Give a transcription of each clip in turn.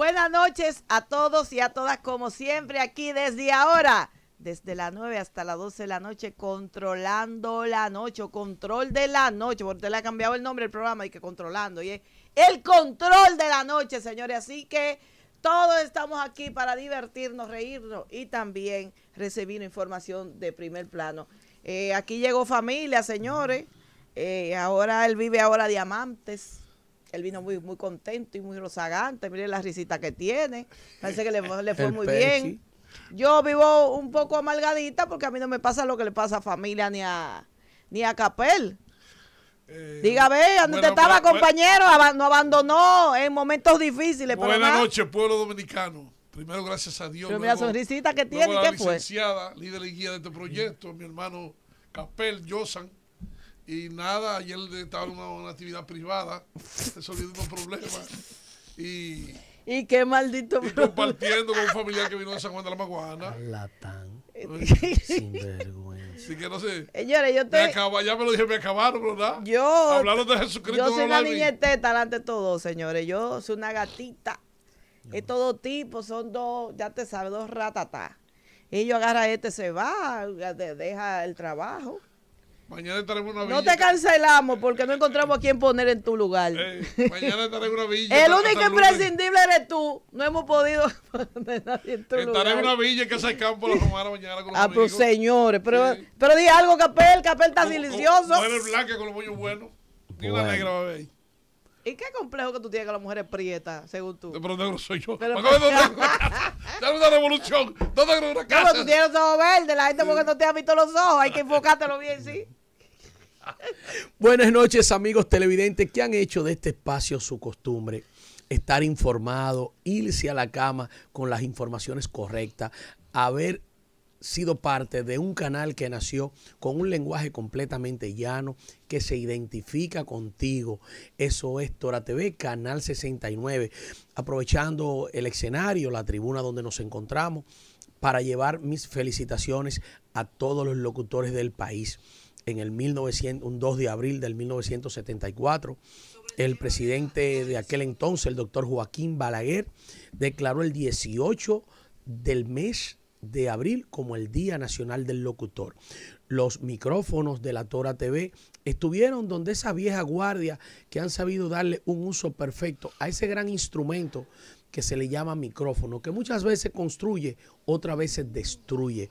Buenas noches a todos y a todas, como siempre, aquí desde ahora, desde las 9 hasta las 12 de la noche, controlando la noche, control de la noche, porque le ha cambiado el nombre del programa y que controlando, y es el control de la noche, señores. Así que todos estamos aquí para divertirnos, reírnos y también recibir información de primer plano. Eh, aquí llegó familia, señores. Eh, ahora él vive ahora diamantes. Él vino muy, muy contento y muy rozagante. Mire la risita que tiene. Parece que le, fue muy bien. Yo vivo un poco amargadita porque a mí no me pasa lo que le pasa a familia ni a, ni a Capel. Eh, Diga, ve, ¿dónde te estaba, compañero? no abandonó en momentos difíciles. Buenas noches, pueblo dominicano. Primero, gracias a Dios. Pero sonrisita que tiene, ¿qué fue? líder y guía de este proyecto, mi hermano Capel Yosan, y nada, ayer estaba en una, actividad privada, resolviendo unos problemas. Y, y qué maldito y compartiendo con un familiar que vino de San Juan de la Maguana. Latán. Sinvergüenza. Así que no sé. Señores, yo te. ya me lo dije, me acabaron, ¿verdad? Yo. Hablando de Jesucristo. Yo soy una niñeteta, delante de todo, señores. Yo soy una gatita. Estos dos tipos son dos, ya te sabes, dos ratatá. yo agarra este, se va, deja el trabajo. Mañana estaremos una villa. No te cancelamos porque no encontramos a quién poner en tu lugar. mañana estaremos una villa. El único imprescindible eres tú. No hemos podido poner nadie en tu lugar. Estaré en una villa que se campo la romana mañana con los Ah, pues, amigos. señores. Pero, pero di algo, Capel. Capel está delicioso. No eres blanca con los moños buenos. Ni una negra, bebé. ¿Y qué complejo que tú tienes con las mujeres prietas, según tú? Pero negro soy yo. Pero, pero... una revolución. ¿Dónde una casa. Pero tú tienes los ojos verdes. La gente porque no te ha visto los ojos. Hay que enfocártelo bien, sí. Buenas noches amigos televidentes que han hecho de este espacio su costumbre. Estar informado, irse a la cama con las informaciones correctas, haber sido parte de un canal que nació con un lenguaje completamente llano, que se identifica contigo. Eso es Tora TV, Canal 69. Aprovechando el escenario, la tribuna donde nos encontramos, para llevar mis felicitaciones a todos los locutores del país en el 2 de abril del 1974. El presidente de aquel entonces, el doctor Joaquín Balaguer, declaró el 18 del mes de abril como el Día Nacional del Locutor. Los micrófonos de la Tora TV estuvieron donde esa vieja guardia que han sabido darle un uso perfecto a ese gran instrumento que se le llama micrófono, que muchas veces construye, otras veces destruye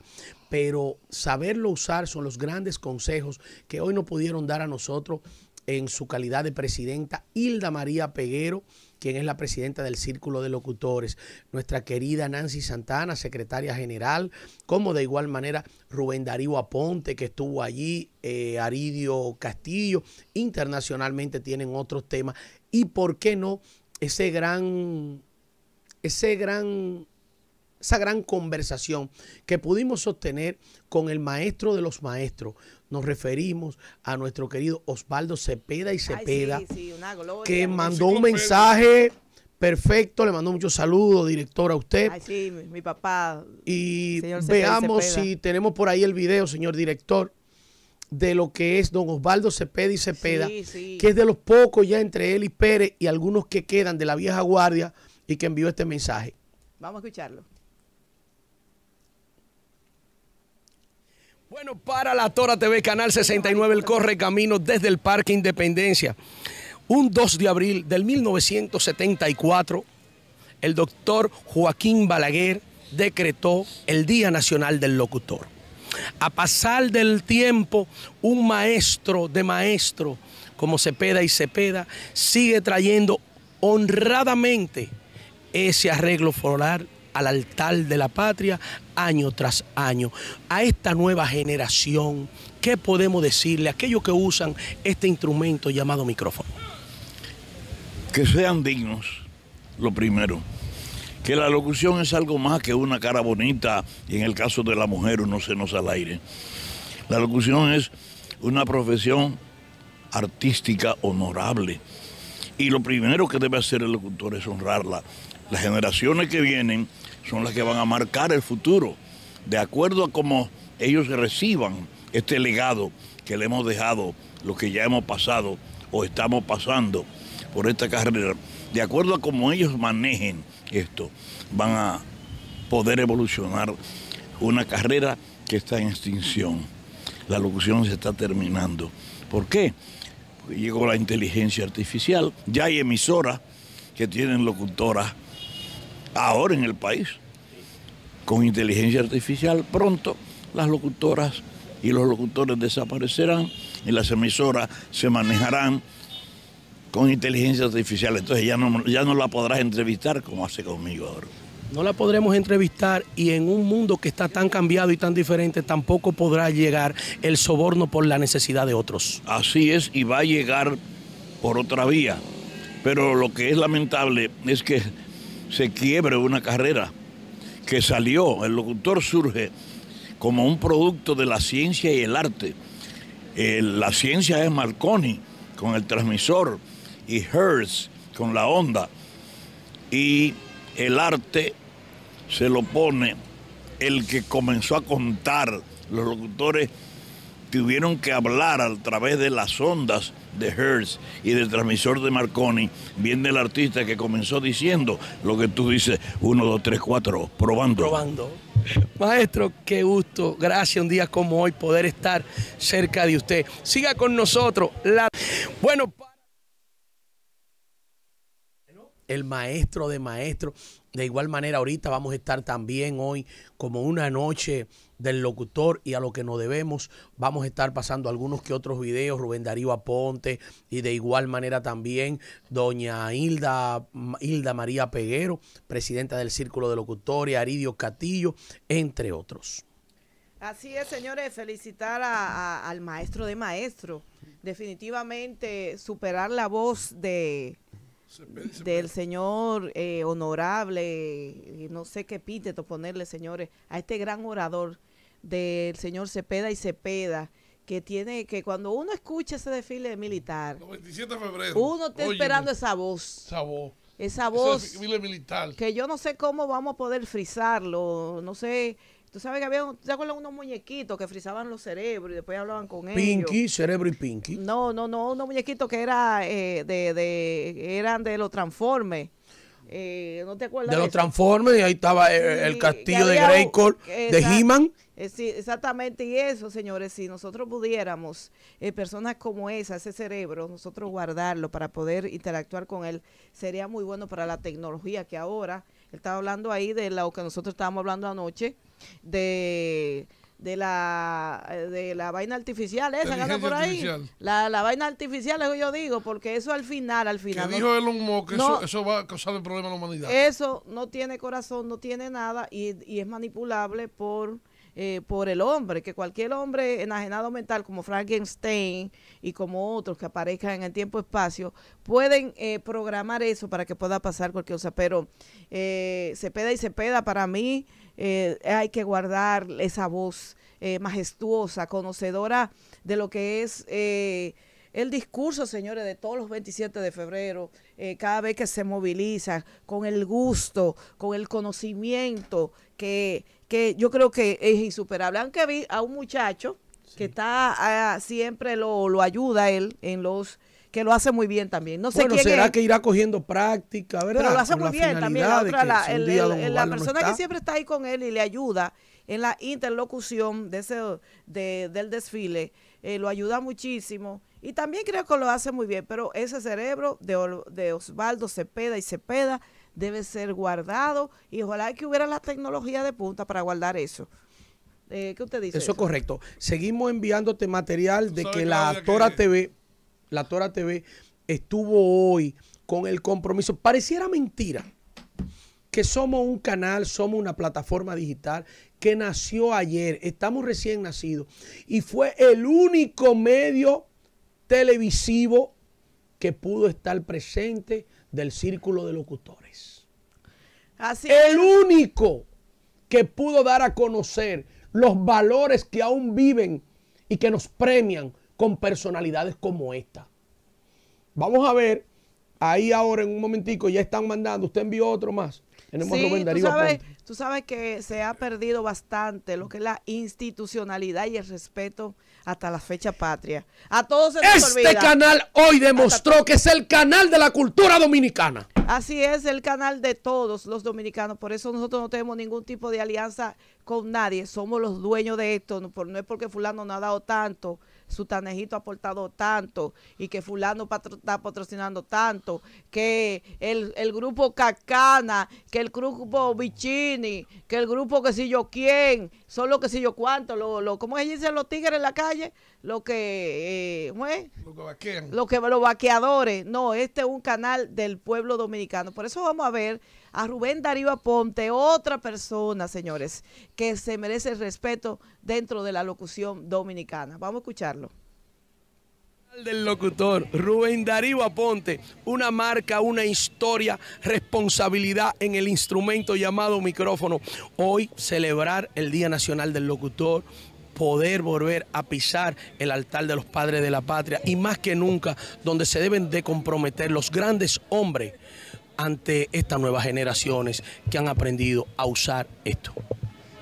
pero saberlo usar son los grandes consejos que hoy nos pudieron dar a nosotros en su calidad de presidenta Hilda María Peguero, quien es la presidenta del Círculo de Locutores, nuestra querida Nancy Santana, secretaria general, como de igual manera Rubén Darío Aponte, que estuvo allí, eh, Aridio Castillo, internacionalmente tienen otros temas, y por qué no ese gran, ese gran esa gran conversación que pudimos sostener con el maestro de los maestros. Nos referimos a nuestro querido Osvaldo Cepeda y Cepeda, que mandó un mensaje perfecto, le mandó muchos saludos, director, a usted. Ay, sí, mi, papá. Y veamos si tenemos por ahí el video, señor director, de lo que es don Osvaldo Cepeda y Cepeda, que es de los pocos ya entre él y Pérez y algunos que quedan de la vieja guardia y que envió este mensaje. Vamos a escucharlo. Bueno, para la Tora TV, Canal 69, el corre camino desde el Parque Independencia. Un 2 de abril del 1974, el doctor Joaquín Balaguer decretó el Día Nacional del Locutor. A pasar del tiempo, un maestro de maestro, como Cepeda y Cepeda, sigue trayendo honradamente ese arreglo floral al altar de la patria año tras año. A esta nueva generación, ¿qué podemos decirle a aquellos que usan este instrumento llamado micrófono? Que sean dignos, lo primero. Que la locución es algo más que una cara bonita y en el caso de la mujer ...uno se nos al aire. La locución es una profesión artística honorable. Y lo primero que debe hacer el locutor es honrarla. Las generaciones que vienen son las que van a marcar el futuro, de acuerdo a cómo ellos reciban este legado que le hemos dejado, lo que ya hemos pasado o estamos pasando por esta carrera, de acuerdo a cómo ellos manejen esto, van a poder evolucionar una carrera que está en extinción. La locución se está terminando. ¿Por qué? Porque llegó la inteligencia artificial, ya hay emisoras que tienen locutoras ahora en el país, con inteligencia artificial, pronto las locutoras y los locutores desaparecerán y las emisoras se manejarán con inteligencia artificial. Entonces ya no, ya no la podrás entrevistar como hace conmigo ahora. No la podremos entrevistar y en un mundo que está tan cambiado y tan diferente tampoco podrá llegar el soborno por la necesidad de otros. Así es y va a llegar por otra vía. Pero lo que es lamentable es que se quiebre una carrera que salió, el locutor surge como un producto de la ciencia y el arte. Eh, la ciencia es Marconi con el transmisor y Hertz con la onda. Y el arte se lo pone el que comenzó a contar los locutores tuvieron que hablar a través de las ondas de Hertz y del transmisor de Marconi, viene el artista que comenzó diciendo lo que tú dices, 1, 2, 3, 4, probando. Probando. Maestro, qué gusto. Gracias un día como hoy poder estar cerca de usted. Siga con nosotros. La... Bueno, el maestro de maestro. De igual manera, ahorita vamos a estar también hoy como una noche del locutor y a lo que nos debemos. Vamos a estar pasando algunos que otros videos, Rubén Darío Aponte y de igual manera también doña Hilda, Hilda María Peguero, presidenta del Círculo de Locutores, Aridio Catillo, entre otros. Así es, señores, felicitar a, al maestro de maestro. Definitivamente superar la voz de, del señor eh, honorable, eh, no sé qué epíteto ponerle, señores, a este gran orador del señor Cepeda y Cepeda que tiene que cuando uno escucha ese desfile militar, uno está esperando esa voz. Esa voz. militar. Que yo no sé cómo vamos a poder frisarlo no sé. Tú sabes que había, ¿te unos muñequitos que frizaban los cerebros y después hablaban con ellos? Pinky, cerebro y Pinky. No, no, no, unos muñequitos que era eh, de, de, eran de los transformes eh, ¿no te acuerdas de, los transformes y ahí estaba el, castillo de Greycore, de He-Man. Eh, exactamente, y eso, señores, si nosotros pudiéramos, eh, personas como esa, ese cerebro, nosotros guardarlo para poder interactuar con él, sería muy bueno para la tecnología que ahora, él estaba hablando ahí de lo que nosotros estábamos hablando anoche, de de la eh, de la vaina artificial esa que anda por ahí. La, la, vaina artificial es lo que yo digo, porque eso al final, al final. dijo el que eso, eso, va a causar el problema a la humanidad. Eso no tiene corazón, no tiene nada y es manipulable por eh, por el hombre, que cualquier hombre enajenado mental como Frankenstein y como otros que aparezcan en el tiempo-espacio, pueden eh, programar eso para que pueda pasar cualquier cosa, pero eh, peda y se peda para mí eh, hay que guardar esa voz majestuosa, conocedora de lo que es el discurso, señores, de todos los 27 de febrero, eh, cada vez que se moviliza, con el gusto, con el conocimiento, que, yo creo que es insuperable. Aunque vi a un muchacho que está ah, siempre lo, lo ayuda él en los que lo hace muy bien también. No sé será que irá cogiendo práctica, ¿verdad? Pero lo hace muy bien también. La, persona que siempre está ahí con él y le ayuda en la interlocución de ese, del desfile, eh, lo ayuda muchísimo. Y también creo que lo hace muy bien, pero ese cerebro de, de Osvaldo Cepeda y Cepeda debe ser guardado y ojalá que hubiera la tecnología de punta para guardar eso. Eh, ¿Qué usted dice? Eso, es correcto. Seguimos enviándote material de que la Tora TV, la Tora TV estuvo hoy con el compromiso. Pareciera mentira que somos un canal, somos una plataforma digital que nació ayer, estamos recién nacidos y fue el único medio televisivo que pudo estar presente del círculo de locutores. el único que pudo dar a conocer los valores que aún viven y que nos premian con personalidades como esta. Vamos a ver, ahí ahora en un momentico ya están mandando, usted envió otro más. Tenemos Rubén Darío tú, tú sabes que se ha perdido bastante lo que es la institucionalidad y el respeto hasta la fecha patria. A todos se Este canal hoy demostró que es el canal de la cultura dominicana. Así es, el canal de todos los dominicanos. Por eso nosotros no tenemos ningún tipo de alianza con nadie. Somos los dueños de esto. No, no es porque fulano no ha dado tanto Sutanejito ha aportado tanto y que fulano está patrocinando tanto, que el, grupo Cacana, que el grupo Bicini, que el grupo que si yo quién, son los que si yo cuánto, lo, lo, ¿cómo dicen los tigres en la calle? Lo que, eh, que que, los vaqueadores. No, este es un canal del pueblo dominicano. Por eso vamos a ver a Rubén Darío Aponte, otra persona, señores, que se merece el respeto dentro de la locución dominicana. Vamos a escucharlo del locutor, Rubén Darío Aponte, una marca, una historia, responsabilidad en el instrumento llamado micrófono. Hoy celebrar el Día Nacional del Locutor, poder volver a pisar el altar de los padres de la patria y más que nunca donde se deben de comprometer los grandes hombres ante estas nuevas generaciones que han aprendido a usar esto.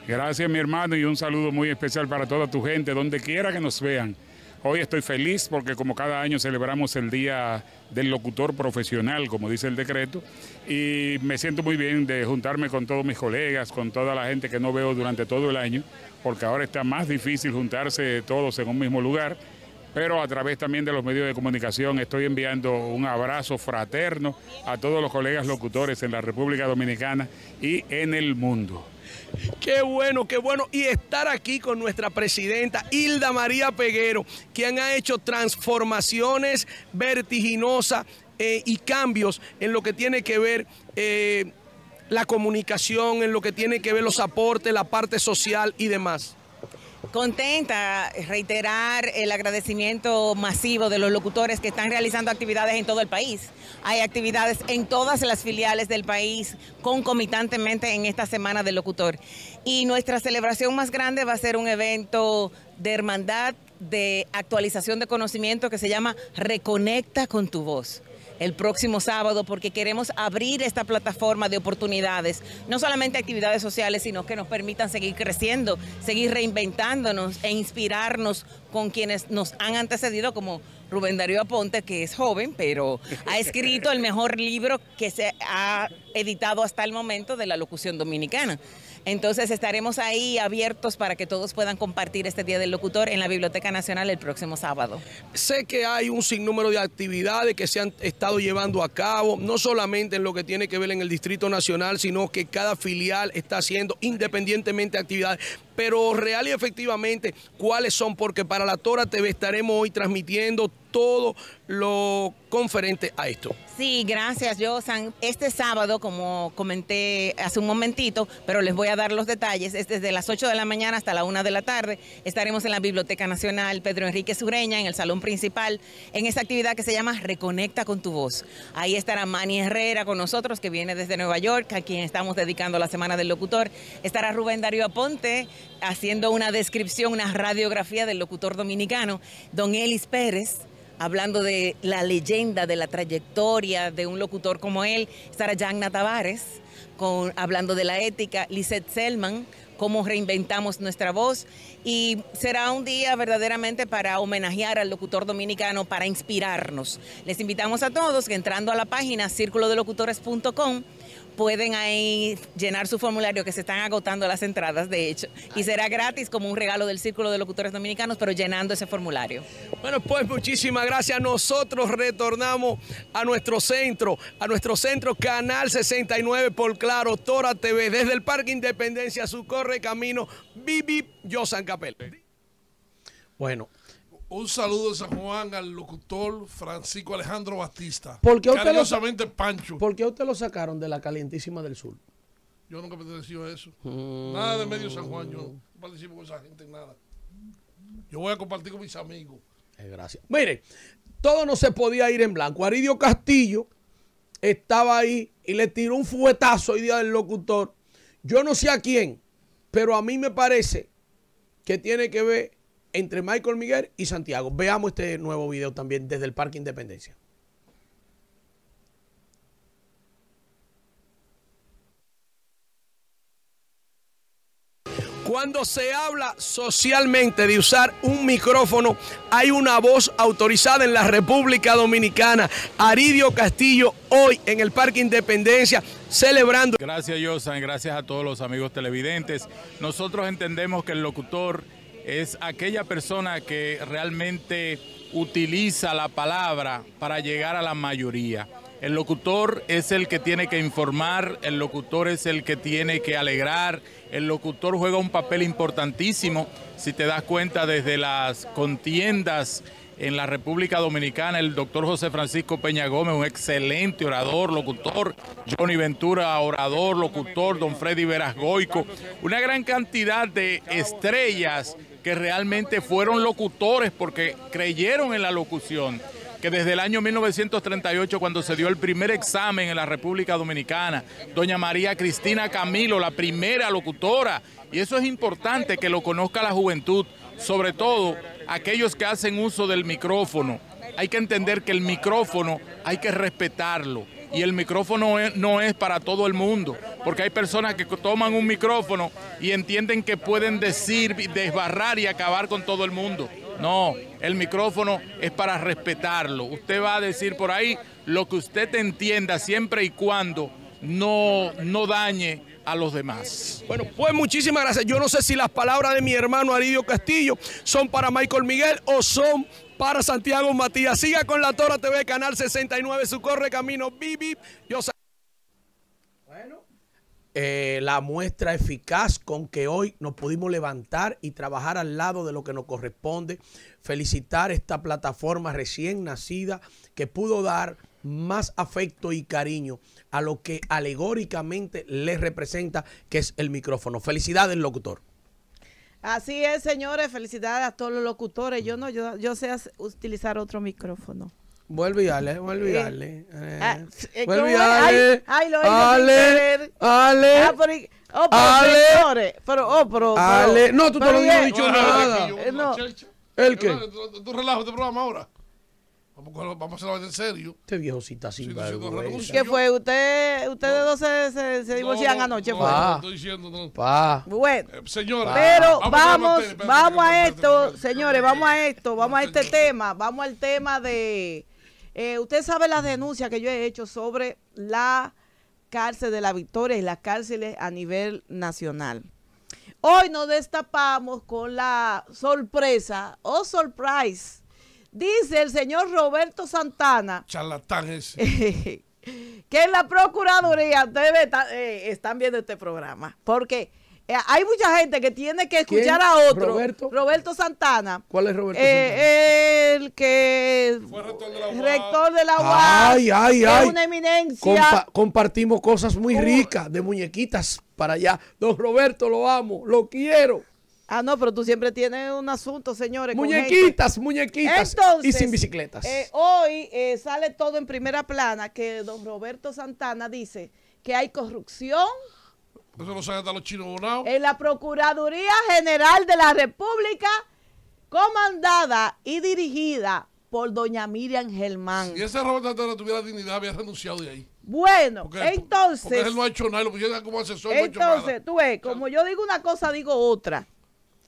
Gracias mi hermano y un saludo muy especial para toda tu gente, donde quiera que nos vean. Hoy estoy feliz porque como cada año celebramos el Día del Locutor Profesional, como dice el decreto, y me siento muy bien de juntarme con todos mis colegas, con toda la gente que no veo durante todo el año, porque ahora está más difícil juntarse todos en un mismo lugar pero a través también de los medios de comunicación estoy enviando un abrazo fraterno a todos los colegas locutores en la República Dominicana y en el mundo. Qué bueno, qué bueno. Y estar aquí con nuestra presidenta Hilda María Peguero, quien ha hecho transformaciones vertiginosas eh, y cambios en lo que tiene que ver... Eh, la comunicación, en lo que tiene que ver los aportes, la parte social y demás. Contenta, reiterar el agradecimiento masivo de los locutores que están realizando actividades en todo el país. Hay actividades en todas las filiales del país concomitantemente en esta semana del locutor. Y nuestra celebración más grande va a ser un evento de hermandad, de actualización de conocimiento que se llama Reconecta con tu voz el próximo sábado porque queremos abrir esta plataforma de oportunidades, no solamente actividades sociales, sino que nos permitan seguir creciendo, seguir reinventándonos e inspirarnos con quienes nos han antecedido, como Rubén Darío Aponte, que es joven, pero ha escrito el mejor libro que se ha editado hasta el momento de la locución dominicana. Entonces estaremos ahí abiertos para que todos puedan compartir este Día del Locutor en la Biblioteca Nacional el próximo sábado. Sé que hay un sinnúmero de actividades que se han estado llevando a cabo, no solamente en lo que tiene que ver en el Distrito Nacional, sino que cada filial está haciendo independientemente actividades pero real y efectivamente cuáles son, porque para la Tora TV estaremos hoy transmitiendo todo lo conferente a esto. Sí, gracias, Josan. Este sábado, como comenté hace un momentito, pero les voy a dar los detalles, es desde las 8 de la mañana hasta la 1 de la tarde. Estaremos en la Biblioteca Nacional Pedro Enrique Sureña, en el Salón Principal, en esta actividad que se llama Reconecta con tu voz. Ahí estará Manny Herrera con nosotros, que viene desde Nueva York, a quien estamos dedicando la Semana del Locutor. Estará Rubén Darío Aponte haciendo una descripción, una radiografía del locutor dominicano, don Elis Pérez hablando de la leyenda, de la trayectoria de un locutor como él, estará Yagna Tavares, con, hablando de la ética, Lisette Selman, cómo reinventamos nuestra voz y será un día verdaderamente para homenajear al locutor dominicano, para inspirarnos. Les invitamos a todos que entrando a la página circulodelocutores.com pueden ahí llenar su formulario, que se están agotando las entradas, de hecho. Y será gratis como un regalo del Círculo de Locutores Dominicanos, pero llenando ese formulario. Bueno, pues muchísimas gracias. Nosotros retornamos a nuestro centro, a nuestro centro Canal 69 por Claro, Tora TV, desde el Parque Independencia, su corre camino, Bibi, yo Capel. Bueno, un saludo de San Juan al locutor Francisco Alejandro Batista. ¿Por Pancho. ¿Por qué usted lo sacaron de la calientísima del sur? Yo nunca pertenecido a eso. Nada de medio San Juan. Yo no participo con esa gente en nada. Yo voy a compartir con mis amigos. Eh, gracias. Mire, todo no se podía ir en blanco. Aridio Castillo estaba ahí y le tiró un fuetazo hoy día del locutor. Yo no sé a quién, pero a mí me parece que tiene que ver entre Michael Miguel y Santiago. Veamos este nuevo video también desde el Parque Independencia. Cuando se habla socialmente de usar un micrófono, hay una voz autorizada en la República Dominicana. Aridio Castillo, hoy en el Parque Independencia, celebrando. Gracias, Yosan, gracias a todos los amigos televidentes. Nosotros entendemos que el locutor es aquella persona que realmente utiliza la palabra para llegar a la mayoría. El locutor es el que tiene que informar, el locutor es el que tiene que alegrar, el locutor juega un papel importantísimo, si te das cuenta desde las contiendas en la República Dominicana, el doctor José Francisco Peña Gómez, un excelente orador, locutor, Johnny Ventura, orador, locutor, don Freddy Veras Goico, una gran cantidad de estrellas que realmente fueron locutores porque creyeron en la locución, que desde el año 1938, cuando se dio el primer examen en la República Dominicana, doña María Cristina Camilo, la primera locutora, y eso es importante que lo conozca la juventud, sobre todo aquellos que hacen uso del micrófono. Hay que entender que el micrófono hay que respetarlo y el micrófono no es para todo el mundo, porque hay personas que toman un micrófono y entienden que pueden decir, desbarrar y acabar con todo el mundo. No, el micrófono es para respetarlo. Usted va a decir por ahí lo que usted entienda siempre y cuando no, no dañe a los demás. Bueno, pues muchísimas gracias. Yo no sé si las palabras de mi hermano Aridio Castillo son para Michael Miguel o son para Santiago Matías. Siga con la Tora TV, Canal 69, su corre camino, Bibi. Yo bueno, eh, la muestra eficaz con que hoy nos pudimos levantar y trabajar al lado de lo que nos corresponde. Felicitar esta plataforma recién nacida que pudo dar más afecto y cariño a lo que alegóricamente les representa, que es el micrófono. Felicidades, locutor. Así es, señores. Felicidades a todos los locutores. Yo no, yo, yo sé utilizar otro micrófono. Vuelve y dale, vuelve y dale. vuelve y dale. Ay, lo Ale, Ale. oh, pero, ale, pero, pero, Ale. No, tú no lo has dicho nada. ¿El qué? Tú, relajas te programa ahora. Vamos, a hacerlo en serio. Este viejo sí ¿Qué fue? ¿Usted, ¿Ustedes dos se, divorcian anoche? No, Bueno. Eh, señora. Pero vamos, vamos, a esto, señores, vamos a esto, vamos a este tema, vamos al tema de... Eh, usted sabe las denuncias que yo he hecho sobre la cárcel de la Victoria y las cárceles a nivel nacional. Hoy nos destapamos con la sorpresa, o oh, surprise, Dice el señor Roberto Santana. Charlatán ese. que en la Procuraduría debe eh, están viendo este programa. Porque eh, hay mucha gente que tiene que escuchar a otro. Roberto. Santana. ¿Cuál es Roberto eh, El que fue rector de la UAS. una eminencia. compartimos cosas muy oh. ricas de muñequitas para allá. Don Roberto, lo amo, lo quiero. Ah, no, pero tú siempre tienes un asunto, señores. Muñequitas, muñequitas. y sin bicicletas. Eh, hoy eh, sale todo en primera plana que don Roberto Santana dice que hay corrupción. Eso lo saben hasta los chinos bonados. En la Procuraduría General de la República, comandada y dirigida por doña Miriam Germán. Si ese Roberto Santana tuviera dignidad, había renunciado de ahí. Bueno, entonces. Entonces, tú ves, como yo digo una cosa, digo otra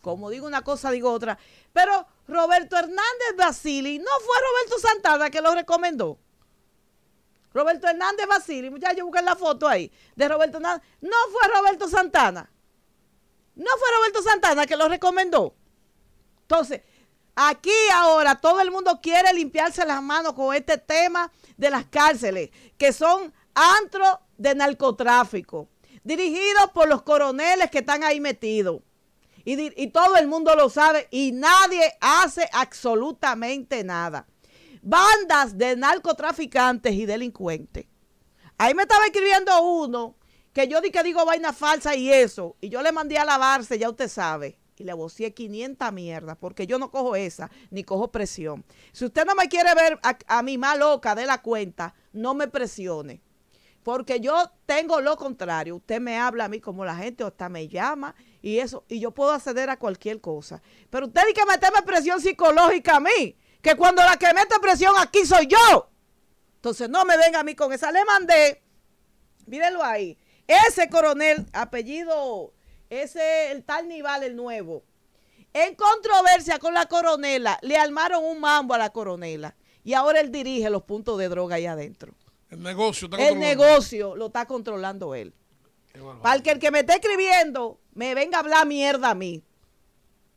como digo una cosa, digo otra. Pero Roberto Hernández Basili, no fue Roberto Santana que lo recomendó. Roberto Hernández Basili, muchachos, busquen la foto ahí de Roberto Hernández. No fue Roberto Santana. No fue Roberto Santana que lo recomendó. Entonces, aquí ahora todo el mundo quiere limpiarse las manos con este tema de las cárceles, que son antro de narcotráfico, dirigidos por los coroneles que están ahí metidos. Y, todo el mundo lo sabe y nadie hace absolutamente nada. Bandas de narcotraficantes y delincuentes. Ahí me estaba escribiendo uno que yo di que digo vaina falsa y eso. Y yo le mandé a lavarse, ya usted sabe y le vocié 500 mierdas, porque yo no cojo esa, ni cojo presión. Si usted no me quiere ver a, mí más loca de la cuenta, no me presione, porque yo tengo lo contrario. Usted me habla a mí como la gente, o hasta me llama y eso, y yo puedo acceder a cualquier cosa. Pero usted tiene que meterme presión psicológica a mí, que cuando la que mete presión aquí soy yo. Entonces no me venga a mí con esa. Le mandé, mírenlo ahí, ese coronel, apellido, ese, el tal Nival, el nuevo, en controversia con la coronela, le armaron un mambo a la coronela y ahora él dirige los puntos de droga ahí adentro. El negocio El negocio lo está controlando él. Para que, el que me está escribiendo, me venga a hablar mierda a mí.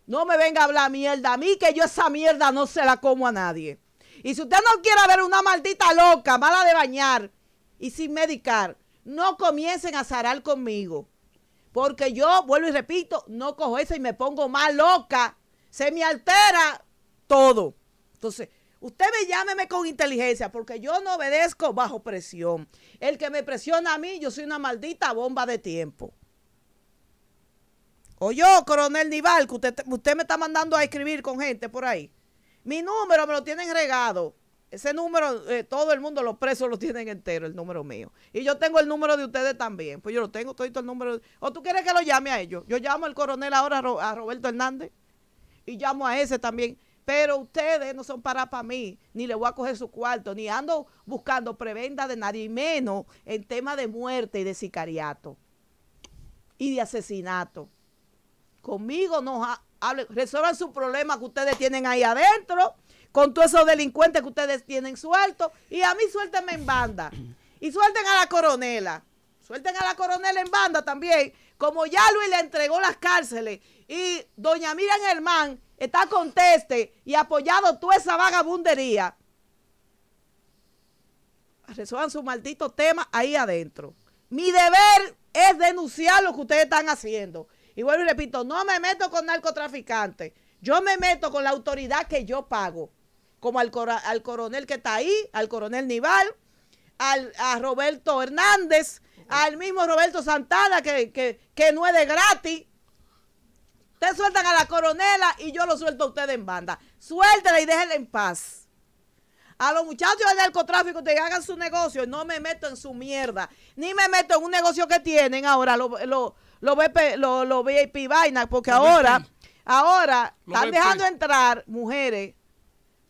No me venga a hablar mierda a mí, que yo esa mierda no se la como a nadie. Y si usted no quiere ver una maldita loca, mala de bañar y sin medicar, no comiencen a zarar conmigo. Porque yo, vuelvo y repito, no cojo esa y me pongo más loca. Se me altera todo. Entonces, usted me llámeme con inteligencia, porque yo no obedezco bajo presión. El que me presiona a mí, yo soy una maldita bomba de tiempo yo, coronel Nival, que usted, me está mandando a escribir con gente por ahí. Mi número me lo tienen regado. Ese número, eh, todo el mundo, los presos lo tienen entero, el número mío. Y yo tengo el número de ustedes también. Pues yo lo tengo, todo el número. ¿O tú quieres que lo llame a ellos? Yo llamo al coronel ahora, a Roberto Hernández. Y llamo a ese también. Pero ustedes no son para para mí, ni le voy a coger su cuarto, ni ando buscando prebenda de nadie, y menos en tema de muerte y de sicariato y de asesinato. Conmigo no resuelvan su problema que ustedes tienen ahí adentro, con todos esos delincuentes que ustedes tienen sueltos, y a mí suéltenme en banda. Y suelten a la coronela. Suelten a la coronela en banda también. Como ya Luis le entregó las cárceles y doña Miriam Hermán está conteste y apoyado toda esa vagabundería. Resuelvan su maldito tema ahí adentro. Mi deber es denunciar lo que ustedes están haciendo. Y vuelvo y repito, no me meto con narcotraficantes. Yo me meto con la autoridad que yo pago. Como al, coronel que está ahí, al coronel Nival, a Roberto Hernández, al mismo Roberto Santana, que, no es de gratis. Ustedes sueltan a la coronela y yo lo suelto a ustedes en banda. Suéltela y déjenla en paz. A los muchachos del narcotráfico, que hagan su negocio. No me meto en su mierda. Ni me meto en un negocio que tienen ahora los, los VIP, lo, veo, VIP vaina, porque ahora, ahora están dejando entrar mujeres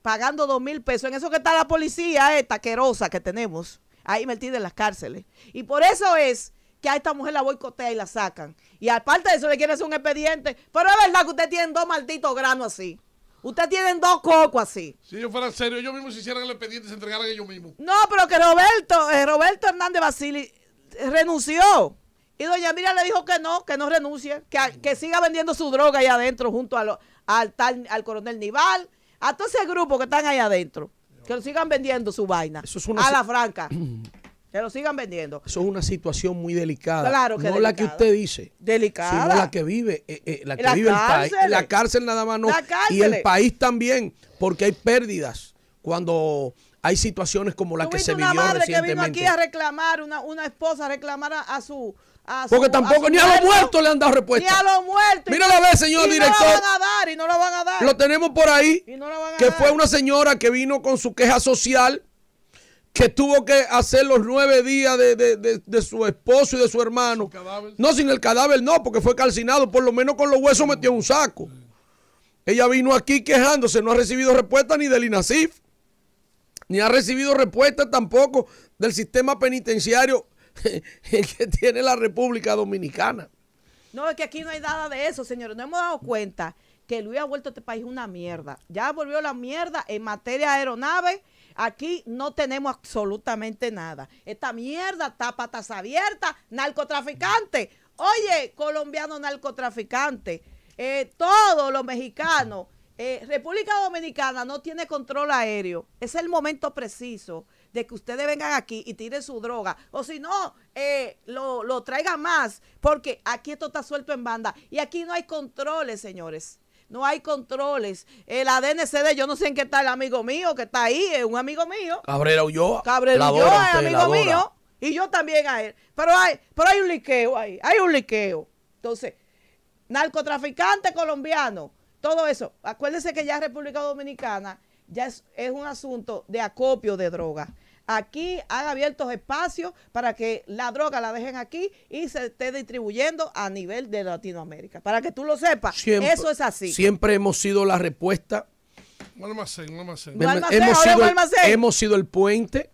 pagando dos mil pesos. En eso que está la policía esta querosa que tenemos, ahí metida en las cárceles. Y por eso es que a esta mujer la boicotea y la sacan. Y aparte de eso le quieren hacer un expediente. Pero es verdad que usted tiene dos malditos granos así. usted tienen dos cocos así. Si yo fuera serio, ellos mismos se hicieran el expediente y se entregaran ellos mismos. No, pero que Roberto, eh, Roberto Hernández Basili renunció. Y doña Mira le dijo que no, que no renuncie, que, siga vendiendo su droga ahí adentro junto a al, al coronel Nival, a todo ese grupo que están ahí adentro. Que lo sigan vendiendo su vaina a la franca. Que lo sigan vendiendo. Eso es una situación muy delicada. Claro que No la que usted dice. Delicada. Sino la que vive, eh, eh la que vive cárcel. el país. La cárcel nada más no. Y el país también, porque hay pérdidas cuando hay situaciones como la que se vivió una madre que vino aquí a reclamar, una, esposa a reclamar a su porque tampoco ni a los muertos le han dado respuesta. Ni a los muertos. Mírala a ver, señor y director. No lo van a dar y no lo van a dar. Lo tenemos por ahí. que fue una señora que vino con su queja social, que tuvo que hacer los nueve días de, su esposo y de su hermano. no, sin el cadáver, no, porque fue calcinado. Por lo menos con los huesos metió un saco. Ella vino aquí quejándose, no ha recibido respuesta ni del INASIF, ni ha recibido respuesta tampoco del sistema penitenciario el que tiene la República Dominicana. No, es que aquí no hay nada de eso, señores. No hemos dado cuenta que Luis ha vuelto a este país una mierda. Ya volvió la mierda en materia de aeronave. Aquí no tenemos absolutamente nada. Esta mierda está patas abiertas, narcotraficante. Oye, colombiano narcotraficante. Eh, todos los mexicanos. Eh, República Dominicana no tiene control aéreo. Es el momento preciso de que ustedes vengan aquí y tiren su droga, o si no, eh, lo, lo traigan más, porque aquí esto está suelto en banda y aquí no hay controles, señores no hay controles. El ADNCD, yo no sé en qué está el amigo mío que está ahí, es un amigo mío. Cabrera Ulloa. Cabrera Ulloa es amigo mío y yo también a él. Pero hay, pero hay un liqueo ahí, hay un liqueo. Entonces, narcotraficante colombiano, todo eso. Acuérdense que ya República Dominicana ya es, es un asunto de acopio de droga aquí, han abierto espacios para que la droga la dejen aquí y se esté distribuyendo a nivel de Latinoamérica. Para que tú lo sepas, eso es así. Siempre hemos sido la respuesta. Un almacén, un almacén. hemos, sido, hemos sido el puente,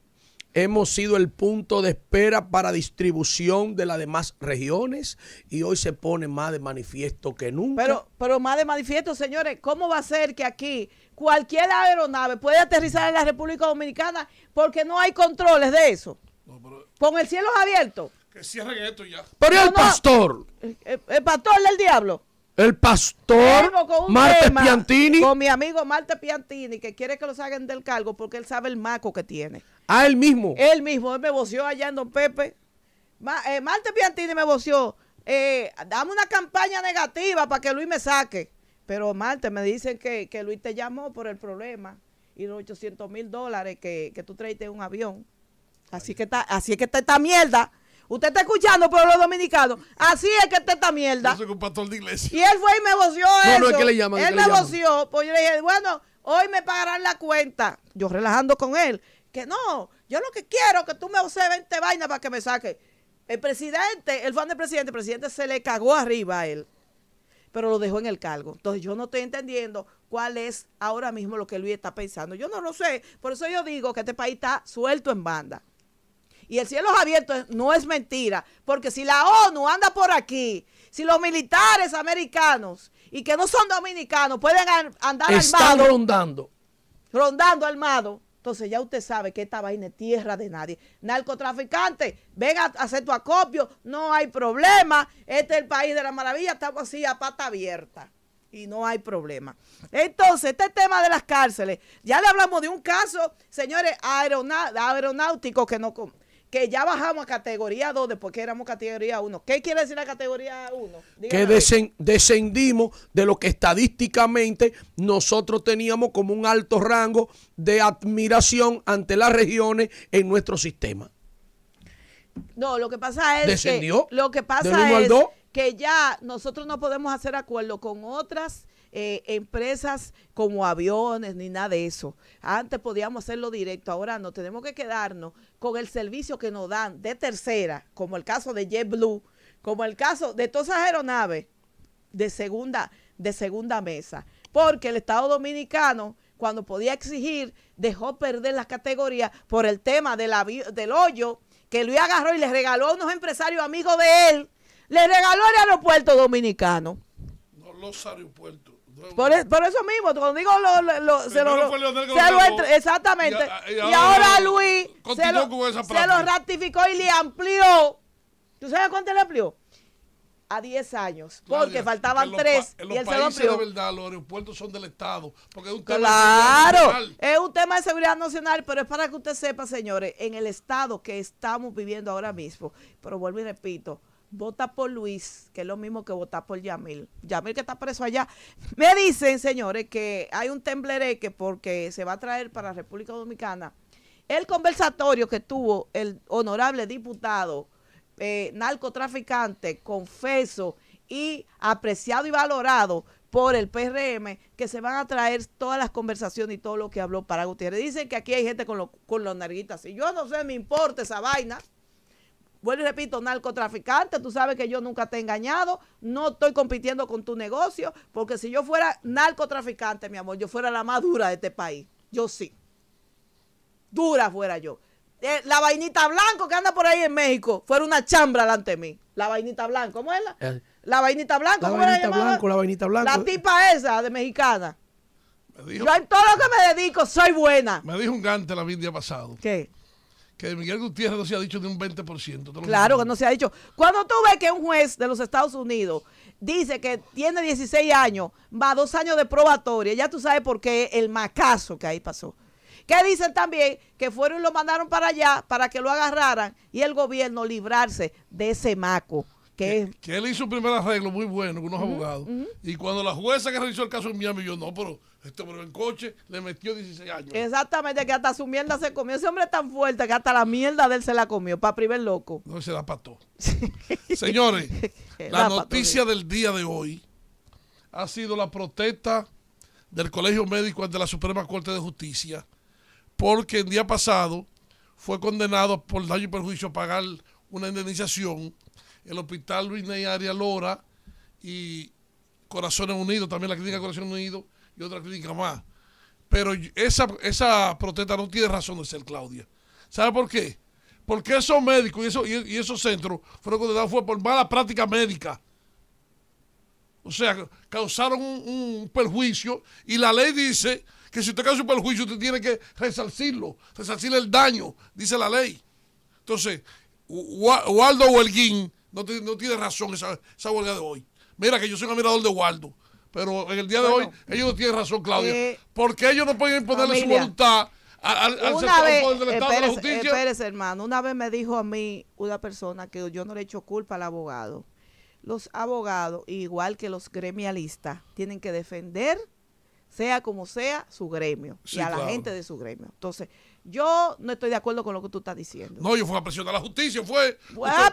hemos sido el punto de espera para distribución de las demás regiones y hoy se pone más de manifiesto que nunca. Pero, pero más de manifiesto, señores, ¿cómo va a ser que aquí cualquier aeronave puede aterrizar en la República Dominicana porque no hay controles de eso. Con el cielo abierto. Que cierren esto ya. Pero el pastor. el, pastor del diablo. El pastor Marte Piantini. Con mi amigo Marte Piantini, que quiere que lo saquen del cargo porque él sabe el maco que tiene. Ah, él mismo. Él mismo, él me voció allá en Don Pepe. Eh, Marte Piantini me voció. Eh, dame una campaña negativa para que Luis me saque. Pero Marte, me dicen que, que Luis te llamó por el problema y los 800 mil dólares que, tú traiste en un avión. Así que está, así es que está esta mierda. Usted está escuchando, por los dominicanos, así es que está esta mierda. Yo soy un pastor de iglesia. Y él fue y me voció no, eso. No, Él me voció. Pues yo le dije, bueno, hoy me pagarán la cuenta. Yo relajando con él. Que no, yo lo que quiero es que tú me uses 20 vainas para que me saque. El presidente, el fan del presidente, el presidente se le cagó arriba a él pero lo dejó en el cargo. Entonces yo no estoy entendiendo cuál es ahora mismo lo que Luis está pensando. Yo no lo sé, por eso yo digo que este país está suelto en banda. Y el cielo es abierto no es mentira, porque si la ONU anda por aquí, si los militares americanos y que no son dominicanos pueden andar Están rondando. Rondando armados entonces ya usted sabe que esta vaina es tierra de nadie. Narcotraficante, venga a hacer tu acopio, no hay problema. Este es el país de la maravilla, estamos así a pata abierta y no hay problema. Entonces, este tema de las cárceles, ya le hablamos de un caso, señores, aeronáutico que no, que ya bajamos a categoría 2 después que éramos categoría 1. ¿Qué quiere decir la categoría 1? Que descendimos de lo que estadísticamente nosotros teníamos como un alto rango de admiración ante las regiones en nuestro sistema. No, lo que pasa es Descendió lo que pasa es que ya nosotros no podemos hacer acuerdo con otras eh, empresas como aviones ni nada de eso. Antes podíamos hacerlo directo, ahora no. Tenemos que quedarnos con el servicio que nos dan de tercera, como el caso de JetBlue, como el caso de todas esas aeronaves de segunda, de segunda mesa. Porque el Estado Dominicano cuando podía exigir, dejó perder las categorías por el tema del, del hoyo que Luis agarró y le regaló a unos empresarios amigos de él. Le regaló el aeropuerto dominicano. No los aeropuertos. E-, por, eso mismo, cuando digo lo, se lo, se lo exactamente. Y, ahora, Luis se lo, ratificó y le amplió. ¿Tú sabes cuánto le amplió? a 10 años, porque faltaban 3 y él se lo amplió. verdad, los aeropuertos son del Estado, porque Claro, es un tema de seguridad nacional, pero es para que usted sepa, señores, en el estado que estamos viviendo ahora mismo, pero vuelvo y repito, vota por Luis, que es lo mismo que votar por Yamil. Yamil que está preso allá. Me dicen, señores, que hay un temblereque porque se va a traer para República Dominicana el conversatorio que tuvo el honorable diputado eh, narcotraficante, confeso y apreciado y valorado por el PRM, que se van a traer todas las conversaciones y todo lo que habló para Gutiérrez. Dicen que aquí hay gente con, con los narguitas. Y yo no sé, me importa esa vaina vuelvo y repito, narcotraficante, tú sabes que yo nunca te he engañado, no estoy compitiendo con tu negocio, porque si yo fuera narcotraficante, mi amor, yo fuera la más dura de este país, yo sí, dura fuera yo. Eh, la vainita blanco que anda por ahí en México, fuera una chambra delante de mí, la vainita blanco, ¿cómo es la? Eh, la vainita blanco, la vainita blanco, la vainita blanco. La tipa esa de mexicana. yo en todo lo que me dedico soy buena. Me dijo un gante la vida pasado. ¿Qué? que Miguel Gutiérrez no se ha dicho de un 20%. Claro que no se ha dicho. Cuando tú ves que un juez de los Estados Unidos dice que tiene 16 años, va dos años de probatoria, ya tú sabes por qué el macazo que ahí pasó. Que dicen también que fueron y lo mandaron para allá para que lo agarraran y el gobierno librarse de ese maco. Que, él hizo un primer arreglo muy bueno con unos abogados. Y cuando la jueza que realizó el caso en Miami, yo no, pero este hombre en coche le metió 16 años. Exactamente, que hasta su mierda se comió. Ese hombre es tan fuerte que hasta la mierda de él se la comió. Para primer loco. No se da para Señores, la noticia del día de hoy ha sido la protesta del Colegio Médico ante la Suprema Corte de Justicia, porque el día pasado fue condenado por daño y perjuicio a pagar una indemnización el Hospital Luis Ney Lora y Corazones Unidos, también la Clínica Corazones Unidos y otra crítica más. Pero esa, esa protesta no tiene razón de ser, Claudia. ¿Sabe por qué? Porque esos médicos y, eso, y, esos centros fueron condenados fue por mala práctica médica. O sea, causaron un, perjuicio y la ley dice que si usted causa un perjuicio, usted tiene que resarcirlo, resarcir el daño, dice la ley. Entonces, Waldo Huelguín no, no, tiene razón esa, esa huelga de hoy. Mira que yo soy un admirador de Waldo. Pero en el día de hoy ellos no tienen razón, Claudia. Eh, porque ellos no pueden imponerle su voluntad al, sector del Estado de la justicia. Espérese, hermano. Una vez me dijo a mí una persona que yo no le echo culpa al abogado. Los abogados, igual que los gremialistas, tienen que defender, sea como sea, su gremio y a la gente de su gremio. Entonces, yo no estoy de acuerdo con lo que tú estás diciendo. No, yo fui a presionar a la justicia, fue. pero, ah,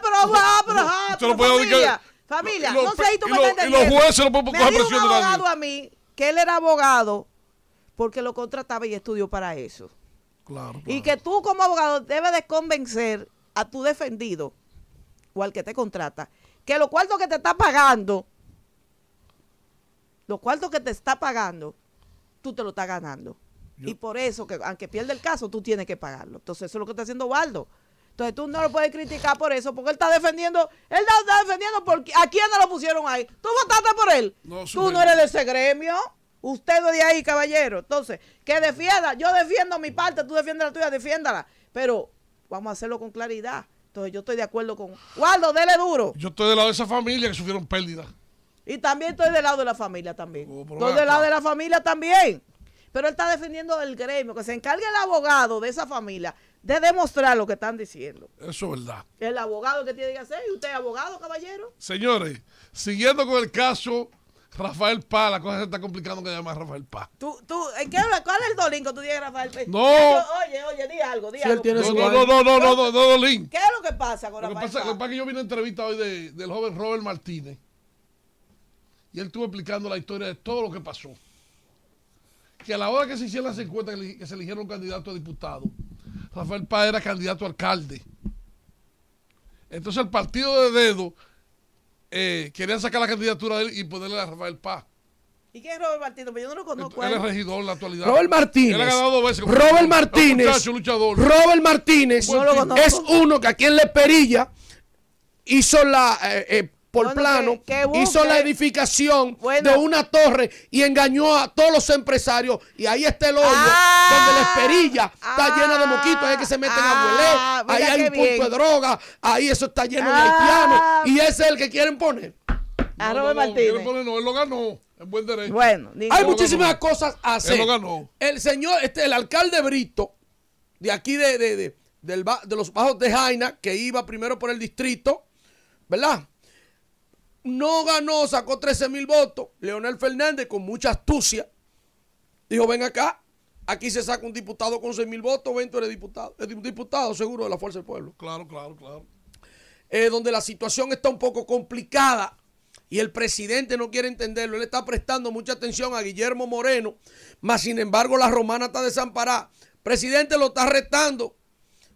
pero, ah, Familia, no sé si tú me lo, Y los jueces lo pueden presión de abogado a mí que él era abogado porque lo contrataba y estudió para eso. Claro, Y que tú como abogado debes de convencer a tu defendido o al que te contrata que lo cuarto que te está pagando, lo cuarto que te está pagando, tú te lo estás ganando. Y por eso, que aunque pierda el caso, tú tienes que pagarlo. Entonces, eso es lo que está haciendo Waldo. Entonces tú no lo puedes criticar por eso, porque él está defendiendo, él está defendiendo porque a quién no lo pusieron ahí. Tú votaste por él. No, tú no eres de ese gremio. Usted no de ahí, caballero. Entonces, que defienda. Yo defiendo mi parte, tú defiendes la tuya, defiéndala. Pero vamos a hacerlo con claridad. Entonces, yo estoy de acuerdo con. Waldo, dele duro. Yo estoy del lado de esa familia que sufrieron pérdida. Y también estoy del lado de la familia también. Oh, estoy del lado de la familia también. Pero él está defendiendo el gremio, que se encargue el abogado de esa familia de demostrar lo que están diciendo. Eso es verdad. El abogado que tiene que hacer, y usted es abogado, caballero. Señores, siguiendo con el caso Rafael Paz, la cosa se está complicando que llama Rafael Paz. ¿Tú, tú, ¿en qué, ¿Cuál es el dolín que tú tienes, Rafael Paz? No. oye, oye, di algo, di algo. no, no, no, no, no, no, dolín. ¿Qué es lo que pasa con Rafael Paz? Lo que pasa que yo vine una entrevista hoy de, del joven Robert Martínez y él estuvo explicando la historia de todo lo que pasó. Que a la hora que se hicieron las encuestas, que se eligieron candidatos a diputado. Rafael Paz era candidato a alcalde. Entonces el partido de dedo eh, quería sacar la candidatura de él y ponerle a Rafael Paz. ¿Y quién es Robert Martínez? Pues yo no lo conozco. Él es regidor en la actualidad. Robert Martínez. Él ha ganado dos veces. Robert Martínez. Muchacho, Robert Martínez es uno que aquí en le Perilla hizo la eh, eh, por plano, hizo la edificación de una torre y engañó a todos los empresarios. Y ahí está el hoyo ah. donde la esperilla está ah. llena de moquitos. Ahí que se meten a ah, ahí hay un punto de droga, ahí eso está lleno de haitianos. Y ese es el que quieren poner. No, Martínez. él lo ganó. hay muchísimas cosas a hacer. El señor, este, el alcalde Brito, de aquí de, de, de los bajos de Jaina, que iba primero por el distrito, ¿verdad? no ganó, sacó 13 mil votos. Leonel Fernández, con mucha astucia, dijo: Ven acá, aquí se saca un diputado con 6 mil votos, ven, tú eres diputado. Es un diputado seguro de la Fuerza del Pueblo. Claro, claro, claro. Eh, donde la situación está un poco complicada y el presidente no quiere entenderlo. Él está prestando mucha atención a Guillermo Moreno, mas sin embargo, la romana está desamparada. presidente lo está retando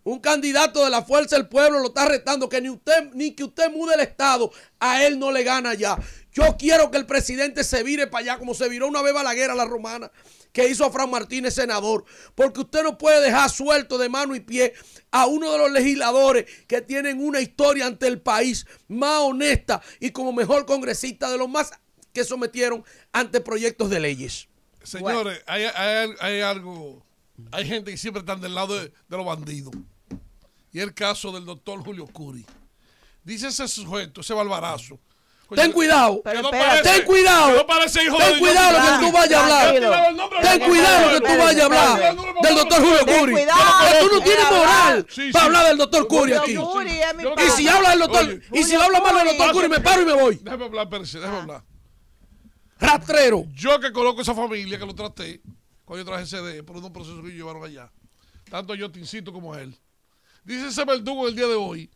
un candidato de la fuerza del pueblo lo está retando, que ni usted, ni que usted mude el Estado, a él no le gana ya. Yo quiero que el presidente se vire para allá, como se viró una vez la a la romana, que hizo a Fran Martínez senador. Porque usted no puede dejar suelto de mano y pie a uno de los legisladores que tienen una historia ante el país más honesta y como mejor congresista de los más que sometieron ante proyectos de leyes. Señores, hay, algo. Hay gente que siempre está del lado de los bandidos y el caso del doctor Julio Curi. Dice ese sujeto, ese balbarazo. ten cuidado, ten cuidado, ten cuidado que tú vayas a hablar, ten cuidado que tú vayas a hablar del doctor Julio Curi, que tú no tienes moral para hablar del doctor Curi aquí. Y si habla del doctor, y si habla mal del doctor Curi me paro y me voy. Déjame hablar, Pérez, déjame ah. hablar. Rastrero. Yo que coloco esa familia que lo traté, cuando yo traje CD por un proceso que llevaron allá, tanto yo te incito como él. Dice ese verdugo el día de hoy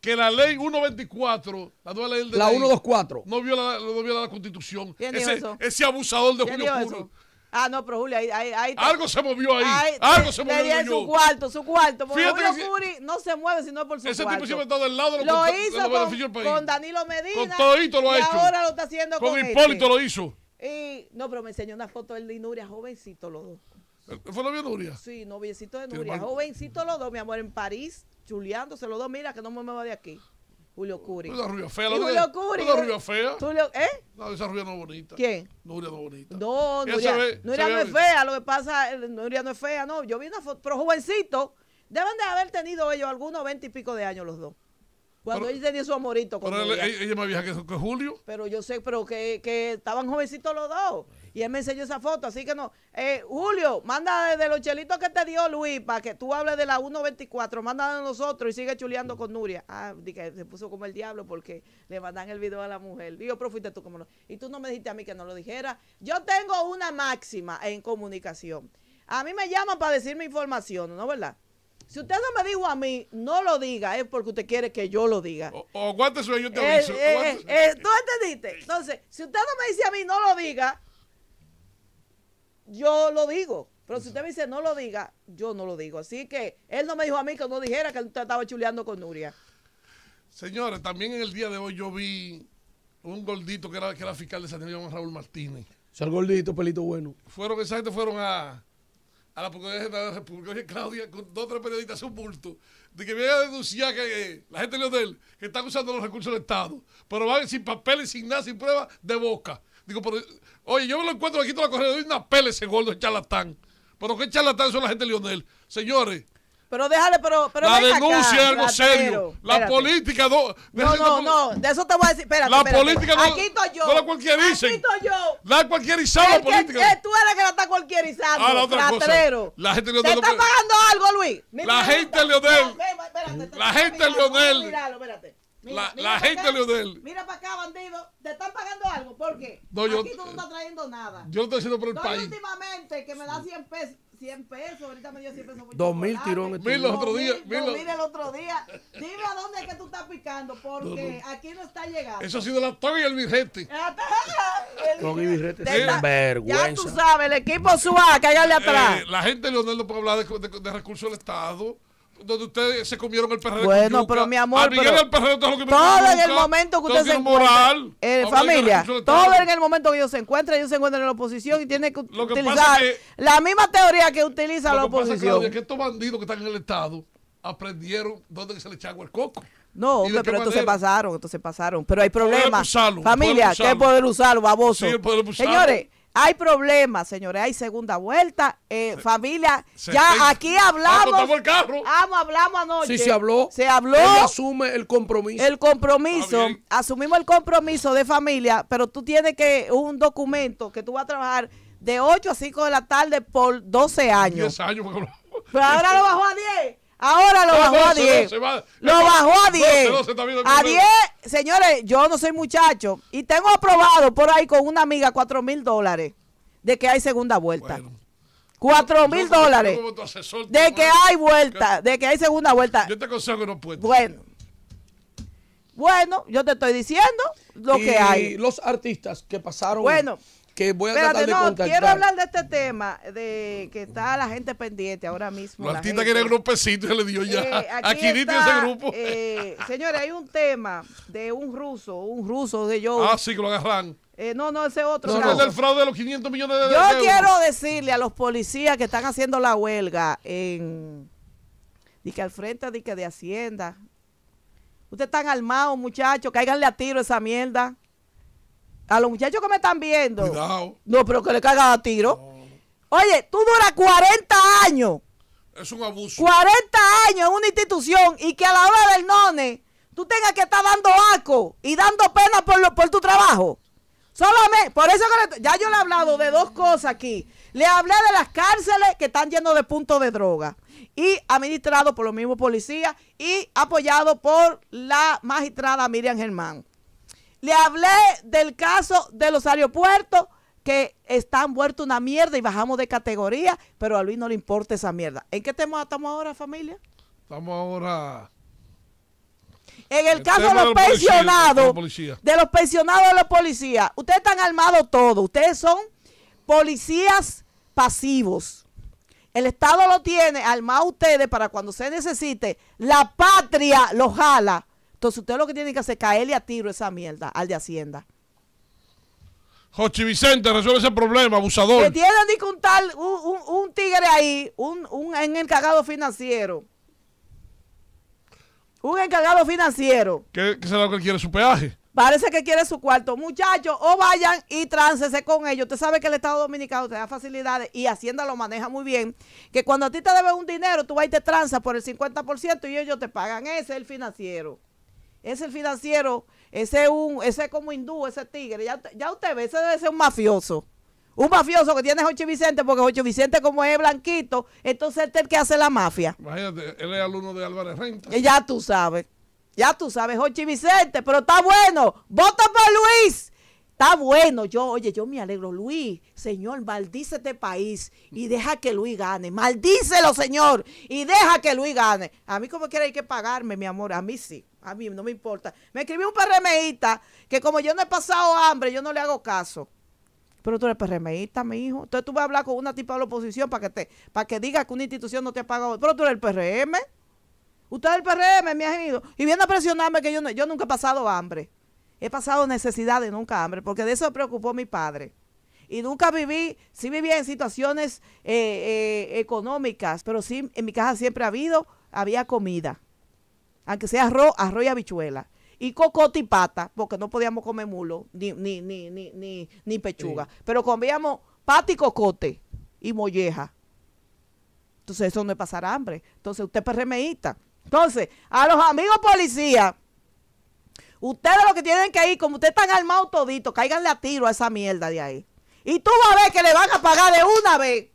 que la ley 124, la nueva ley de La 124. No viola, no viola la constitución. ese, dijo ese abusador de Julio dijo Ah, no, pero Julio, ahí, ahí, Algo se movió ahí. algo se movió. Y en su cuarto, su cuarto. Porque Julio no se mueve si no es por su cuarto. Ese tipo siempre está del lado de los, lo hizo con, país. con Danilo Medina. Con lo ha y ahora lo está haciendo con, Con Hipólito este. lo hizo. Y, no, pero me enseñó una foto del Linuria jovencito los dos. ¿Fue de Nuria? Sí, noviecito de Nuria. Jovencito los dos, mi amor, en París, chuleándose los dos. Mira que no me va de aquí. Julio Curi. rubia fea. La Julio Curi. ¿eh? rubia fea. ¿Eh? No, esa rubia no es bonita. ¿Quién? Nuria no es bonita. No, Nuria, Nuria no es fea. Lo que pasa, eh, Nuria no es fea. No, yo vi una foto, pero jovencito. Deben de haber tenido ellos algunos veinte y pico de años los dos. Cuando ella tenía su amorito con pero ella, más vieja que, Julio. Pero yo sé, pero que, que estaban jovencitos los dos. Y él me enseñó esa foto, así que no. Eh, Julio, manda desde los chelitos que te dio Luis para que tú hables de la 124, manda de nosotros y sigue chuleando con Nuria. Ah, dije, se puso como el diablo porque le mandan el video a la mujer. Digo, profita tú como lo. Y tú no me dijiste a mí que no lo dijera. Yo tengo una máxima en comunicación. A mí me llaman para decirme información, ¿no verdad? Si usted no me dijo a mí, no lo diga, es porque usted quiere que yo lo diga. O, o cuánto yo te eh, aviso. Eh, ¿Tú entendiste? Entonces, si usted no me dice a mí, no lo diga, yo lo digo. Pero si usted me dice no lo diga, yo no lo digo. Así que él no me dijo a mí que no dijera que usted estaba chuleando con Nuria. Señores, también en el día de hoy yo vi un gordito que era, que fiscal de San Diego, Raúl Martínez. Es el gordito, pelito bueno. Fueron, esa gente fueron a, a la Procuraduría General de la República. Oye, Claudia, con dos o tres periodistas, un bulto, de que viene a denunciar que eh, la gente de hotel, que están usando los recursos del Estado, pero van sin papeles, sin nada, sin pruebas, de boca. Digo, pero, oye, yo me lo encuentro aquí toda la corriente doy una pele ese gordo, es charlatán. Pero qué charlatán son la gente de Lionel. Señores. Pero déjale, pero. pero la denuncia es algo serio. La política. no, no, no, de eso te voy a decir. espera la política no. Aquí estoy yo. No la dice. Aquí estoy yo. La cualquiera la política. Que, eh, tú eres que la está cualquierizando. Ah, la otra La gente de Lionel. ¿Te está pagando algo, Luis? la gente de Lionel. la gente de Lionel. Miralo, espérate la, gente Leonel. Mira para acá, bandido. Te están pagando algo. ¿Por qué? No, yo, tú no estás trayendo nada. Yo lo estoy haciendo por el país. últimamente que me da 100 pesos. 100 pesos, ahorita me dio 100 pesos. 2000 tirón. mira el otro día. mira el otro día. Dime a dónde es que tú estás picando, porque aquí no está llegando. Eso ha sido la toga y el birrete. Tony y vergüenza. Ya tú sabes, el equipo suba cállale eh, atrás. la gente, Leonel, no puede hablar de recursos del Estado donde ustedes se comieron el perrero. Bueno, pero mi amor. Pero todo, en el momento que ustedes se eh, familia, todo en el momento que ellos se encuentran, ellos se encuentran en la oposición y tienen que, utilizar la misma teoría que utiliza la oposición. Que que estos bandidos que están en el Estado aprendieron dónde se le echaba el coco. No, hombre, pero entonces pasaron, se pasaron. Pero hay problemas. Familia, que poder usarlo, baboso. Señores. Hay problemas, señores. Hay segunda vuelta. Eh, familia, ya aquí hablamos. vamos, ah, hablamos anoche. Sí, se habló. Se habló. asume el compromiso. El compromiso. Ah, asumimos el compromiso de familia, pero tú tienes que un documento que tú vas a trabajar de 8 a 5 de la tarde por 12 años. 10 años. Pero ahora lo bajó a 10. Ahora lo bajó a 10. Lo bajó a 10. A 10, señores, yo no soy muchacho. Y tengo aprobado por ahí con una amiga 4 mil dólares de que hay segunda vuelta. cuatro 4 mil dólares. de que hay vuelta, de que hay segunda vuelta. Yo te no Bueno. Bueno, yo te estoy diciendo lo que hay. Los artistas que pasaron. Bueno que voy a Espérate, tratar no, quiero hablar de este tema de que está la gente pendiente ahora mismo. que quiere el grupecito y le dio ya. Eh, aquí dice ese grupo. Eh, señores, hay un tema de un ruso, un ruso de yo. Ah, sí, que lo agarran. Eh, no, no, ese otro. No, es el fraude de los 500 millones de Yo quiero decirle a los policías que están haciendo la huelga en. y que al frente dique que de Hacienda. Ustedes están armados, muchachos. Cáiganle a tiro esa mierda a los muchachos que me están viendo. Cuidado. No, pero que le caiga a tiro. Oye, tú duras 40 años. Es un abuso. 40 años en una institución y que a la hora del none tú tengas que estar dando asco y dando pena por, por tu trabajo. Solamente, por eso que ya yo le he hablado de dos cosas aquí. Le hablé de las cárceles que están llenas de puntos de droga y administrado por los mismos policías y apoyado por la magistrada Miriam Germán. Le hablé del caso de los aeropuertos que están vueltos una mierda y bajamos de categoría, pero a Luis no le importa esa mierda. ¿En qué tema estamos ahora, familia? Estamos ahora... En el, caso de los pensionados, de los pensionados de los policías, ustedes están armados todos, ustedes son policías pasivos. El Estado lo tiene armado ustedes para cuando se necesite. La patria los jala entonces usted lo que tiene que hacer es caerle a tiro esa mierda al de Hacienda. Jochi Vicente, resuelve ese problema, abusador. Que tienen ni un, tigre ahí, un, un en el financiero. Un encargado financiero. ¿Qué, será lo que quiere su peaje? Parece que quiere su cuarto. Muchachos, o vayan y tránsese con ellos. Usted sabe que el Estado Dominicano te da facilidades y Hacienda lo maneja muy bien. Que cuando a ti te debe un dinero, tú vas y te tranzas por el 50% y ellos te pagan. Ese es el financiero es el financiero, ese un, ese como hindú, ese tigre, ya, ya usted ve, ese debe ser un mafioso. Un mafioso que tiene ocho Vicente, porque ocho Vicente como es blanquito, entonces este es el que hace la mafia. Imagínate, él es alumno de Álvarez Renta. Eh, ya tú sabes, ya tú sabes, Joche Vicente, pero está bueno, vota por Luis. Está bueno, yo, oye, yo me alegro, Luis, Señor, maldice este país y deja que Luis gane. Maldícelo, Señor, y deja que Luis gane. A mí como quiere hay que pagarme, mi amor, a mí sí. A mí no me importa. Me escribió un PRMista que como yo no he pasado hambre, yo no le hago caso. Pero tú eres PRMista, pues mi hijo. Entonces tú vas a hablar con una tipa de la oposición para que te, para que diga que una institución no te ha pagado. Pero tú eres el PRM. Usted es el PRM, mi amigo. Y viene a presionarme que yo, yo nunca he pasado hambre. He pasado necesidad necesidades, nunca hambre, porque de eso me preocupó mi padre y nunca viví, sí vivía en situaciones eh, eh, económicas, pero sí en mi casa siempre ha habido, había comida aunque sea arroz, arroz y habichuela. Y cocote y pata, porque no podíamos comer mulo, ni, ni, ni, pechuga. Pero comíamos pata y cocote y molleja. Entonces eso no es pasar hambre. Entonces usted es perremeísta. Entonces, a los amigos policías, ustedes lo que tienen que ir, como ustedes están armados toditos, cáiganle a tiro a esa mierda de ahí. Y tú vas a ver que le van a pagar de una vez.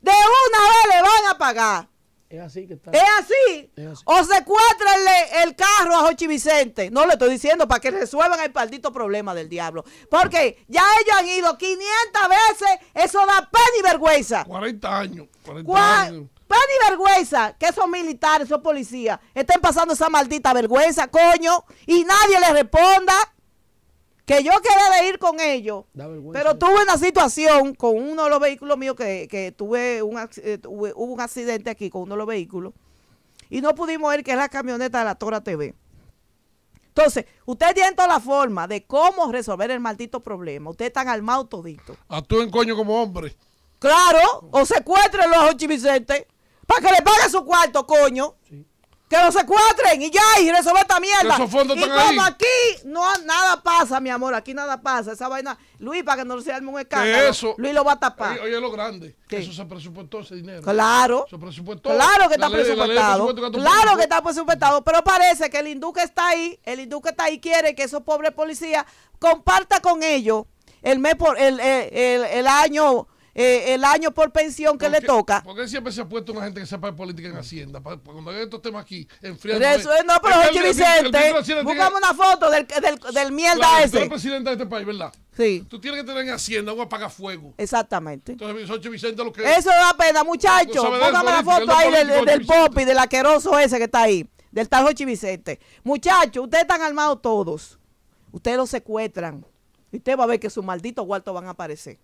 De una vez le van a pagar. Es así que está. ¿Es así? O secuestrenle el carro a Jochi Vicente. No le estoy diciendo para que resuelvan el maldito problema del diablo. Porque ya ellos han ido 500 veces. Eso da pena y vergüenza. 40 años. 40 años. Pena y vergüenza que esos militares, esos policías estén pasando esa maldita vergüenza, coño. Y nadie les responda que yo quería de ir con ellos, pero tuve una situación con uno de los vehículos míos que, tuve eh, un, accidente aquí con uno de los vehículos y no pudimos ir, que es la camioneta de la Tora TV. Entonces, usted tiene toda la forma de cómo resolver el maldito problema. Ustedes están armados toditos. Actúen coño como hombre. Claro, o secuestren los Vicente para que le paguen su cuarto, coño. Que se secuestren y ya, y resolver esta mierda. y como aquí no, nada pasa, mi amor, aquí nada pasa. Esa vaina, Luis, para que no se arme un escándalo, Luis lo va a tapar. Oye, lo grande, que eso se presupuestó ese dinero. Claro. Se presupuestó. Claro que está presupuestado. claro que está presupuestado, pero parece que el hindú que está ahí, el hindú que está ahí quiere que esos pobres policías comparta con ellos el mes por el, el, el año eh, el año por pensión que le toca. Porque siempre se ha puesto una gente que sepa de política en Hacienda. Para, cuando hay estos temas aquí, enfriando. No, pero Jorge Vicente, buscamos una foto del, del, del mierda la, ese. El presidente de este país, ¿verdad? Sí. Tú tienes que tener en Hacienda un apagafuego. Exactamente. Entonces, Jorge Vicente lo que. Eso da pena, muchachos. Póngame la foto ahí del, del, del popi, del aqueroso ese que está ahí. Del tal Jorge Vicente. Muchachos, ustedes están armados todos. Ustedes los secuestran. Y usted va a ver que sus malditos guardos van a aparecer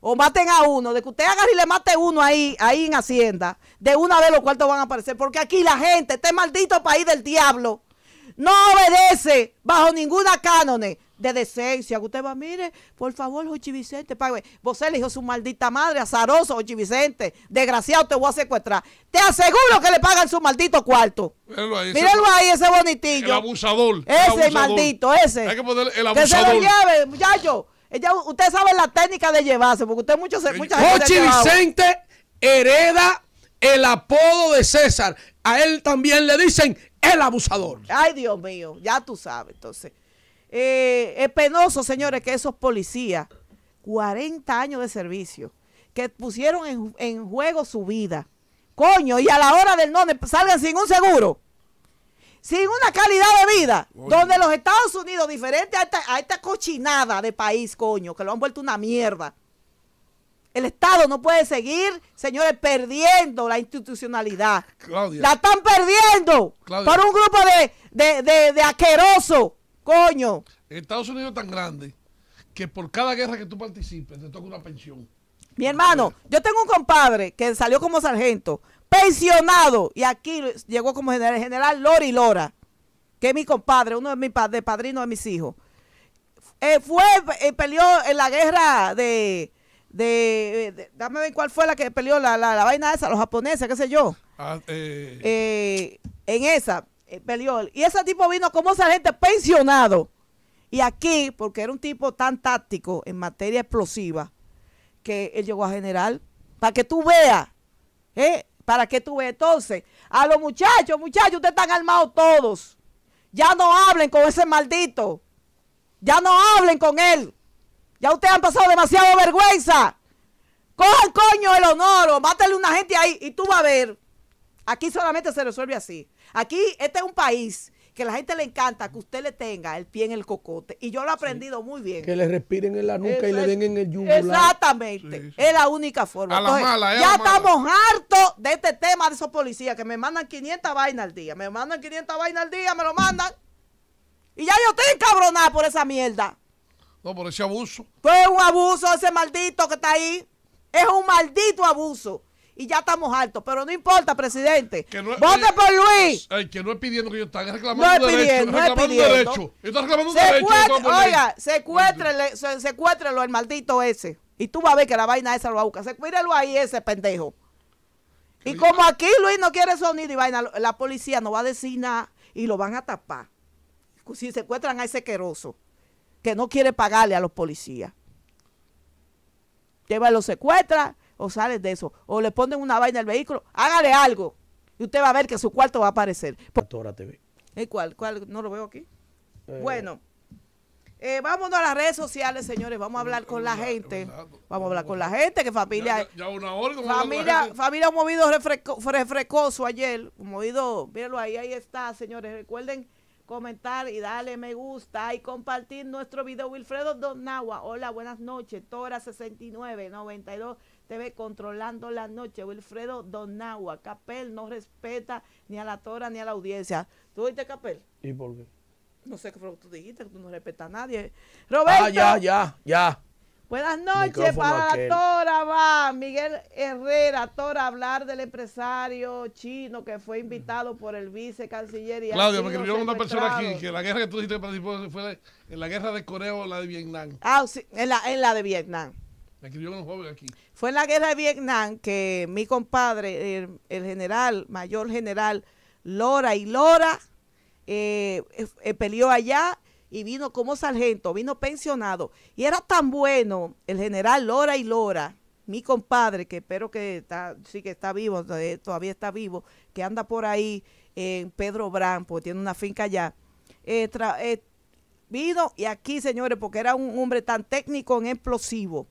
o maten a uno, de que usted haga y le mate uno ahí, ahí en Hacienda, de una vez los cuartos van a aparecer, porque aquí la gente, este maldito país del diablo, no obedece bajo ninguna cánone de decencia. Que usted va, mire, por favor, Jochi Vicente, pague. Vos le su maldita madre, azaroso, Jochi Vicente, desgraciado, te voy a secuestrar. Te aseguro que le pagan su maldito cuarto. ahí, Mírenlo ahí, ese bonitillo. El abusador. Ese maldito, ese. Hay que poner el abusador. Que se lo lleve, muchacho usted sabe la técnica de llevarse, porque usted mucho, mucha Jochi Vicente hereda el apodo de César. A él también le dicen el abusador. Ay, Dios mío, ya tú sabes. Entonces, eh, es penoso, señores, que esos policías, 40 años de servicio, que pusieron en, en juego su vida. Coño, y a la hora del no, salgan sin un seguro sin una calidad de vida. Donde los Estados Unidos, diferente a esta, cochinada de país, coño, que lo han vuelto una mierda. El Estado no puede seguir, señores, perdiendo la institucionalidad. La están perdiendo Claudia. por un grupo de, de, asquerosos, coño. Estados Unidos es tan grande que por cada guerra que tú participes te toca una pensión. Mi hermano, yo tengo un compadre que salió como sargento pensionado. Y aquí llegó como general, general Lori Lora, que es mi compadre, uno de mis padres, padrino de mis hijos. Eh, fue, eh, peleó en la guerra de, de, dame ver cuál fue la que peleó la, la, la vaina esa, los japoneses, qué sé yo. Ah, eh. en esa peleó. Y ese tipo vino como esa gente, pensionado. Y aquí, porque era un tipo tan táctico en materia explosiva, que él llegó a general. Para que tú veas, ¿eh? Para qué tú veas. Entonces, a los muchachos, muchachos, ustedes están armados todos. Ya no hablen con ese maldito. Ya no hablen con él. Ya ustedes han pasado demasiado vergüenza. Cojan coño el honor o mátale una gente ahí y tú vas a ver. Aquí solamente se resuelve así. Aquí, este es un país que la gente le encanta que usted le tenga el pie en el cocote. Y yo lo he aprendido muy bien. Que le respiren en la nuca y le den en el yugular. Exactamente. Es la única forma. A ya estamos hartos de este tema de esos policías que me mandan 500 vainas al día. Me mandan 500 vainas al día, me lo mandan. Y ya yo estoy encabronada por esa mierda. No, por ese abuso. Fue un abuso ese maldito que está ahí. Es un maldito abuso y ya estamos altos. Pero no importa, presidente. Que Vote por eh, Luis. Eh, que no es pidiendo que yo esté reclamando no derecho. No es pidiendo. Derecho. Está reclamando un derecho. Oiga, secuéstrele, secuéstralo secuéstrelo el maldito ese. Y tú vas a ver que la vaina esa lo va a buscar. ahí ese pendejo. Y como aquí Luis no quiere sonido y vaina, la policía no va a decir nada y lo van a tapar. Si secuestran a ese queroso que no quiere pagarle a los policías. Lleva, lo secuestra o sales de eso, o le ponen una vaina al vehículo, hágale algo. Y usted va a ver que su cuarto va a aparecer. TV. ¿El eh, cuál? ¿Cuál? No lo veo aquí. Eh, bueno. Eh, vámonos a las redes sociales, señores. Vamos a hablar con la gente. Vamos a hablar con la gente, que familia. Ya, una hora, familia, familia movido refresco, refrescoso ayer. Movido, mírenlo ahí, ahí está, señores. Recuerden comentar y darle me gusta y compartir nuestro video. Wilfredo Donagua. Hola, buenas noches. Tora 6992 te ve controlando la noche. Wilfredo Donagua, Capel no respeta ni a la tora ni a la audiencia. ¿Tú oíste, Capel? ¿Y por qué? No sé qué fue lo que tú dijiste, que tú no respetas a nadie. Roberto. Ah, ya, ya, ya. Buenas noches para la Tora, va Miguel Herrera, Tora, hablar del empresario chino que fue invitado por el vicecanciller. Y Claudio, me escribió una persona aquí que la guerra que tú dijiste participó fue en la guerra de Corea o la de Vietnam. Ah, sí, en la, en la de Vietnam aquí. Fue en la guerra de Vietnam que mi compadre, el, general, mayor general Lora y Lora, eh, eh, eh, peleó allá y vino como sargento, vino pensionado. Y era tan bueno el general Lora y Lora, mi compadre, que espero que está, sí que está vivo, todavía está vivo, que anda por ahí en Pedro Bran, tiene una finca allá. vino y aquí, señores, porque era un hombre tan técnico en explosivo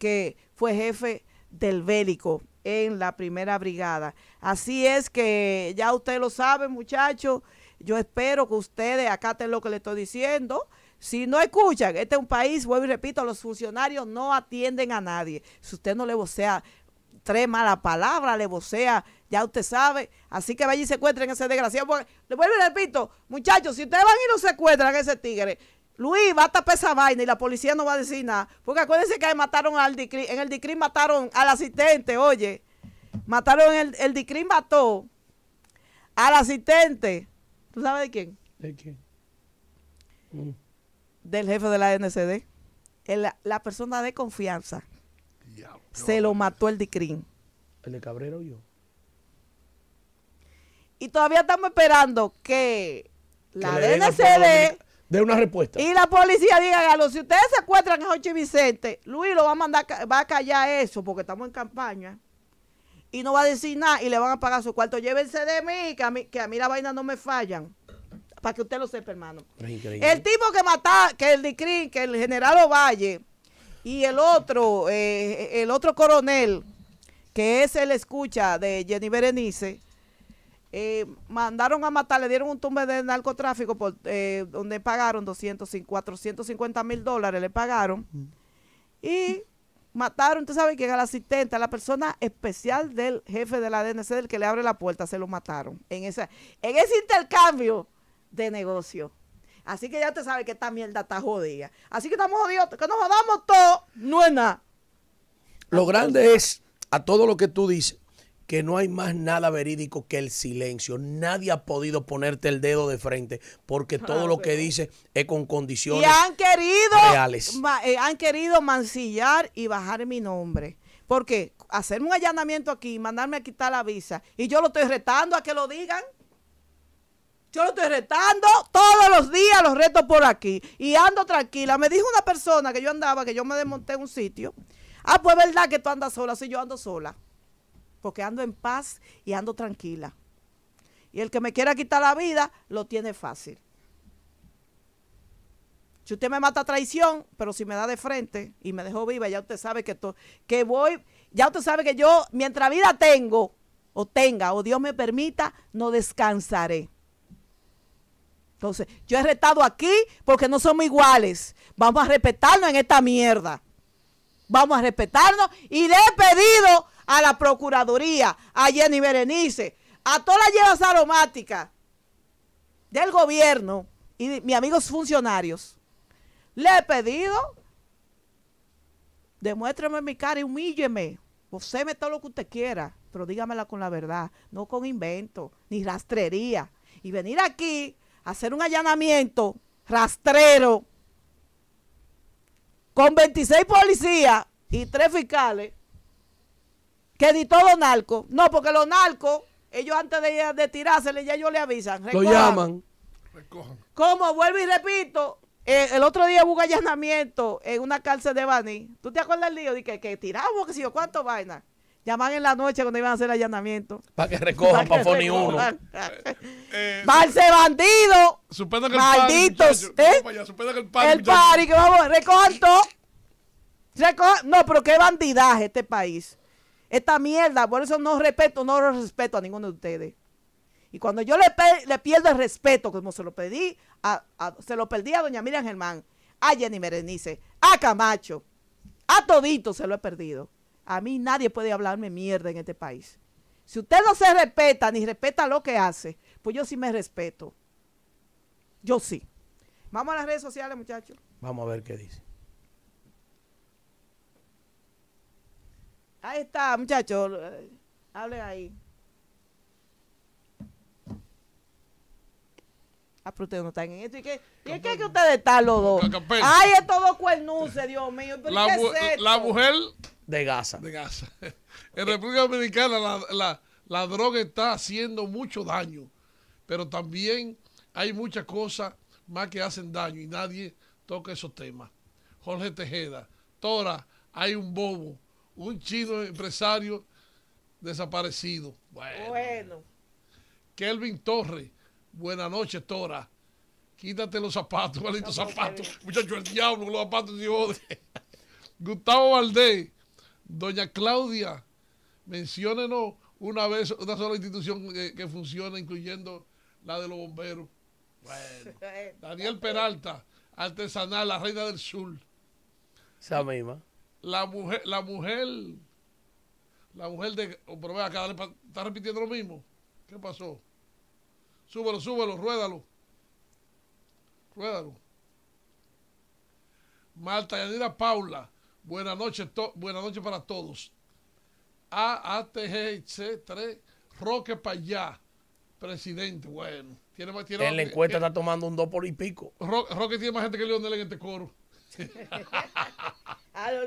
que fue jefe del bélico en la primera brigada. Así es que ya usted lo sabe, muchachos. Yo espero que ustedes acaten lo que le estoy diciendo. Si no escuchan, este es un país, vuelvo y repito, los funcionarios no atienden a nadie. Si usted no le vocea tres malas palabras, le vocea, ya usted sabe. Así que vayan y secuestren ese desgraciado. le vuelvo y repito, muchachos, si ustedes van y no secuestran a ese tigre, Luis, basta para esa vaina y la policía no va a decir nada. Porque acuérdense que mataron al en el DICRIN mataron al asistente, oye. Mataron el, el mató al asistente. ¿Tú sabes de quién? ¿De quién? Mm. Del jefe de la NCD. la persona de confianza. se lo mató el DICRIN. El de Cabrero yo. Y todavía estamos esperando que la DNCD de una respuesta. Y la policía diga, Galo, si ustedes secuestran a Jorge Vicente, Luis lo va a mandar, va a callar eso porque estamos en campaña y no va a decir nada y le van a pagar su cuarto. Llévense de mí que a mí, que a mí la vaina no me fallan. Para que usted lo sepa, hermano. El tipo que mató, que el DICRIN, que el general Ovalle y el otro, eh, el otro coronel, que es el escucha de Jenny Berenice, eh, mandaron a matar, le dieron un tumbe de narcotráfico por, eh, donde pagaron 200, 450 mil dólares, le pagaron. Y mataron, tú sabes que la asistente, la persona especial del jefe de la DNC, del que le abre la puerta, se lo mataron en, esa, en ese intercambio de negocio. Así que ya te sabes que esta mierda está jodida. Así que estamos jodidos, que nos jodamos todos no es nada. Lo grande es, a todo lo que tú dices, que no hay más nada verídico que el silencio. Nadie ha podido ponerte el dedo de frente porque ah, todo lo que dice es con condiciones han querido, reales. Eh, han querido mancillar y bajar mi nombre. Porque hacer un allanamiento aquí, mandarme a quitar la visa, y yo lo estoy retando a que lo digan. Yo lo estoy retando todos los días, los reto por aquí. Y ando tranquila. Me dijo una persona que yo andaba, que yo me desmonté en un sitio. Ah, pues verdad que tú andas sola, sí, yo ando sola porque ando en paz y ando tranquila. Y el que me quiera quitar la vida, lo tiene fácil. Si usted me mata a traición, pero si me da de frente y me dejó viva, ya usted sabe que, que voy, ya usted sabe que yo, mientras vida tengo, o tenga, o Dios me permita, no descansaré. Entonces, yo he retado aquí porque no somos iguales. Vamos a respetarnos en esta mierda. Vamos a respetarnos y le he pedido a la Procuraduría, a Jenny Berenice, a todas las llevas aromáticas del gobierno y de, mis amigos funcionarios. Le he pedido, demuéstreme mi cara y humílleme, poseme todo lo que usted quiera, pero dígamela con la verdad, no con invento, ni rastrería. Y venir aquí a hacer un allanamiento rastrero con 26 policías y tres fiscales que editó los narcos. No, porque los narcos, ellos antes de, de ya ellos le avisan. Lo llaman. Como vuelvo y repito, eh, el otro día hubo allanamiento en una cárcel de Bani. ¿Tú te acuerdas del lío? dije que, tiramos, que si yo, cuánto vaina. Llaman en la noche cuando iban a hacer allanamiento. Para que recojan, para Foni uno. Eh, eh, mal se bandido! que el ¡Malditos! el El pari, que vamos, recojan No, pero qué bandidaje este país. Esta mierda, por eso no respeto, no respeto a ninguno de ustedes. Y cuando yo le, le pierdo el respeto, como se lo pedí, a, se lo perdí a doña Miriam Germán, a Jenny Merenice, a Camacho, a todito se lo he perdido. A mí nadie puede hablarme mierda en este país. Si usted no se respeta ni respeta lo que hace, pues yo sí me respeto. Yo sí. Vamos a las redes sociales, muchachos. Vamos a ver qué dice. Ahí está, muchachos. Hablen ahí. Ah, pero ustedes no están en esto. ¿Y qué, es que ustedes están los dos? Ay, es todo cuernuce, Dios mío. la, la mujer de Gaza. De Gaza. En República Dominicana la, la, la, droga está haciendo mucho daño, pero también hay muchas cosas más que hacen daño y nadie toca esos temas. Jorge Tejeda, Tora, hay un bobo un chino empresario desaparecido. Bueno. Kelvin Torres, buenas noches, Tora. Quítate los zapatos, malitos zapatos. Muchacho, el diablo, los zapatos de Gustavo Valdés, doña Claudia, menciónenos una vez una sola institución que, que funciona, incluyendo la de los bomberos. Bueno. Daniel Peralta, artesanal, la reina del sur. Esa misma la mujer, la mujer, la mujer de. Oh, pero vea, acá, está repitiendo lo mismo. ¿Qué pasó? Súbelo, súbelo, ruédalo. Ruédalo. Marta Yanira Paula. Buenas noches, buenas noches para todos. A, A, T, C, 3 Roque allá presidente. Bueno, tiene más. Tiene en la encuesta está tomando un 2 por y pico. Roque, tiene más gente que León, en este coro. A los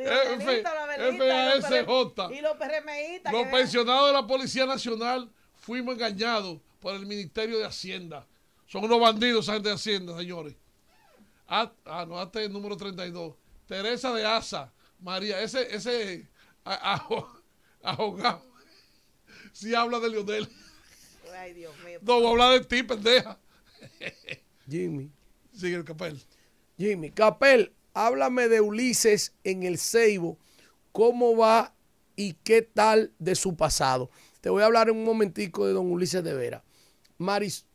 pensionados de la Policía Nacional fuimos engañados por el Ministerio de Hacienda. Son unos bandidos de Hacienda, señores. Ah, ah no, hasta el número 32. Teresa de Asa, María, ese, ese ahogado, si habla de Lionel. Ay, Dios No, voy a hablar de ti, pendeja. Jimmy. Sigue el capel. Jimmy, capel, Háblame de Ulises en el Seibo. cómo va y qué tal de su pasado. Te voy a hablar en un momentico de don Ulises de Vera. Marisol.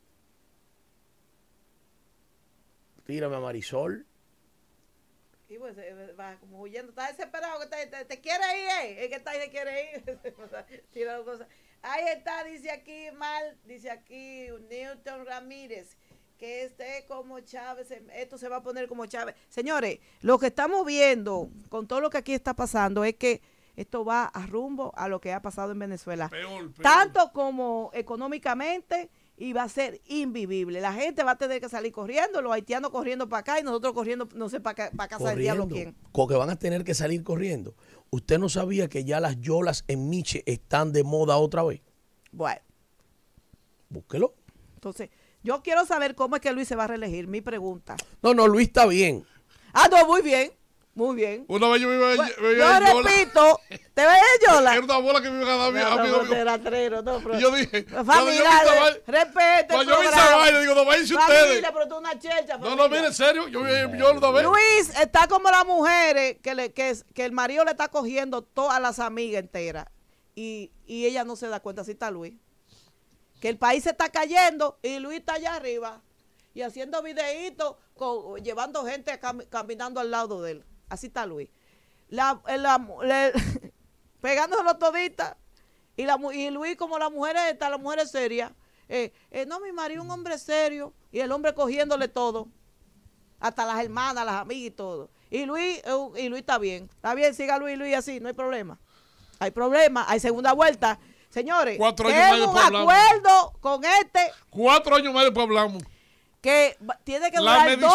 Tírame a Marisol. Y pues, eh, eh, va como huyendo, está desesperado, te, quiere ir, eh. es que está ahí, quiere ir. ahí está, dice aquí Mal, dice aquí Newton Ramírez que esté como Chávez, esto se va a poner como Chávez. Señores, lo que estamos viendo con todo lo que aquí está pasando es que esto va a rumbo a lo que ha pasado en Venezuela. Tanto como económicamente y va a ser invivible. La gente va a tener que salir corriendo, los haitianos corriendo para acá y nosotros corriendo, no sé, para, para casa del diablo quién. Porque van a tener que salir corriendo. ¿Usted no sabía que ya las yolas en Miche están de moda otra vez? Bueno. Búsquelo. Entonces, yo quiero saber cómo es que Luis se va a reelegir, mi pregunta. No, no, Luis está bien. Ah, no, muy bien. Muy bien. Una vez yo iba a Yo repito, te veía Yola. Era una bola que me iba a dar mi amigo. yo dije, pues, familiar, respete. yo hice a digo, no váyanse ustedes. pero No, no, mire, en serio, yo no lo Luis está como las mujeres que, que, el marido le está cogiendo todas las amigas enteras. Y, y ella no se da cuenta si está Luis que el país se está cayendo y Luis está allá arriba y haciendo videitos, llevando gente caminando al lado de él. Así está Luis. La, todita. Y, la, y Luis, como la mujer está la mujer seria eh, eh, no, mi marido un hombre serio. Y el hombre cogiéndole todo. Hasta las hermanas, las amigas y todo. Y Luis, eh, y Luis está bien. Está bien, siga Luis, Luis así, no hay problema. Hay problema, hay segunda vuelta. Señores, cuatro un acuerdo con este. Cuatro años más después hablamos. Que tiene que durar 12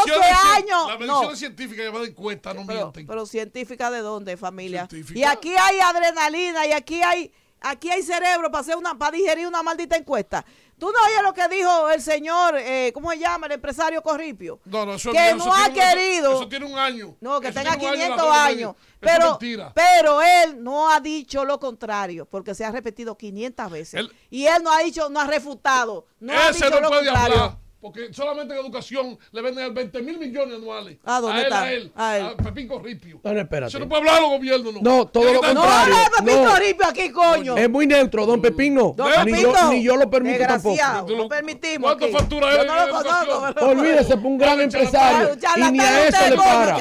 años. La medición científica llamada encuesta, no pero, mienten. Pero científica de dónde, familia. Y aquí hay adrenalina y aquí hay, aquí hay cerebro para hacer una, para digerir una maldita encuesta. Tú no oyes lo que dijo el señor, eh, ¿cómo se llama? El empresario Corripio. que no ha querido. eso tiene un año. No, que tenga 500 años. Pero, pero él no ha dicho lo contrario, porque se ha repetido 500 veces. y él no ha dicho, no ha refutado. No ese no lo puede Hablar porque solamente en educación le venden 20 mil millones anuales. Ah, ¿A dónde él, está? A él, a, él. a Pepín Corripio. No, espérate. Se no puede hablar los gobiernos, ¿no? No, todo lo contrario. No, no, Pepín Corripio aquí, coño. Es muy neutro, don mm. Pepín no. Don ni, yo, ni yo lo permito tampoco. Lo, lo permitimos. ¿Cuánto factura él? es? no lo conozco. Olvídese, fue un gran empresario. Y ni a eso le para.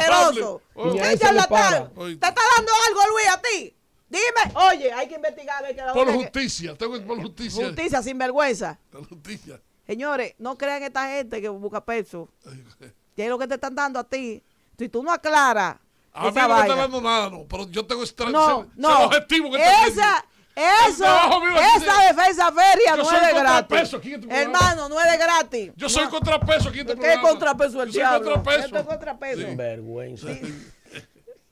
Ni a eso le para. ¿Te está dando algo, Luis, a ti? Dime, oye, hay que investigar. Por justicia, tengo por justicia. Justicia, sin vergüenza. Por justicia. Señores, no crean esta gente que busca peso. ¿Qué es lo que te están dando a ti. Si tú no aclaras. A mí no me están dando nada, no. Pero yo tengo ese no, no. esa, eso, esa defensa feria no es de gratis. Este Hermano, no es de gratis. Yo soy contrapeso aquí en este ¿Qué contrapeso el chavo? Contrapeso. es contrapeso. vergüenza.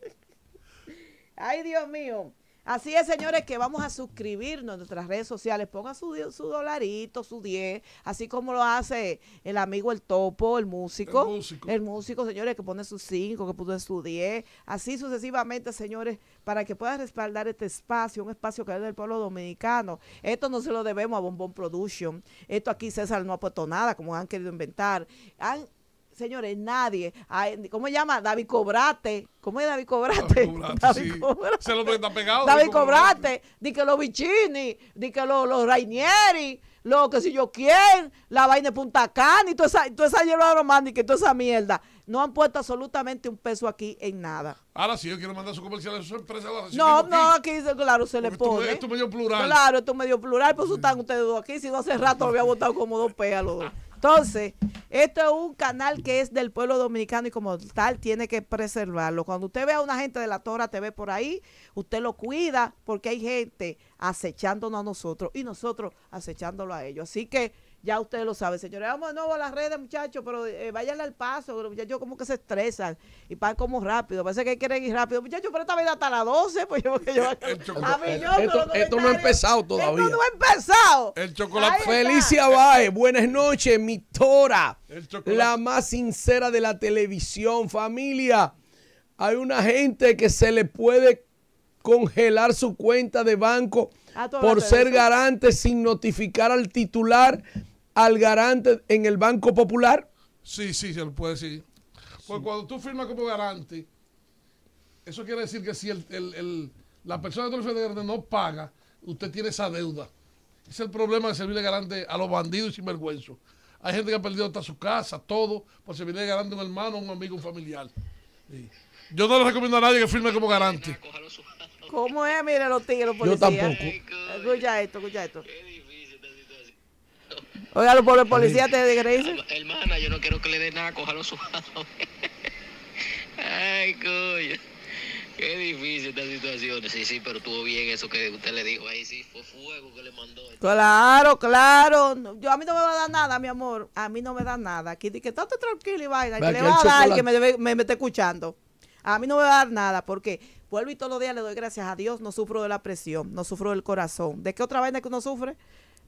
Ay, Dios mío. Así es, señores, que vamos a suscribirnos a nuestras redes sociales. Pongan su, su dolarito, su 10, así como lo hace el amigo el topo, el músico. El músico, señores, que pone su 5, que pone su 10. Así sucesivamente, señores, para que puedan respaldar este espacio, un espacio que es del pueblo dominicano. Esto no se lo debemos a Bombón Production. Esto aquí César no ha puesto nada, como han querido inventar señores, nadie. ¿Cómo se llama? David Cobrate. ¿Cómo es David Cobrate? David Cobrate. sí. lo está pegado. David, Cobrate. Di que los Bichini, di que los, Rainieri, lo que si yo quién, la vaina de Punta Cana y toda esa, toda esa hierba romántica y toda esa mierda. No han puesto absolutamente un peso aquí en nada. Ahora sí, yo quiero mandar su comercial a su empresa. No, no, aquí claro, se le pone. Esto, es medio plural. Claro, esto medio plural, pues eso están ustedes dos aquí. Si no hace rato lo había votado como dos dos entonces, esto es un canal que es del pueblo dominicano y como tal tiene que preservarlo. Cuando usted ve a una gente de la Tora TV por ahí, usted lo cuida porque hay gente acechándonos a nosotros y nosotros acechándolo a ellos. Así que ya ustedes lo saben, señores. Vamos de nuevo a las redes, muchachos, pero eh, váyanle al paso, los muchachos como que se estresan y para como rápido. Parece que quieren ir rápido. Muchachos, pero esta vez hasta las 12, pues yo, esto, no ha empezado todavía. Esto no ha empezado. El chocolate. Felicia Valle, buenas noches, mi tora. La más sincera de la televisión, familia. Hay una gente que se le puede congelar su cuenta de banco ah, por ser garante sin notificar al titular al garante en el Banco Popular? Sí, sí, se lo puede decir. Porque cuando tú firmas como garante, eso quiere decir que si el, el, la persona de tú garante no paga, usted tiene esa deuda. ese Es el problema de servirle garante a los bandidos y sinvergüenzos. Hay gente que ha perdido hasta su casa, todo, por servir de garante a un hermano, un amigo, un familiar. Yo no le recomiendo a nadie que firme como garante. ¿Cómo es? Mira los tigres, los policías. Yo tampoco. Escucha esto, escucha esto. Oiga, los pobres policías te desgracian. Hermana, yo no quiero que le den nada, cójalo suave. Ay, coño. Qué difícil esta situación. Sí, sí, pero estuvo bien eso que usted le dijo ahí. Sí, fue fuego que le mandó. Claro, claro. Yo, a mí no me va a dar nada, mi amor. A mí no me da nada. Aquí que estate tranquilo y vaya. Que le va a dar que me, esté escuchando. A mí no me va a dar nada porque vuelvo y todos los días le doy gracias a Dios. No sufro de la presión, no sufro del corazón. ¿De qué otra vaina que uno sufre?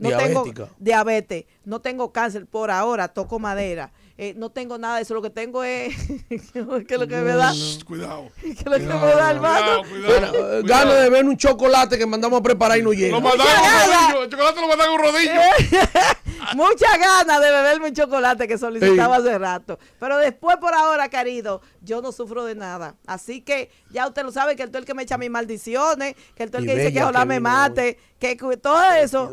no tengo diabetes, no tengo cáncer por ahora, toco madera. Eh, no tengo nada de eso, lo que tengo es que lo que me da cuidado que lo que me da el eh, gana de ver un chocolate que mandamos a preparar y no llega el chocolate lo mandan un rodillo mucha ganas de beberme un chocolate que solicitaba hace rato pero después por ahora querido yo no sufro de nada así que ya usted lo sabe que el tú el que me echa mis maldiciones que el tú el que dice que ojalá me mate que todo eso.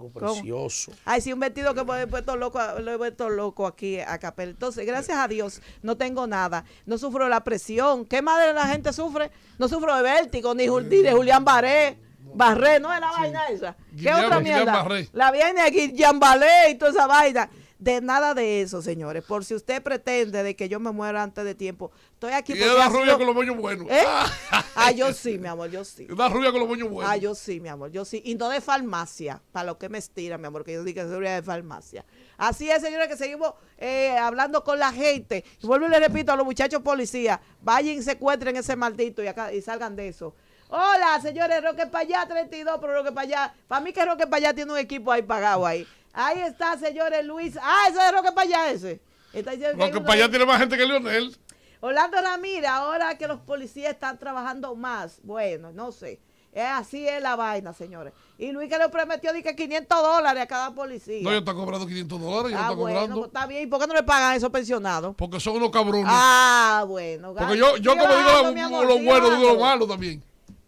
Un precioso. Ay, sí, un vestido que puesto loco, lo he puesto loco aquí a Capel. Entonces, gracias a Dios, no tengo nada. No sufro la presión. ¿Qué madre la gente sufre? No sufro de vértigo, ni de Julián Baré. Barré, no es la vaina esa. ¿Qué otra mierda? La viene aquí, Jambalé y toda esa vaina de nada de eso, señores. Por si usted pretende de que yo me muera antes de tiempo, estoy aquí. Y la rubia con los ¿Eh? ah. ah, yo sí, mi amor, yo sí. da rubia con los moños buenos. Ah, yo sí, mi amor, yo sí. Y no de farmacia, para lo que me estira, mi amor, que yo diga que es de farmacia. Así es, señores, que seguimos eh, hablando con la gente. Y vuelvo y le repito a los muchachos policías, vayan y secuestren ese maldito y, acá, y salgan de eso. Hola, señores, Roque allá 32, pero Roque allá para mí que Roque allá tiene un equipo ahí pagado ahí. Ahí está, señores, Luis. Ah, ese es Roque Payá ese. Está diciendo Roque Payá allá tiene más gente que Lionel. Orlando Ramírez, ahora que los policías están trabajando más. Bueno, no sé. Así es la vaina, señores. Y Luis que le prometió que 500 dólares a cada policía. No, yo está cobrando 500 dólares. Ah, está bueno, está bien. ¿Y por qué no le pagan a esos pensionados? Porque son unos cabrones. Ah, bueno. Porque yo, yo como digo lo, bueno, digo lo malo también.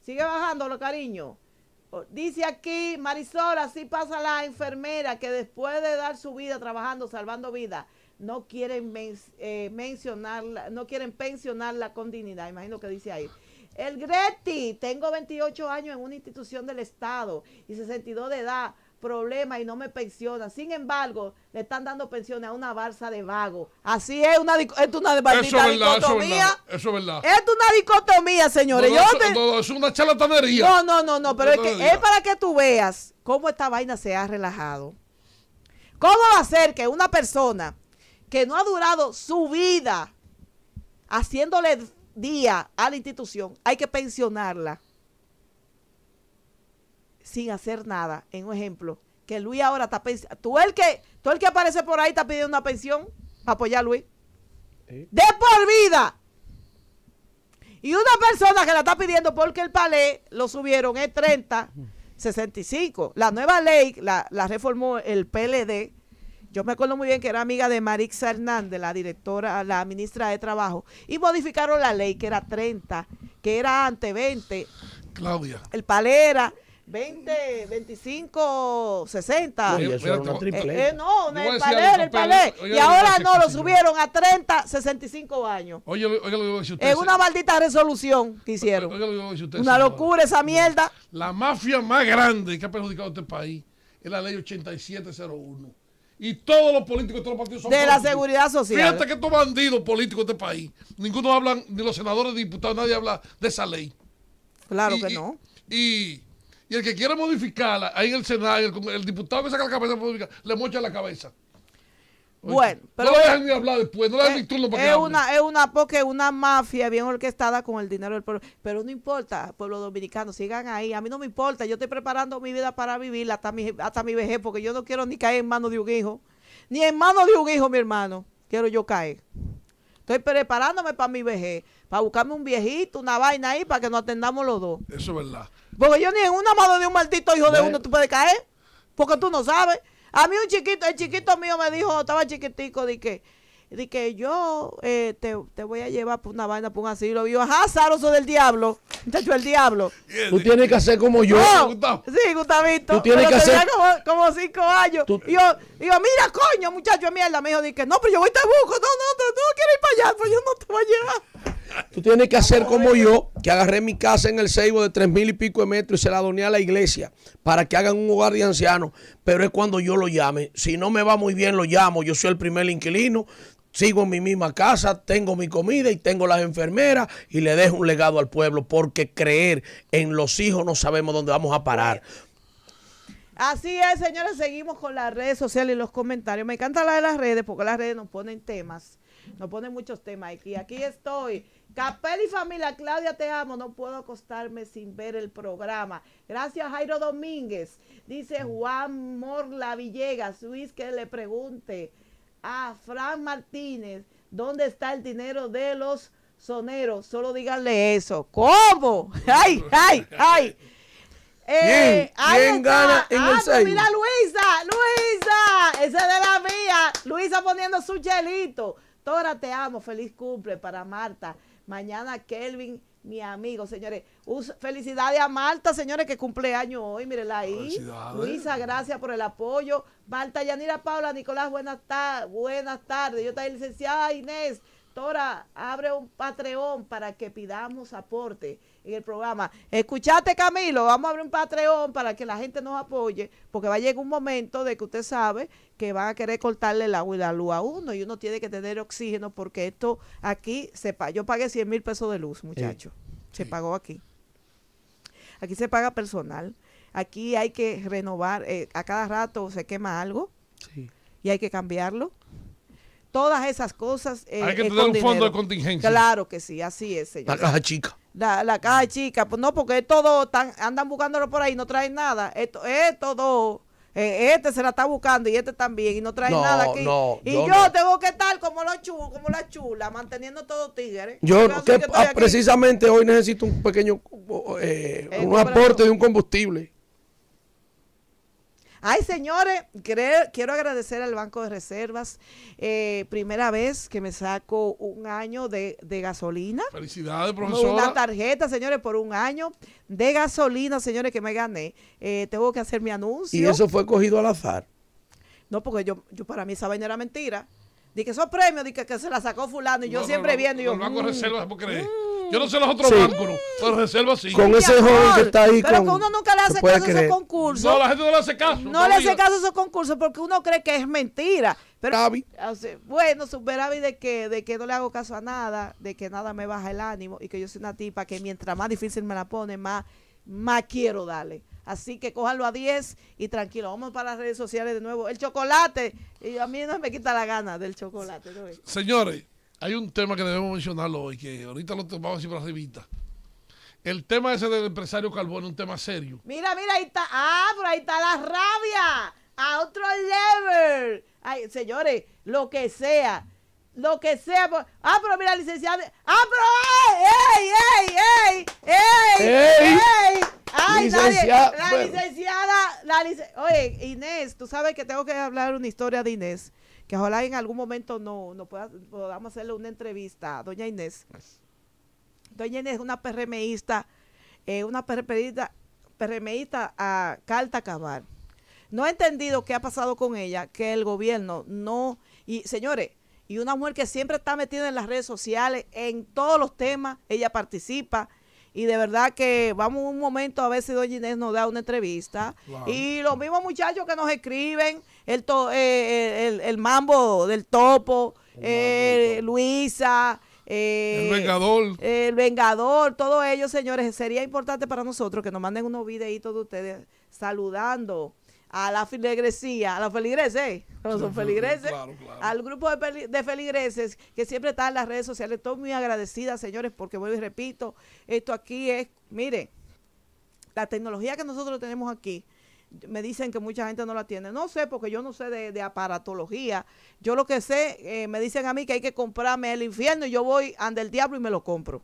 Sigue bajándolo, cariño. Dice aquí Marisol, así pasa la enfermera que después de dar su vida trabajando, salvando vida no quieren eh, mencionarla, no quieren pensionarla con dignidad. Imagino que dice ahí. El Greti, tengo 28 años en una institución del Estado y 62 de edad problema y no me pensiona, Sin embargo, le están dando pensiones a una balsa de vago. Así es una, es una dicotomía. Eso es verdad. Es una dicotomía, señores. no, es una charlatanería. No, no, no, no, pero es es para que tú veas cómo esta vaina se ha relajado. ¿Cómo va a ser que una persona que no ha durado su vida haciéndole día a la institución, hay que pensionarla? sin hacer nada. En un ejemplo, que Luis ahora está pensando. Tú el que, que aparece por ahí está pidiendo una pensión para apoyar a Luis. De por vida. Y una persona que la está pidiendo porque el palé lo subieron es 30, 65. La nueva ley la, reformó el PLD. Yo me acuerdo muy bien que era amiga de Marixa Hernández, la directora, la ministra de Trabajo, y modificaron la ley que era 30, que era antes 20. Claudia. El palé era 20, 25, 60. Uy, eso era triple. Eh, eh e. no, el palé, el palé. Y ahora no, lo subieron a 30, 65 años. Oye, oye, lo que usted. Es una maldita resolución que hicieron. Oye, lo que usted, una locura esa mierda. La mafia más grande que ha perjudicado a este país es la ley 8701. Y todos los políticos, todos los partidos son De la seguridad social. Fíjate que estos bandidos políticos de este país, ninguno hablan, ni los senadores, ni diputados, nadie habla de esa ley. Claro que no. Y y el que quiere modificarla, ahí en el Senado, el, diputado que saca la cabeza le mocha la cabeza. bueno, pero. No dejan ni hablar después, no le dan eh, turno para es una, Es una, porque una mafia bien orquestada con el dinero del pueblo. Pero no importa, pueblo dominicano, sigan ahí. A mí no me importa, yo estoy preparando mi vida para vivirla hasta mi, hasta mi vejez, porque yo no quiero ni caer en manos de un hijo. Ni en manos de un hijo, mi hermano. Quiero yo caer. Estoy preparándome para mi vejez para buscarme un viejito, una vaina ahí, para que nos atendamos los dos. Eso es verdad. Porque yo ni en una mano de un maldito hijo de uno tú puedes caer, porque tú no sabes. A mí un chiquito, el chiquito mío me dijo, estaba chiquitico, de que, que yo eh, te, te, voy a llevar por una vaina, por un asilo. Y yo, ajá, zaroso del diablo. Muchacho, el diablo. Tú tienes que hacer como yo. Gustavo. Sí, Gustavito. Tú tienes que hacer. Como, cinco años. Y yo, digo, mira, coño, muchacho, mierda. Me dijo, no, pero yo voy te busco. No, no, tú, no quieres ir para allá, pues yo no te voy a llevar. Tú tienes que hacer como yo, que agarré mi casa en el Seibo de tres mil y pico de metros y se la doné a la iglesia para que hagan un hogar de ancianos. Pero es cuando yo lo llame. Si no me va muy bien, lo llamo. Yo soy el primer inquilino. Sigo en mi misma casa, tengo mi comida y tengo las enfermeras y le dejo un legado al pueblo porque creer en los hijos no sabemos dónde vamos a parar. Así es, señores, seguimos con las redes sociales y los comentarios. Me encanta la de las redes porque las redes nos ponen temas nos pone muchos temas aquí. Aquí estoy. Capel y familia, Claudia, te amo. No puedo acostarme sin ver el programa. Gracias, Jairo Domínguez. Dice Juan Morla Villegas. Luis, que le pregunte a Fran Martínez dónde está el dinero de los soneros. Solo díganle eso. ¿Cómo? ¡Ay, ay, ay! Eh, ¿Quién, gana en ah, Mira, Luisa, Luisa, esa de la mía. Luisa poniendo su chelito. Tora, te amo. Feliz cumple para Marta. Mañana Kelvin, mi amigo, señores. felicidades a Marta, señores, que cumple año hoy. Mírenla ahí. Luisa, gracias por el apoyo. Marta Yanira Paula, Nicolás, buenas tardes. Buenas tardes. Yo también, licenciada Inés. Tora, abre un Patreon para que pidamos aporte y el programa. Escuchate, Camilo, vamos a abrir un Patreon para que la gente nos apoye, porque va a llegar un momento de que usted sabe que van a querer cortarle el agua y la luz a uno y uno tiene que tener oxígeno porque esto aquí, se yo pagué 100 mil pesos de luz, muchachos. Se pagó aquí. Aquí se paga personal. Aquí hay que renovar. Eh, a cada rato se quema algo y hay que cambiarlo todas esas cosas. Eh, hay que tener un fondo de contingencia. Claro que sí, así es, señor. La caja chica la, la caja chica, pues no, porque estos dos están, andan buscándolo por ahí, no traen nada. Esto, estos dos eh, este se la está buscando y este también, y no trae nada aquí. y yo, tengo que estar como, la chula, como la chula, manteniendo todo tigre. Yo ah, precisamente hoy necesito un pequeño eh, eh, un aporte de un combustible. Ay, señores, quiero agradecer al Banco de Reservas. Eh, primera vez que me saco un año de, gasolina. Felicidades, profesor. Una tarjeta, señores, por un año de gasolina, señores, que me gané. Eh, tengo que hacer mi anuncio. ¿Y eso fue cogido al azar? No, porque yo, yo para mí esa vaina era mentira. Dije que esos premios, dije que, se la sacó fulano y yo siempre viendo. yo, Banco de mm". Reservas, ¿por yo no sé los otros pero reserva así Con ese joven que está ahí. Pero que uno nunca le hace caso a esos concursos. No, la gente no le hace caso. No, le hace caso a esos concursos porque uno cree que es mentira. Pero, bueno, super de que, de que no le hago caso a nada, de que nada me baja el ánimo y que yo soy una tipa que mientras más difícil me la pone, más, más quiero darle. Así que cójalo a 10 y tranquilo. Vamos para las redes sociales de nuevo. El chocolate. Y a mí no me quita la gana del chocolate. Señores, hay un tema que debemos mencionarlo hoy, que ahorita lo tomamos así por arribita. El tema ese del empresario Carbón es un tema serio. Mira, mira, ahí está. Ah, pero ahí está la rabia. A otro level. Ay, señores, lo que sea. Lo que sea. Ah, pero mira, licenciada. Ah, pero. ¡Ey, ey, ey! ¡Ey! ¡Ey! ay nadie, La licenciada. La lic... Oye, Inés, tú sabes que tengo que hablar una historia de Inés que ojalá en algún momento no, no podamos hacerle una entrevista a doña Inés. Doña Inés es una PRMista, eh, una PRMista, a carta Cabal No he entendido qué ha pasado con ella, que el gobierno no... Y señores, y una mujer que siempre está metida en las redes sociales, en todos los temas, ella participa, y de verdad que vamos un momento a ver si Doña Inés nos da una entrevista. Y los mismos muchachos que nos escriben, el, eh, eh, el, mambo del topo, eh, Luisa. el Vengador. El Vengador, todos ellos, señores. Sería importante para nosotros que nos manden unos videitos de ustedes saludando a la feligresía, a los feligreses, son feligreses, al grupo de, feligreses que siempre está en las redes sociales. Estoy muy agradecida, señores, porque vuelvo y repito, esto aquí es, mire, la tecnología que nosotros tenemos aquí, me dicen que mucha gente no la tiene. No sé, porque yo no sé de, aparatología. Yo lo que sé, eh, me dicen a mí que hay que comprarme el infierno y yo voy ante el diablo y me lo compro.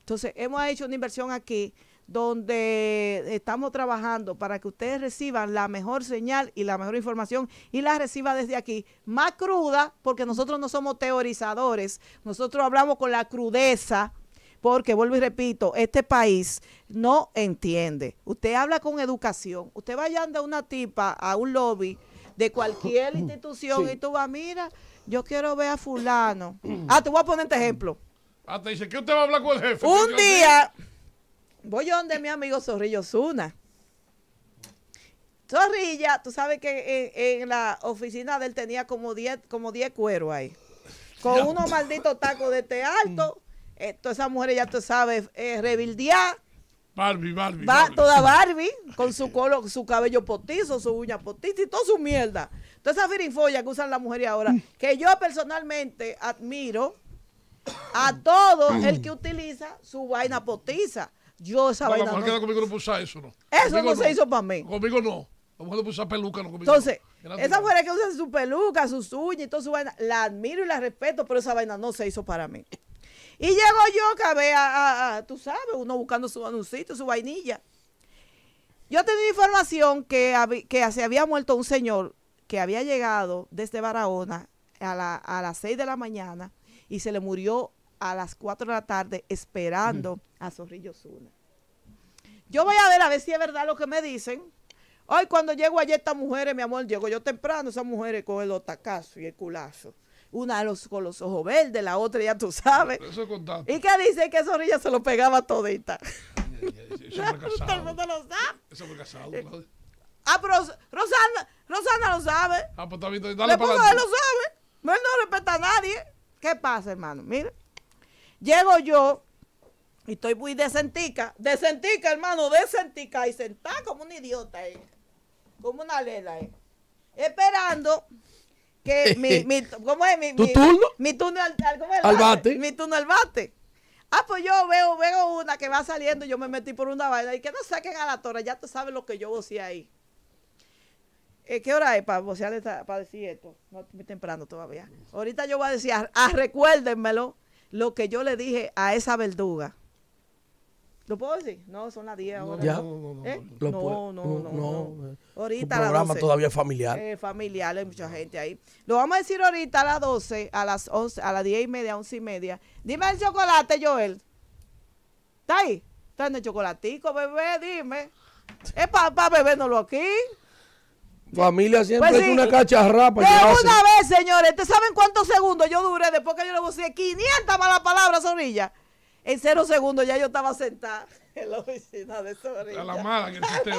Entonces, hemos hecho una inversión aquí donde estamos trabajando para que ustedes reciban la mejor señal y la mejor información y la reciba desde aquí, más cruda, porque nosotros no somos teorizadores, nosotros hablamos con la crudeza, porque vuelvo y repito, este país no entiende. Usted habla con educación, usted vaya a una tipa a un lobby de cualquier institución y tú vas, mira, yo quiero ver a fulano. Ah, te voy a poner este ejemplo. Ah, te dice, que usted va a hablar con el jefe? Un día voy donde mi amigo Zorrillo Zuna. Zorrilla, tú sabes que en, la oficina de él tenía como 10 como cueros ahí. Con unos malditos tacos de té este alto. Eh, todas esas mujeres ya tú sabes, eh, Barbie, Barbie, toda Barbie, con su, su cabello potizo, su uña potiza y toda su mierda. Toda esa la que usan las mujeres ahora, que yo personalmente admiro a todo el que utiliza su vaina potiza. Yo esa vaina. no... eso, ¿no? Eso no, se hizo para mí. Conmigo no. La mujer no peluca, no Entonces, esa mujer que usa su peluca, sus uñas y toda su vaina, la admiro y la respeto, pero esa vaina no se hizo para mí. Y llego yo, cabe a, tú sabes, uno buscando su anuncito, su vainilla. Yo tenía información que, que se había muerto un señor que había llegado desde Barahona a, las 6 de la mañana y se le murió a las 4 de la tarde esperando a ah, Zorrillo Zuna. Yo voy a ver a ver si es verdad lo que me dicen. Hoy cuando llego allá estas mujeres, mi amor, llego yo temprano, esas mujeres con el otacazo y el culazo. Una los, con los ojos verdes, la otra ya tú sabes. Eso y que dice que Zorrilla se lo pegaba todita. Eso casado, eh, Ah, pero Rosana, Rosana lo sabe. Ah, pues dale para lo sabe. No, él no respeta a nadie. ¿Qué pasa, hermano? Mira, llego yo y estoy muy decentica, decentica, hermano, decentica. Y sentada como un idiota, eh. como una lela. Eh. Esperando que mi, ¿cómo es? Mi, turno? Mi turno al, bate? Mi turno al bate. Ah, pues yo veo, veo una que va saliendo, yo me metí por una vaina y que no saquen a la torre, ya tú sabes lo que yo vocé ahí. Eh, ¿Qué hora es para vocear para decir esto? No estoy muy temprano todavía. Ahorita yo voy a decir, ah, recuérdenmelo, lo que yo le dije a esa verduga. ¿Lo puedo decir? No, son las 10 ¿Eh? No, no, no, no, Ahorita programa todavía familiar. Es familiar, hay mucha gente ahí. Lo vamos a decir ahorita a las 12, a las 11, a las 10 y media, 11 y media. Dime el chocolate, Joel. ¿Está ahí? ¿Está en el chocolatico, bebé? Dime. Es para no lo aquí. Familia siempre pues es una cacharrapa. De una vez, señores. ¿Ustedes saben cuántos segundos yo duré después que yo le busqué 500 malas palabras a en cero segundos ya yo estaba sentada en la oficina de barriga. A la mala que A Este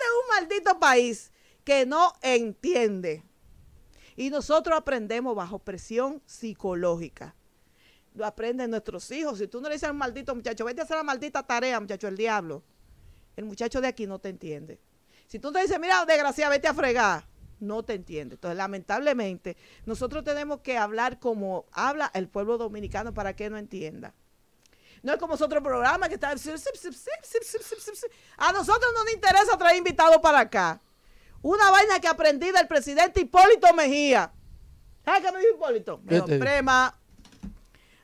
es un maldito país que no entiende. Y nosotros aprendemos bajo presión psicológica. Lo aprenden nuestros hijos. Si tú no le dices al maldito muchacho, vete a hacer la maldita tarea, muchacho, el diablo. El muchacho de aquí no te entiende. Si tú te dices, mira, desgraciada, vete a fregar no te entiende. Entonces, lamentablemente, nosotros tenemos que hablar como habla el pueblo dominicano para que no entienda. No es como otro programa que está... A nosotros no nos interesa traer invitados para acá. Una vaina que aprendí del presidente Hipólito Mejía. ¿Sabes qué me dijo Hipólito? prema,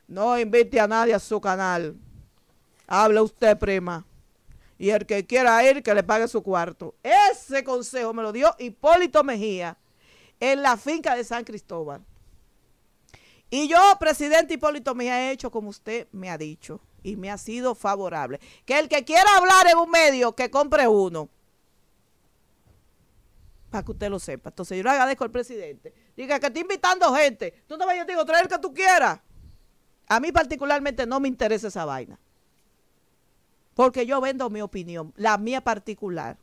no invite a nadie a su canal. Habla usted, prema y el que quiera ir, que le pague su cuarto. Ese consejo me lo dio Hipólito Mejía en la finca de San Cristóbal. Y yo, presidente Hipólito Mejía, he hecho como usted me ha dicho y me ha sido favorable. Que el que quiera hablar en un medio, que compre uno. Para que usted lo sepa. Entonces yo le agradezco al presidente. Diga que está invitando gente. Tú no vayas, digo, trae el que tú quieras. A mí particularmente no me interesa esa vaina porque yo vendo mi opinión, la mía particular.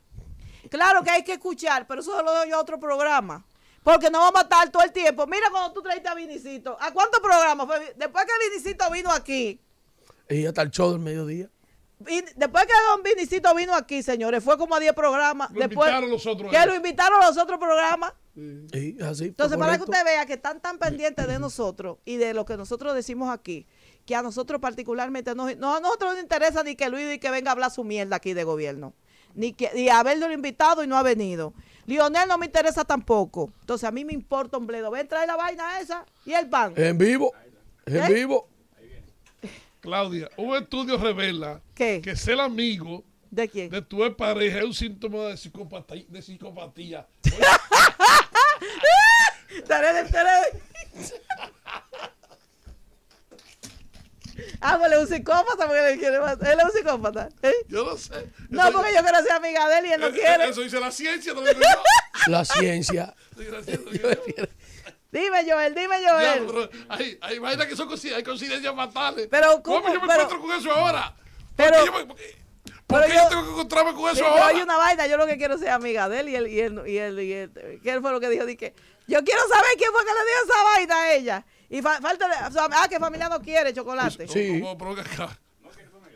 Claro que hay que escuchar, pero eso lo doy a otro programa. Porque no vamos a estar todo el tiempo. Mira cuando tú traiste a Vinicito. ¿A cuántos programas? Fue? Después que Vinicito vino aquí. Y hasta el show del mediodía. después que Don Vinicito vino aquí, señores, fue como a 10 programas. Lo después, invitaron los otros. Que lo invitaron a los otros programas. Sí, así, Entonces, para que usted vea que están tan pendientes de nosotros y de lo que nosotros decimos aquí, que a nosotros particularmente no, a nosotros nos interesa ni que Luis y que venga a hablar su mierda aquí de gobierno, ni que haberlo invitado y no ha venido. Lionel no me interesa tampoco. Entonces a mí me importa un bledo. Ven, trae la vaina esa y el pan. En vivo. En ¿Eh? vivo. Claudia, un estudio revela que ser amigo de de tu pareja es un síntoma de psicopatía. De psicopatía. Ah, pues él es un psicópata porque le quiere más. Él es un psicópata. ¿eh? Yo no sé. No, porque yo quiero ser amiga de él y él no quiere. Eso dice la ciencia. No la ciencia. La ciencia Dime, Joel, dime, Joel. hay, hay que son hay coincidencias fatales. ¿cómo, ¿Cómo yo me encuentro con eso ahora? Pero, ¿Por qué, yo, tengo que encontrarme con eso ahora? Hay una vaina, yo lo que quiero ser amiga de él y él, y él, y él, ¿qué fue lo que dijo? yo quiero saber quién fue que le dio esa vaina a ella. Y falta de. ah, que familia no quiere chocolate.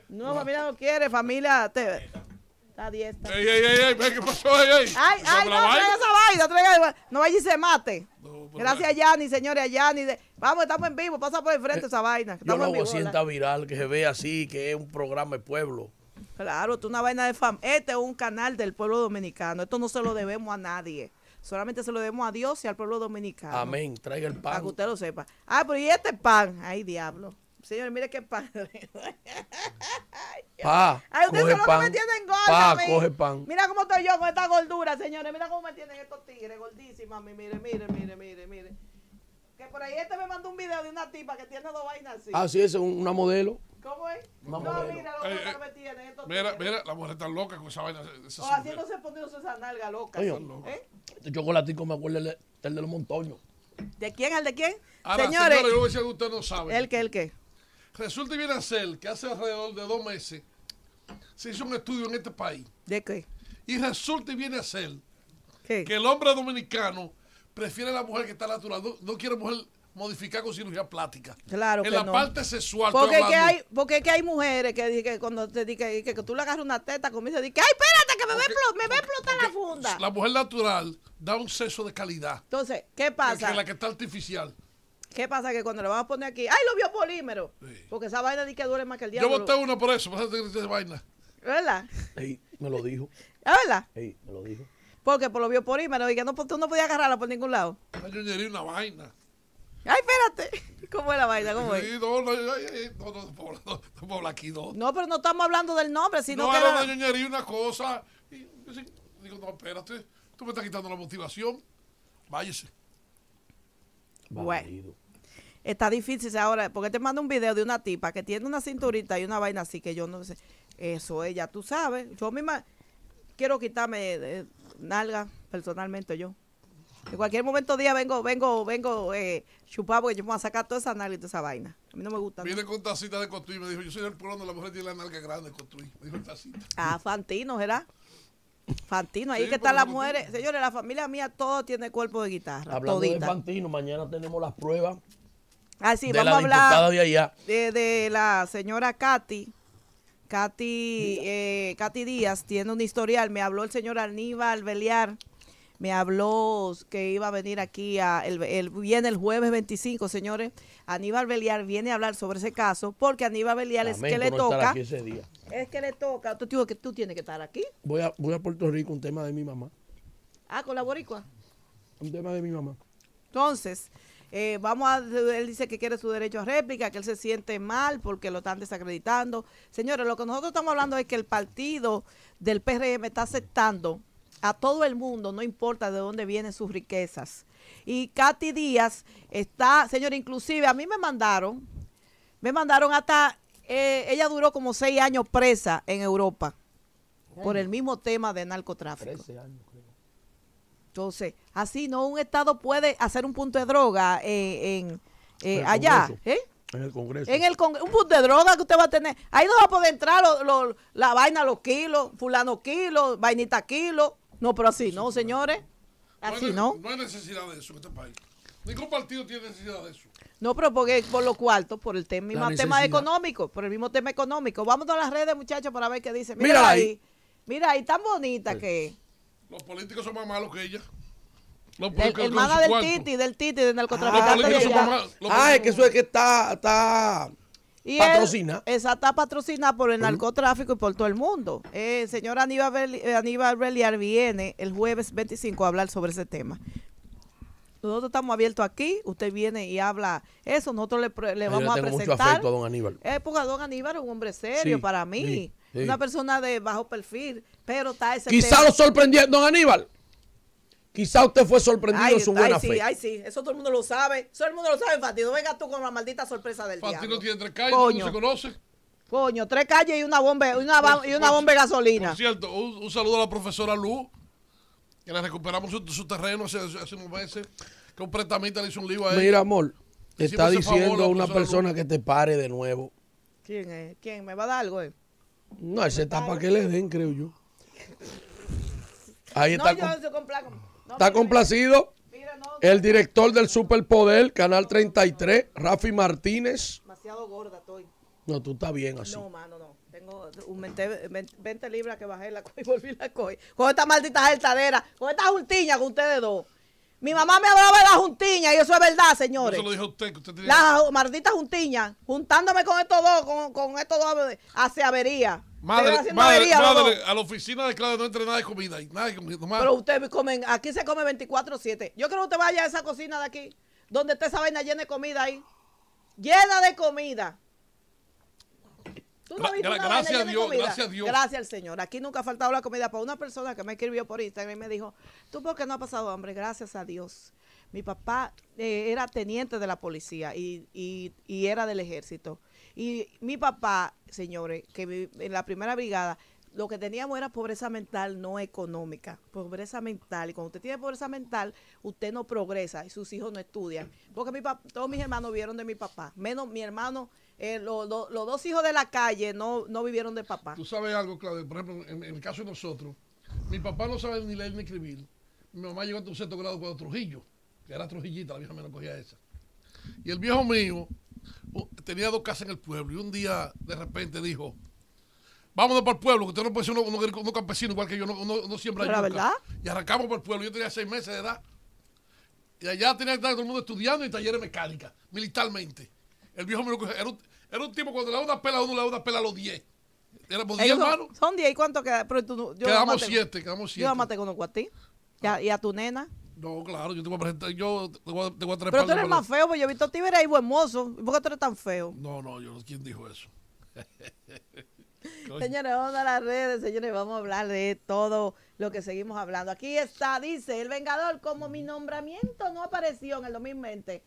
No, familia no quiere, familia. está Ey, ey, ey, ey, ¿qué pasó? Ay, ay, no, traiga esa vaina, No vaya y se mate. Gracias a Yanni, señores, a Yanni. Vamos, estamos en vivo, pasa por el frente eh, esa vaina. Yo lo sienta viral, que se vea así, que es un programa de pueblo. Claro, tú una vaina de fam. Este es un canal del pueblo dominicano. Esto no se lo debemos a nadie. Solamente se lo demos a Dios y al pueblo dominicano. Amén. Traiga el pan. Para que usted lo sepa. Ah, pero ¿y este pan? Ay, diablo. Señores, mire qué padre. Pa, Ay, ustedes coge pan. me Pa, coge pan. Mira cómo estoy yo con esta gordura, señores. Mira cómo me tienen estos tigres, gordísimas. Mire, mire, mire, mire, mire. Que por ahí este me mandó un video de una tipa que tiene dos vainas así. Ah, sí, es una modelo. ¿Cómo es? No, mira, loco, que no me tiene. Esto mira, mira, la mujer está loca con esa vaina. Esa o haciéndose poniéndose esa nalga loca. Oye, ¿eh? Este chocolatico me acuerdo el, de los montoños. ¿De quién? ¿Al de quién? Ahora, señores, yo voy a decir que usted no sabe. ¿El qué? ¿El qué? Resulta y viene a ser que hace alrededor de dos meses se hizo un estudio en este país. ¿De qué? Y resulta y viene a ser que el hombre dominicano prefiere a la mujer que está natural. no quiere mujer modificar con cirugía plática Claro. En la parte sexual. Porque, que hay, porque que hay mujeres que, que cuando te que, que, tú le agarras una teta, comienza decir dice, ay, espérate, que me, ve me, va a explotar la funda. La mujer natural da un sexo de calidad. Entonces, ¿qué pasa? Que la que está artificial. ¿Qué pasa? Que cuando le vamos a poner aquí, ¡ay, lo vio polímero Porque esa vaina dice que duele más que el diablo. Yo voté una por eso, esa vaina. ¿Verdad? me lo dijo. ¿Verdad? me lo dijo. Porque por vio polímero y que no, tú no podías agarrarla por ningún lado. Yo una vaina. Ay, espérate. ¿Cómo es la vaina? ¿Cómo es? no, pero no estamos hablando del nombre, sino que. No, era una una cosa. Y digo, no, espérate, tú me estás quitando la motivación. Váyese. Bueno. Está difícil ahora, porque te mando un video de una tipa que tiene una cinturita y una vaina así que yo no sé. Eso ella, tú sabes. Yo misma quiero quitarme de eh, nalga personalmente yo. En cualquier momento día vengo, vengo, vengo eh, chupado porque yo me voy a sacar toda esa nariz y toda esa vaina. A mí no me gusta. Viene con tacita de construir. me dijo, yo soy el prono, la mujer tiene la nariz grande de construir. Me dijo el tacita. Ah, Fantino, ¿verdad? Fantino, ahí que está la mujer. Señores, la familia mía todo tiene cuerpo de guitarra. Hablando de Fantino, mañana tenemos las pruebas. Ah, sí, de vamos a hablar de, allá. de, la señora Katy. Katy, eh, Katy Díaz tiene un historial. Me habló el señor Aníbal Beliar me habló que iba a venir aquí, a el, viene el jueves 25, señores. Aníbal Beliar viene a hablar sobre ese caso, porque Aníbal Beliar es que le toca. Es que le toca. Tú, que tú tienes que estar aquí. Voy a, voy a Puerto Rico, un tema de mi mamá. Ah, con la boricua. Un tema de mi mamá. Entonces, eh, vamos a, él dice que quiere su derecho a réplica, que él se siente mal porque lo están desacreditando. Señores, lo que nosotros estamos hablando es que el partido del PRM está aceptando a todo el mundo, no importa de dónde vienen sus riquezas. Y Katy Díaz está, señor, inclusive a mí me mandaron, me mandaron hasta, eh, ella duró como seis años presa en Europa por el mismo tema de narcotráfico. Entonces, así no un Estado puede hacer un punto de droga en, eh, allá. ¿eh? En el Congreso. En el un punto de droga que usted va a tener. Ahí no va a poder entrar la vaina, los kilos, fulano kilos, vainita kilo. No, pero así, no, señores. Así no. no hay necesidad de eso en este país. Ningún partido tiene necesidad de eso. No, pero porque por lo cuarto, por el tema, mismo tema económico, por el mismo tema económico. Vamos a las redes, muchachos, para ver qué dice. Mira, ahí. Mira ahí, tan bonita que Los políticos son más malos que ella. Los el, hermana del Titi, del Titi, del ah, narcotraficante. Ah, de ella. ah es que eso es que está, está Patrocina. esa está patrocinada por el narcotráfico y por todo el mundo. el eh, señor Aníbal, eh, Aníbal Beliar viene el jueves 25 a hablar sobre ese tema. Nosotros estamos abiertos aquí, usted viene y habla eso, nosotros le, le vamos a presentar. a don Aníbal. porque don Aníbal es un hombre serio para mí, una persona de bajo perfil, pero está ese Quizá lo sorprendió don Aníbal. Quizá usted fue sorprendido en su buena ay, sí, Ay, sí, eso todo el mundo lo sabe. Eso todo el mundo lo sabe, Fati. Venga tú con la maldita sorpresa del Fati no tiene tres calles, no se conoce. Coño, tres calles y una bomba, y una bomba de gasolina. Por cierto, un, saludo a la profesora Luz, que le recuperamos su, su terreno hace, unos meses. Que un le hizo un libro a ella. Mira, amor, está diciendo a una persona que te pare de nuevo. ¿Quién es? ¿Quién? ¿Me va a dar algo? Eh? No, ese está para que le den, creo yo. Ahí está. No, yo no se ¿Está complacido? El director del Superpoder, Canal 33, Rafi Martínez. Demasiado gorda estoy. No, tú estás bien así. No, mano, no. Tengo un 20, libras que bajé la y volví la coi. Con esta maldita saltadera, con esta ultiña con ustedes dos. Mi mamá me hablaba de la juntiña y eso es verdad, señores. Eso lo dijo usted, usted La maldita juntiña, juntándome con estos dos, con, estos dos hace avería. Madre, madre, madre a la oficina de Claudio no entra nada de comida. Nada Pero ustedes comen, aquí se come 24-7. Yo creo que usted vaya a esa cocina de aquí, donde está esa vaina llena de comida ahí. Llena de comida gracias a Dios, gracias Dios. Gracias al Señor. Aquí nunca ha faltado la comida. Para pues una persona que me escribió por Instagram y me dijo, ¿tú por qué no ha pasado hambre? Gracias a Dios. Mi papá eh, era teniente de la policía y, era del ejército. Y mi papá, señores, que en la primera brigada, lo que teníamos era pobreza mental, no económica. Pobreza mental. Y cuando usted tiene pobreza mental, usted no progresa y sus hijos no estudian. Porque mi papá, todos mis hermanos vieron de mi papá, menos mi hermano eh, los dos hijos de la calle no, vivieron de papá. Tú sabes algo, Claudio, por ejemplo, en, el caso de nosotros, mi papá no sabe ni leer ni escribir. Mi mamá llegó a un sexto grado cuando Trujillo, que era Trujillita, la vieja me la cogía esa. Y el viejo mío tenía dos casas en el pueblo y un día de repente dijo, vámonos para el pueblo, que usted no puede ser uno, campesino igual que yo, no, siempre siembra Verdad? Y arrancamos para el pueblo, yo tenía seis meses de edad. Y allá tenía que estar todo el mundo estudiando y talleres mecánicas, militarmente. El viejo Era un, era un tipo cuando le da una pela a uno, le da una pela a los 10. Éramos 10 hermanos. Son 10 y cuánto queda. Pero tú, yo quedamos 7, quedamos 7. Yo amate con un a ti y, a tu nena. No, claro, yo te voy a presentar, yo te voy a, te voy a Pero tú eres más feo, porque yo he visto a ti ahí buen mozo. ¿Por qué tú eres tan feo? No, no, yo no ¿quién dijo eso? señores, vamos a las redes, señores, vamos a hablar de todo lo que seguimos hablando. Aquí está, dice, el Vengador, como mi nombramiento no apareció en el 2020,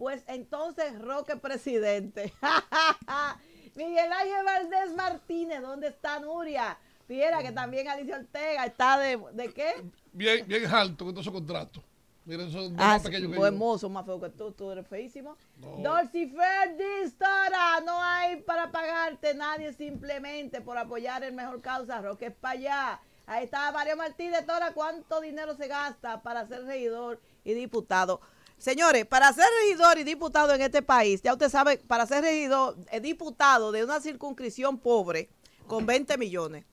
pues entonces, Roque presidente. Miguel Ángel Valdés Martínez, ¿dónde está Nuria? Fiera, que también Alicia Ortega está de, ¿de qué? Bien, bien alto con todos esos contratos. Mira, esos ah, pequeños. ah, hermoso, más feo que tú, tú eres feísimo. No. Distora, no hay para pagarte nadie simplemente por apoyar el mejor causa, Roque es para allá. Ahí está Mario Martínez Tora, ¿cuánto dinero se gasta para ser regidor y diputado? Señores, para ser regidor y diputado en este país, ya usted sabe, para ser regidor, y eh, diputado de una circunscripción pobre con 20 millones.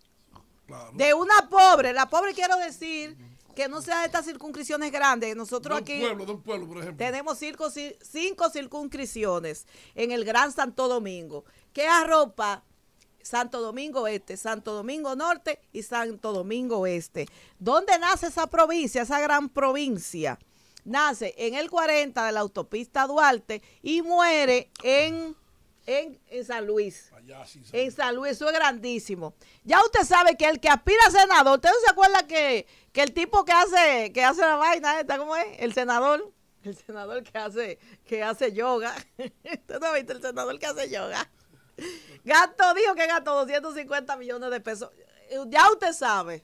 De una pobre, la pobre quiero decir que no sea de estas circunscripciones grandes. Nosotros aquí tenemos cinco, circunscripciones en el Gran Santo Domingo, que arropa Santo Domingo Este, Santo Domingo Norte y Santo Domingo Este. ¿Dónde nace esa provincia, esa gran provincia? nace en el 40 de la autopista Duarte y muere en, San Luis. en San Luis, eso es grandísimo. Ya usted sabe que el que aspira a senador, ¿usted no se acuerda que, el tipo que hace, que hace la vaina, ¿está cómo es? El senador. El senador que hace, que hace yoga. ¿Usted no ha visto el senador que hace yoga? Gato dijo que gastó 250 millones de pesos. Ya usted sabe.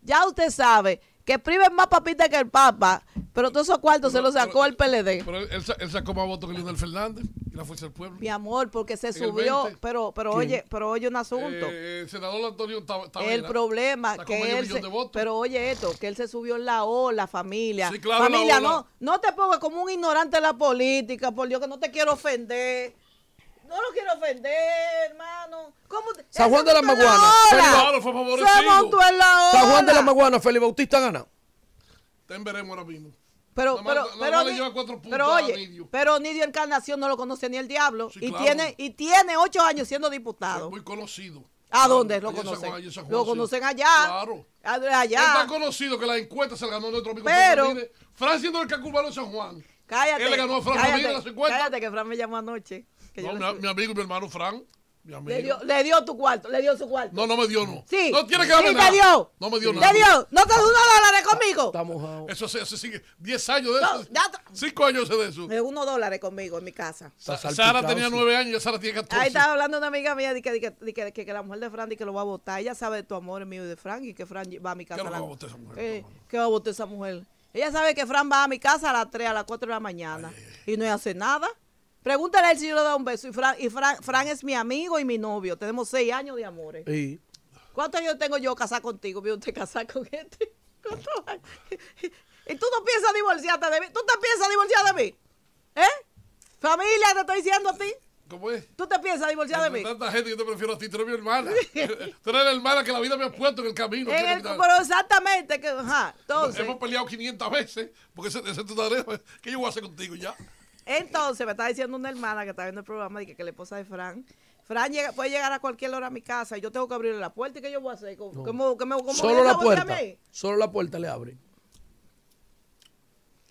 Ya usted sabe que priven más papita que el Papa, pero todos esos cuartos se los sacó el PLD. Pero él, sacó más votos que Lionel Fernández que la fuerza del pueblo. Mi amor, porque se subió, pero pero oye, pero oye un asunto. Eh, el problema que él pero oye esto, que él se subió en la ola, familia. Sí, familia, no no te pongas como un ignorante de la política, por Dios que no te quiero ofender no lo quiero ofender, hermano. ¿Cómo te... San Juan de la Maguana. Claro, Se en la San Juan de la Maguana, Felipe Bautista gana. Ten veremos ahora mismo. Pero, pero, pero, oye, pero Nidio Encarnación no lo conoce ni el diablo. y, tiene, y tiene ocho años siendo diputado. Es muy conocido. ¿A dónde lo conocen? lo conocen allá. Claro. Allá. Es conocido que la encuesta se la ganó nuestro amigo Pero. Francis no el que San Juan. Cállate. Él le ganó a Fran cállate, en la Cállate que Fran me llamó anoche mi, amigo y mi hermano Fran. Le, dio, le, dio, tu cuarto, le dio su cuarto. No, no me dio, no. No tiene que darme sí, dio. No me dio nada. le dio. No te dio unos dólares conmigo. Está mojado. Eso sigue. 10 años de eso. Cinco años de eso. Me unos dólares conmigo en mi casa. Sara tenía nueve años y Sara tiene 14. Ahí estaba hablando una amiga mía de que, que, la mujer de Fran y que lo va a votar. Ella sabe de tu amor mío y de Fran y que Fran va a mi casa. ¿Qué va a votar esa mujer? va a esa mujer? Ella sabe que Fran va a mi casa a las 3, a las 4 de la mañana eh. y no hace nada. Pregúntale a él si yo le doy un beso. Y, Fran, y Fran, es mi amigo y mi novio. Tenemos seis años de amores. ¿Cuántos años tengo yo casar contigo? Vio usted casar con este. ¿Y tú no piensas divorciarte de mí? ¿Tú te piensas divorciar de mí? ¿Eh? Familia, te estoy diciendo a ti. ¿Cómo es? ¿Tú te piensas divorciar de mí? tanta gente, yo te prefiero a ti, tú eres mi hermana. tú eres la hermana que la vida me ha puesto en el camino. pero exactamente, que, ajá, Hemos peleado 500 veces, porque ese es tu tarea. Pues, ¿Qué yo voy a hacer contigo ya? Entonces me estaba diciendo una hermana que está viendo el programa y que, la esposa de Fran. Fran puede llegar a cualquier hora a mi casa y yo tengo que abrirle la puerta. ¿Y qué yo voy a hacer? ¿Cómo, solo la puerta. Solo la puerta le abre.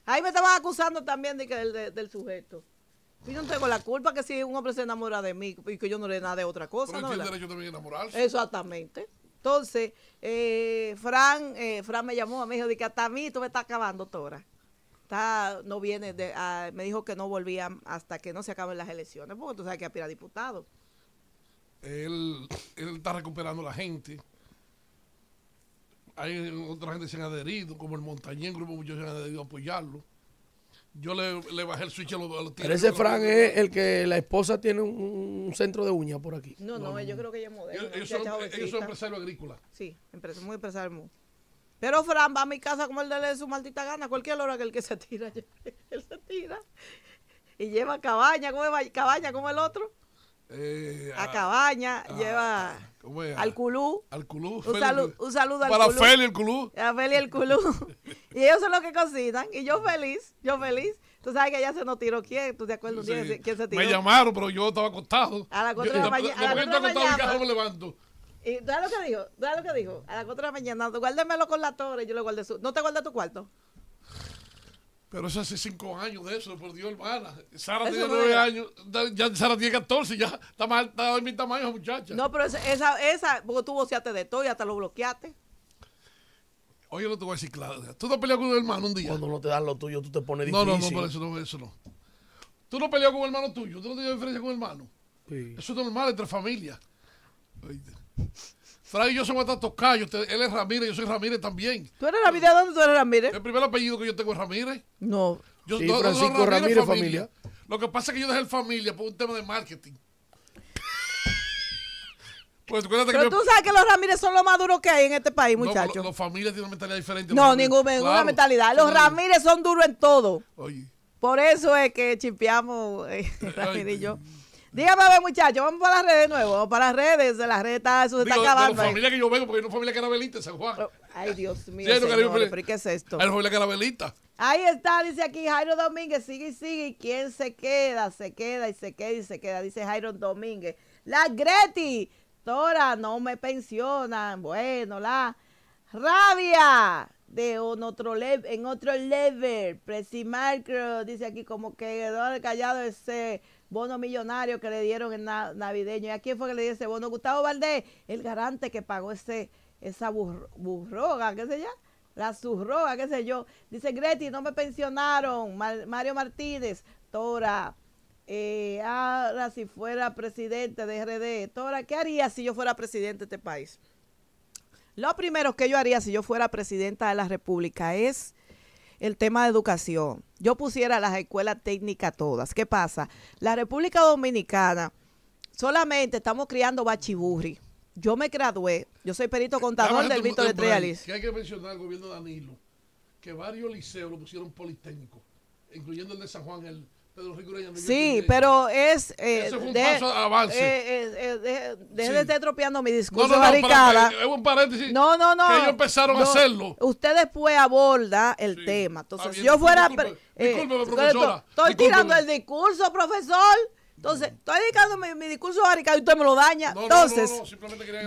Ahí me estaban acusando también de que del, sujeto. Yo no tengo la culpa que si un hombre se enamora de mí y que yo no le nada de otra cosa. Pero tiene derecho también a enamorarse. Exactamente. Entonces, eh, Fran, eh, Fran me llamó a mí y dijo, que hasta a mí tú me estás acabando, Tora no viene, de, a, ah, me dijo que no volvía hasta que no se acaben las elecciones, porque tú sabes que aspira a diputado. Él, está recuperando la gente. Hay otra gente que se han adherido, como el Montañén, grupo muchos se han adherido a apoyarlo. Yo le, bajé el switch a los, a Pero ese Fran es el que la esposa tiene un, centro de uñas por aquí. No, no, yo creo que ella es modelo Ellos, son, agrícola. empresarios agrícolas. Sí, muy empresarios. Pero Fran va a mi casa como el le de su maldita gana, cualquier hora que el que se tira, él se tira. Y lleva cabaña, cabaña como el otro. Eh, a, ah, Cabaña, ah, lleva al culú. Al culú. Un, un saludo al Para Feli el culú. A Feli el culú. y ellos son los que cocinan. Y yo feliz, yo feliz. Tú sabes que allá se nos tiró quién, tú te acuerdas quién se tiró. Me llamaron, pero yo estaba acostado. A las 4 de la mañana. de me levanto. Y da lo que dijo, da lo que dijo. A las 4 de la mañana, lo con la torre. Yo le guardé su. ¿No te guardas tu cuarto? Pero eso hace 5 años de eso, por Dios, hermana. Sara tiene 9 años, ya Sara tiene 14, ya está, más está de mi tamaño muchacha. No, pero esa, esa, porque tú boceaste de todo y hasta lo bloqueaste. Oye, no te voy a decir claro. Tú no peleas con un hermano un día. Cuando no te dan lo tuyo, tú te pones difícil. No, no, no, pero eso no, eso no. Tú no peleas con un hermano tuyo, tú no tienes diferencia con un hermano. Eso es normal entre familias. Fray y yo somos hasta yo Él es Ramírez, yo soy Ramírez también. ¿Tú eres Ramírez? ¿Dónde tú eres Ramírez? El primer apellido que yo tengo es Ramírez. No. Yo, soy Francisco Ramírez, familia. Lo que pasa es que yo dejé el familia por un tema de marketing. Pues, pero tú sabes que los Ramírez son los más duros que hay en este país, muchachos. Los, los familias tienen una mentalidad diferente. No, ninguna, mentalidad. Los Ramírez son duros en todo. Oye. Por eso es que chipeamos eh, Ramírez y yo. Dígame a muchachos, vamos para las redes de nuevo. Vamos para las redes. las redes está, eso se está acabando. la familia que yo vengo, porque hay una familia carabelita en San Juan. Ay, Dios mío. señor, qué es esto? Hay una familia carabelita. Ahí está, dice aquí Jairo Domínguez. Sigue y sigue. ¿Y quién se queda? Se queda y se queda y se queda. Dice Jairo Domínguez. La Greti. Tora, no me pensionan. Bueno, la rabia de un otro level, en otro level. dice aquí como que quedó callado ese bono millonario que le dieron en navideño. ¿Y a quién fue que le dio ese bono? Gustavo Valdés, el garante que pagó ese, esa burroga, qué sé yo, la surroga, qué sé yo. Dice Greti, no me pensionaron. Mario Martínez, Tora. Eh, ahora si fuera presidente de RD, Tora, ¿qué haría si yo fuera presidente de este país? Lo primero que yo haría si yo fuera presidenta de la República es el tema de educación. Yo pusiera las escuelas técnicas todas. ¿Qué pasa? La República Dominicana solamente estamos criando bachiburri. Yo me gradué, yo soy perito eh, contador del Víctor de eh, Trialis. hay que mencionar al gobierno de Danilo, que varios liceos lo pusieron politécnico, incluyendo el de San Juan, el, Sí, pero es. Eh, Eso un de, de eh, eh, eh, estar tropeando mi discurso no, no, barricada. No, no, no. Que ellos empezaron a hacerlo. Usted después aborda el tema. Entonces, si yo fuera. Disculpe, profesora. Estoy tirando el discurso, profesor. Entonces, mm. estoy dedicando mi, mi discurso barricado y usted me lo daña. Entonces,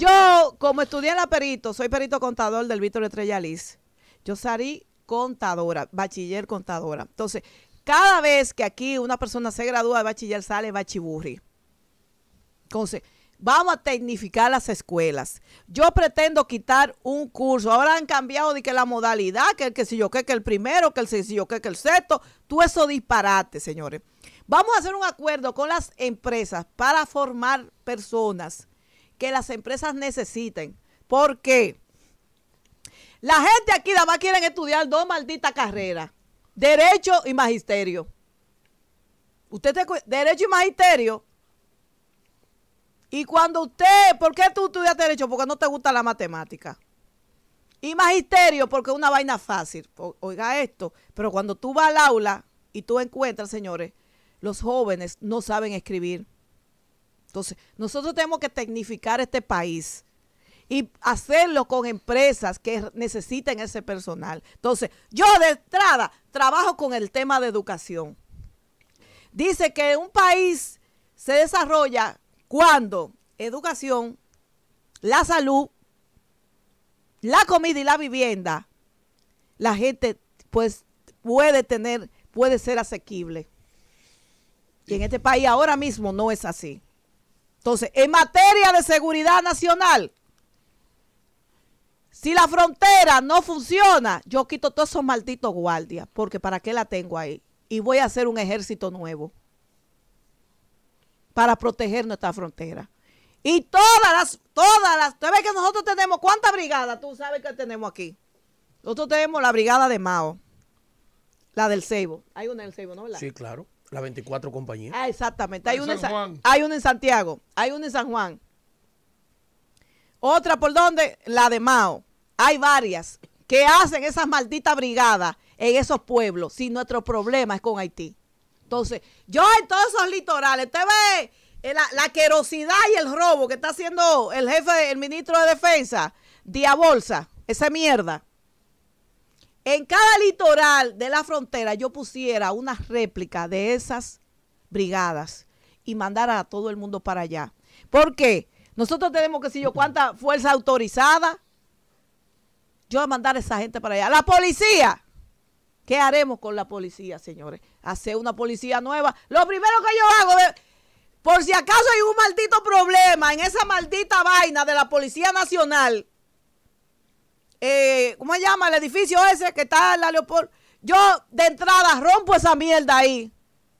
yo, como estudié la perito, soy perito contador del Víctor Estrella Liz. Yo salí contadora, bachiller contadora. Entonces, cada vez que aquí una persona se gradúa de bachiller sale bachiburri. Entonces, vamos a tecnificar las escuelas. Yo pretendo quitar un curso. Ahora han cambiado de que la modalidad, que el que si yo que, que el primero, que el si yo que, que el sexto. Tú eso disparate, señores. Vamos a hacer un acuerdo con las empresas para formar personas que las empresas necesiten. Porque La gente aquí nada más quieren estudiar dos malditas carreras. Derecho y magisterio. Usted derecho y magisterio. Y cuando usted, ¿por qué tú estudias derecho? Porque no te gusta la matemática. Y magisterio, porque es una vaina fácil. oiga esto, pero cuando tú vas al aula y tú encuentras, señores, los jóvenes no saben escribir. Entonces, nosotros tenemos que tecnificar este país y hacerlo con empresas que necesiten ese personal. Entonces, yo de entrada trabajo con el tema de educación. Dice que un país se desarrolla cuando educación, la salud, la comida y la vivienda, la gente pues puede tener, puede ser asequible. Y en este país ahora mismo no es así. Entonces, en materia de seguridad nacional, si la frontera no funciona, yo quito todos esos malditos guardias, porque ¿para qué la tengo ahí? Y voy a hacer un ejército nuevo para proteger nuestra frontera. Y todas las, todas las, tú ves que nosotros tenemos, ¿cuántas brigadas tú sabes que tenemos aquí? Nosotros tenemos la brigada de Mao, la del Ceibo. Hay una del Ceibo, ¿no? ¿verdad? Sí, claro. La 24 compañía. Ah, exactamente. Hay una, en, hay una en Santiago, hay una en San Juan, otra por dónde? La de Mao. Hay varias que hacen esas malditas brigadas en esos pueblos si nuestro problema es con Haití. Entonces, yo en todos esos litorales, usted ve eh, la, la querosidad y el robo que está haciendo el jefe, el ministro de Defensa, Diabolsa, esa mierda. En cada litoral de la frontera yo pusiera una réplica de esas brigadas y mandara a todo el mundo para allá. ¿Por qué? Nosotros tenemos que si yo cuánta fuerza autorizada. Yo a mandar a esa gente para allá. La policía. ¿Qué haremos con la policía, señores? Hacer una policía nueva. Lo primero que yo hago, por si acaso hay un maldito problema en esa maldita vaina de la Policía Nacional. Eh, ¿Cómo se llama? El edificio ese que está en la Leopoldo. Yo de entrada rompo esa mierda ahí.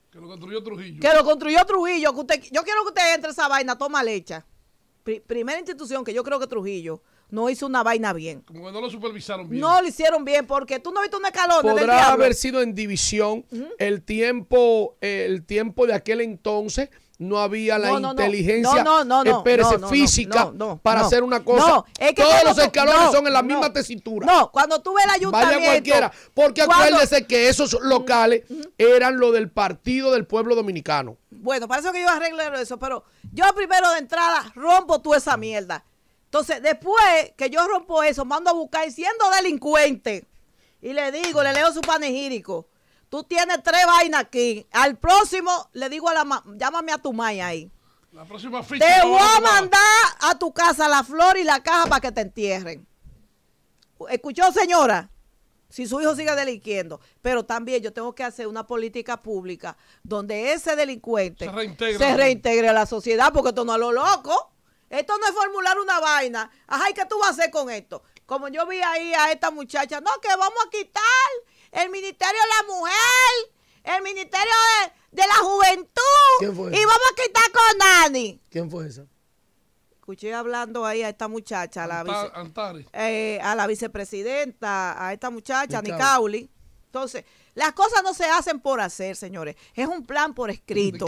Que lo construyó Trujillo. Que lo construyó Trujillo. yo quiero que usted entre esa vaina, toma leche primera institución que yo creo que Trujillo no hizo una vaina bien. Como que no lo supervisaron bien. No lo hicieron bien porque tú no viste una escalón. Podrá haber sido en división el tiempo, el tiempo de aquel entonces no había la inteligencia física para hacer una cosa. que Todos los escalones son en la misma tesitura. No, cuando tú ves el ayuntamiento. Vaya cualquiera, porque acuérdese que esos locales eran lo del Partido del Pueblo Dominicano. Bueno, eso que yo arreglo eso, pero yo primero de entrada rompo tú esa mierda. Entonces, después que yo rompo eso, mando a buscar y siendo delincuente y le digo, le leo su panegírico Tú tienes tres vainas aquí. Al próximo le digo a la llámame a tu maya ahí. La próxima ficha Te voy a mandar a tu casa la flor y la caja para que te entierren. ¿Escuchó, señora? Si su hijo sigue delinquiendo. Pero también yo tengo que hacer una política pública donde ese delincuente se reintegre, a la sociedad, porque esto no es lo loco. Esto no es formular una vaina. Ajá, ¿y qué tú vas a hacer con esto? Como yo vi ahí a esta muchacha, no, que vamos a quitar el Ministerio de la Mujer, el Ministerio de, la Juventud. Y vamos a quitar con Dani. ¿Quién fue esa? escuché hablando ahí a esta muchacha, a la, eh, a la vicepresidenta, a esta muchacha, Nicauli. Entonces, las cosas no se hacen por hacer, señores. Es un plan por escrito.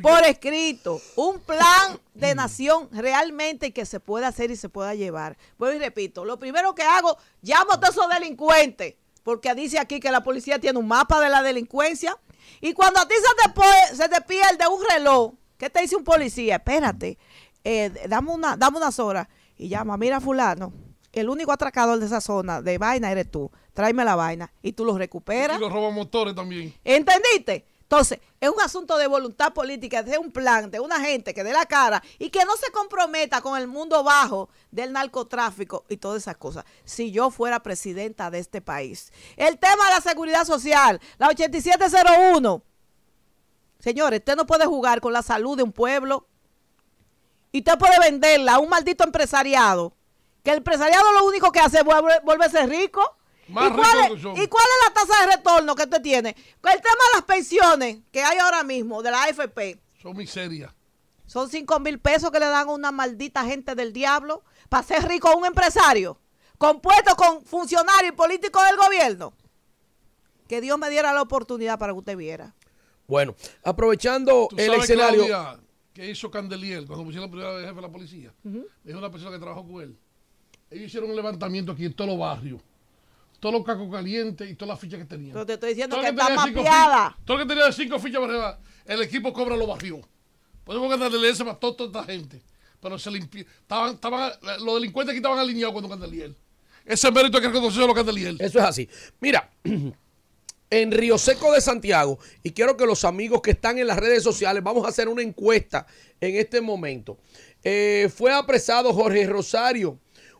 Por escrito. Un plan de nación realmente que se pueda hacer y se pueda llevar. bueno y repito, lo primero que hago, llamo a todos esos delincuentes porque dice aquí que la policía tiene un mapa de la delincuencia. Y cuando a ti se te, se pierde un reloj, ¿qué te dice un policía? Espérate, eh, dame, una, unas horas y llama, mira fulano, el único atracador de esa zona de vaina eres tú, tráeme la vaina y tú los recuperas. Y los motores también. ¿Entendiste? Entonces, es un asunto de voluntad política, de un plan, de una gente que dé la cara y que no se comprometa con el mundo bajo del narcotráfico y todas esas cosas. Si yo fuera presidenta de este país. El tema de la seguridad social, la 8701. Señores, usted no puede jugar con la salud de un pueblo y usted puede venderla a un maldito empresariado, que el empresariado lo único que hace es volverse rico. ¿Y, cuál es, la tasa de retorno que usted tiene? El tema de las pensiones que hay ahora mismo de la AFP. Son miserias. Son 5 mil pesos que le dan a una maldita gente del diablo para ser rico a un empresario, compuesto con funcionarios y políticos del gobierno. Que Dios me diera la oportunidad para que usted viera. Bueno, aprovechando el escenario. que hizo Candelier cuando pusieron la primera vez jefe de la policía? Es una persona que trabajó con él. Ellos hicieron un levantamiento aquí en todos los barrios todos los cacos calientes y todas las fichas que tenía. Pero te estoy diciendo que, está mapeada. Todo lo que tenía de cinco fichas barriadas, el equipo cobra lo barrió. Podemos ganarle ese para toda, esta gente. Pero se limpió. los delincuentes que estaban alineados cuando Candeliel. Ese mérito hay que reconocerlo a Candeliel. Eso es así. Mira. en Río Seco de Santiago. Y quiero que los amigos que están en las redes sociales, vamos a hacer una encuesta en este momento. Eh, fue apresado Jorge Rosario,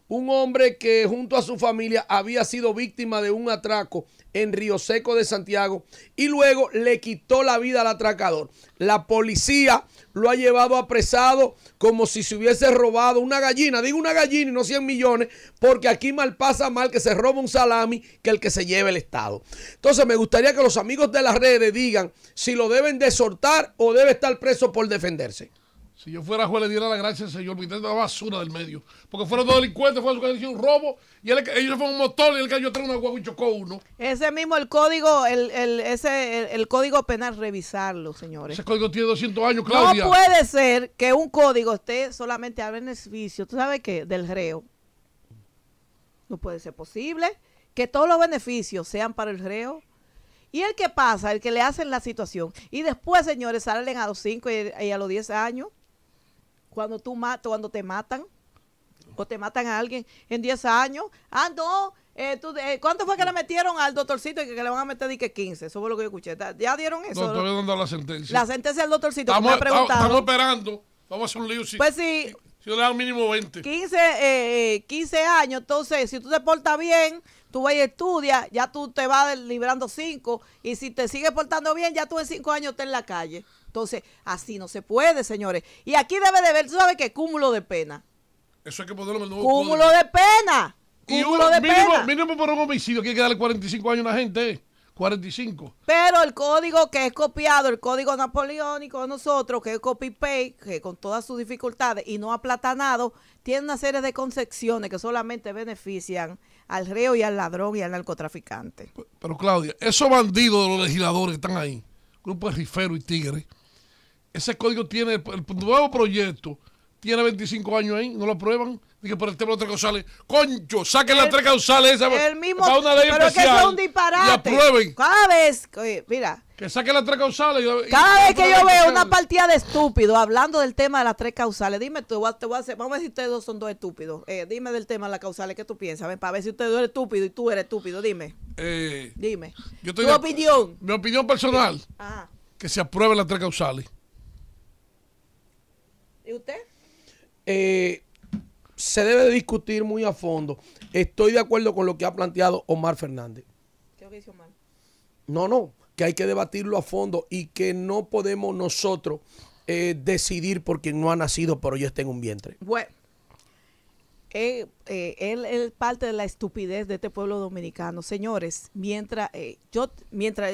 un hombre que junto a su familia había sido víctima de un atraco en Río Seco de Santiago y luego le quitó la vida al atracador. La policía lo ha llevado apresado como si se hubiese robado una gallina, digo una gallina y no 100 millones, porque aquí mal pasa mal que se roba un salami que el que se lleve el Estado. Entonces me gustaría que los amigos de las redes digan si lo deben de o debe estar preso por defenderse. Si yo fuera juez, le diera la gracia al señor, porque la basura del medio. Porque fueron dos delincuentes, fueron su un robo, y ellos fueron un motor, y él cayó atrás una guagua y chocó uno. Ese mismo, el código, el, el código penal, revisarlo, señores. Ese código tiene 200 años, Claudia. No puede ser que un código esté solamente a beneficio, ¿tú sabes qué? Del reo. No puede ser posible que todos los beneficios sean para el reo. Y el que pasa, el que le hacen la situación. Y después, señores, salen a los 5 y, y a los 10 años cuando, tú cuando te matan o te matan a alguien en 10 años. Ah, no. Eh, tú, eh, ¿Cuánto fue que le metieron al doctorcito y que, le van a meter 15? Eso fue lo que yo escuché. ¿Ya dieron eso? Doctor, ¿dónde la sentencia? La sentencia del doctorcito. Estamos, me estamos esperando. Vamos a hacer un lío. Si, pues Si, si le dan mínimo 20. 15, eh, 15 años. Entonces, si tú te portas bien, tú vas y estudias, ya tú te vas librando 5. Y si te sigues portando bien, ya tú en 5 años estás en la calle. Entonces, así no se puede, señores. Y aquí debe de ver, ¿tú sabes qué? Cúmulo de pena. Eso hay que ponerlo en Cúmulo de pena. Cúmulo de pena. Mínimo por un homicidio que hay que darle 45 años a la gente. 45. Eh. Pero el código que es copiado, el código napoleónico de nosotros, que es copy-paste, que con todas sus dificultades y no aplatanado, tiene una serie de concepciones que solamente benefician al reo y al ladrón y al narcotraficante. Pero, Claudia, esos bandidos de los legisladores que están ahí, grupo de riferos y tigres, ese código tiene, el nuevo proyecto tiene 25 años ahí, no lo aprueban. Dije por el tema de las tres causales. Concho, saquen las tres causales. Esa, el mismo, una ley pero especial, que es un disparate. Y aprueben. Cada vez, mira. Que saquen las tres causales. cada vez que yo veo una partida de estúpidos hablando del tema de las tres causales, dime tú, te voy a hacer, vamos a ver si ustedes dos son dos estúpidos. Eh, dime del tema de las causales, ¿qué tú piensas? para ver si ustedes dos son estúpidos y tú eres estúpido, dime. Eh, dime. Yo tu opinión. Mi opinión personal. Que se aprueben las tres causales. ¿Y usted? Eh, se debe discutir muy a fondo. Estoy de acuerdo con lo que ha planteado Omar Fernández. ¿Qué dice Omar? No, no, que hay que debatirlo a fondo y que no podemos nosotros eh, decidir por quien no ha nacido, pero yo está en un vientre. Bueno, eh, él es parte de la estupidez de este pueblo dominicano. Señores, mientras yo, mientras,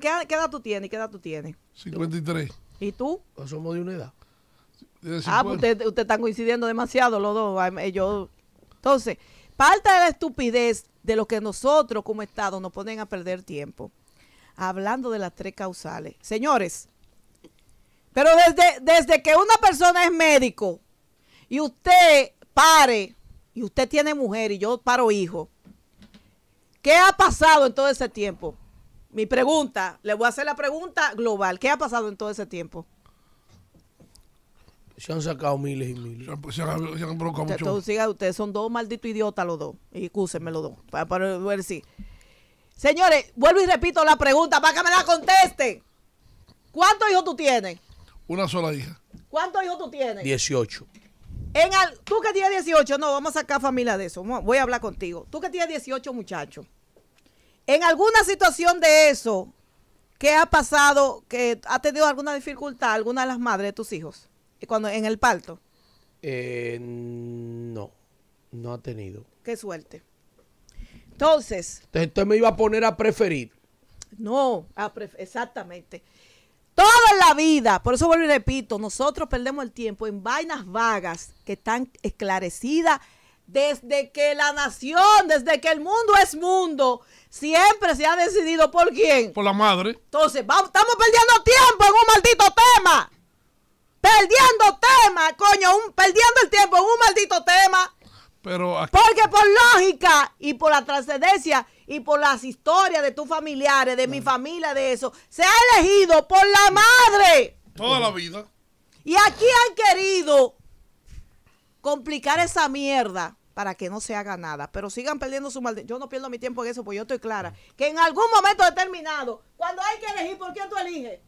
qué, edad tú tienes? ¿Qué edad tú tienes? 53. ¿Y tú? Pues somos de una edad. Ah, pues usted, coincidiendo demasiado los dos. Yo, entonces, parte de la estupidez de lo que nosotros como Estado nos ponen a perder tiempo. Hablando de las tres causales. Señores, pero desde, desde que una persona es médico y usted pare, y usted tiene mujer y yo paro hijo, ¿qué ha pasado en todo ese tiempo? Mi pregunta, le voy a hacer la pregunta global, ¿qué ha pasado en todo ese tiempo? Se han sacado miles y miles. Se han, mucho. ustedes son dos malditos idiotas los dos. Y los dos. Para, ver si. Señores, vuelvo y repito la pregunta para que me la conteste ¿Cuántos hijos tú tienes? Una sola hija. ¿Cuántos hijos tú tienes? Dieciocho. En tú que tienes 18, no, vamos a sacar familia de eso. Voy a hablar contigo. Tú que tienes 18 muchachos. En alguna situación de eso, ¿qué ha pasado? ¿Que ha tenido alguna dificultad alguna de las madres de tus hijos? cuando en el parto? Eh, no, no ha tenido. Qué suerte. Entonces. Entonces me iba a poner a preferir. No, exactamente. Toda la vida, por eso vuelvo y repito, nosotros perdemos el tiempo en vainas vagas que están esclarecidas desde que la nación, desde que el mundo es mundo, siempre se ha decidido por quién. Por la madre. Entonces, estamos perdiendo tiempo en un maldito tema. Perdiendo tema, coño, perdiendo el tiempo en un maldito tema. Pero Porque por lógica y por la trascendencia y por las historias de tus familiares, de mi familia, de eso, se ha elegido por la madre. Toda la vida. Y aquí han querido complicar esa mierda para que no se haga nada. Pero sigan perdiendo su maldito. Yo no pierdo mi tiempo en eso, porque yo estoy clara. Que en algún momento determinado, cuando hay que elegir, ¿por quién tú eliges?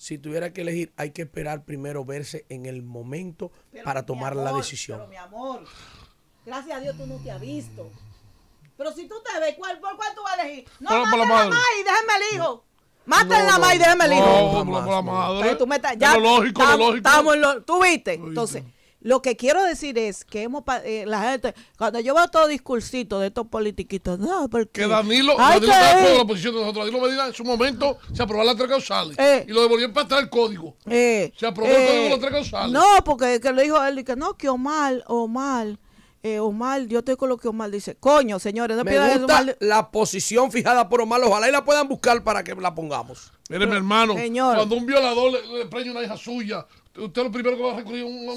si tuviera que elegir, hay que esperar primero verse en el momento para tomar la decisión. Pero mi amor, gracias a Dios tú no te has visto. Pero si tú te ves, ¿cuál, cuál tú vas a elegir? No, no la madre. y déjame el hijo. Maten la madre y déjame el hijo. No, la madre. Tú ya, lo lógico, lo lógico. Estamos en lo, ¿Tú viste? Entonces... Lo que quiero decir es que hemos eh, la gente, cuando yo veo todo discursito de estos politiquitos, no, porque. Que Danilo, la nosotros. Danilo Medina en su momento se aprobó la tres causales eh. y lo devolvieron para atrás el código. Eh. se aprobó el código de No, porque que lo dijo él, que no, que Omar, Omar. Omar, yo estoy con lo que Omar dice. Coño, señores, no Me gusta la posición fijada por Omar. Ojalá y la puedan buscar para que la pongamos. Mire, mi hermano, señor. cuando un violador le, le una hija suya, Usted lo primero que va a recurrir un,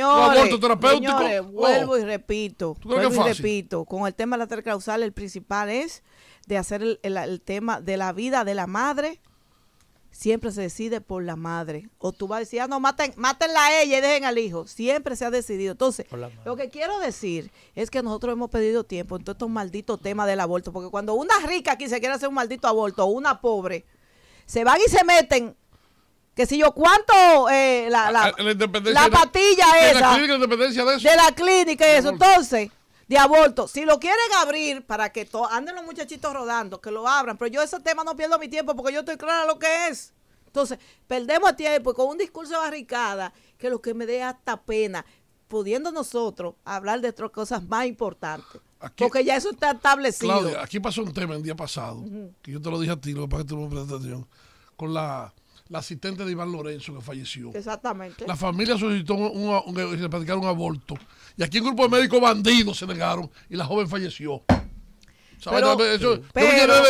aborto terapéutico. Oh. vuelvo y repito. Vuelvo y repito. Con el tema de la tercera causal, el principal es de hacer el, tema de la vida de la madre. Siempre se decide por la madre. O tú vas a decir, ah, no, maten, mátenla a ella y dejen al hijo. Siempre se ha decidido. Entonces, lo que quiero decir es que nosotros hemos pedido tiempo en todo estos malditos tema del aborto. Porque cuando una rica aquí se quiere hacer un maldito aborto o una pobre, se van y se meten que si yo, cuánto eh, la, la, ah, la, patilla de, esa. De la clínica, eso. y eso. Entonces, de aborto. Si lo quieren abrir para que anden los muchachitos rodando, que lo abran. Pero yo ese tema no pierdo mi tiempo porque yo estoy clara lo que es. Entonces, perdemos tiempo con un discurso de barricada que lo que me dé hasta pena, pudiendo nosotros hablar de otras cosas más importantes. porque ya eso está establecido. aquí pasó un tema el día pasado, que yo te lo dije a ti, lo que pasa que tú me atención, con la la asistente de Iván Lorenzo que falleció. Exactamente. La familia solicitó un, un, un aborto. Y aquí un grupo de médicos bandidos se negaron y la joven falleció. Pero, eso, pero, de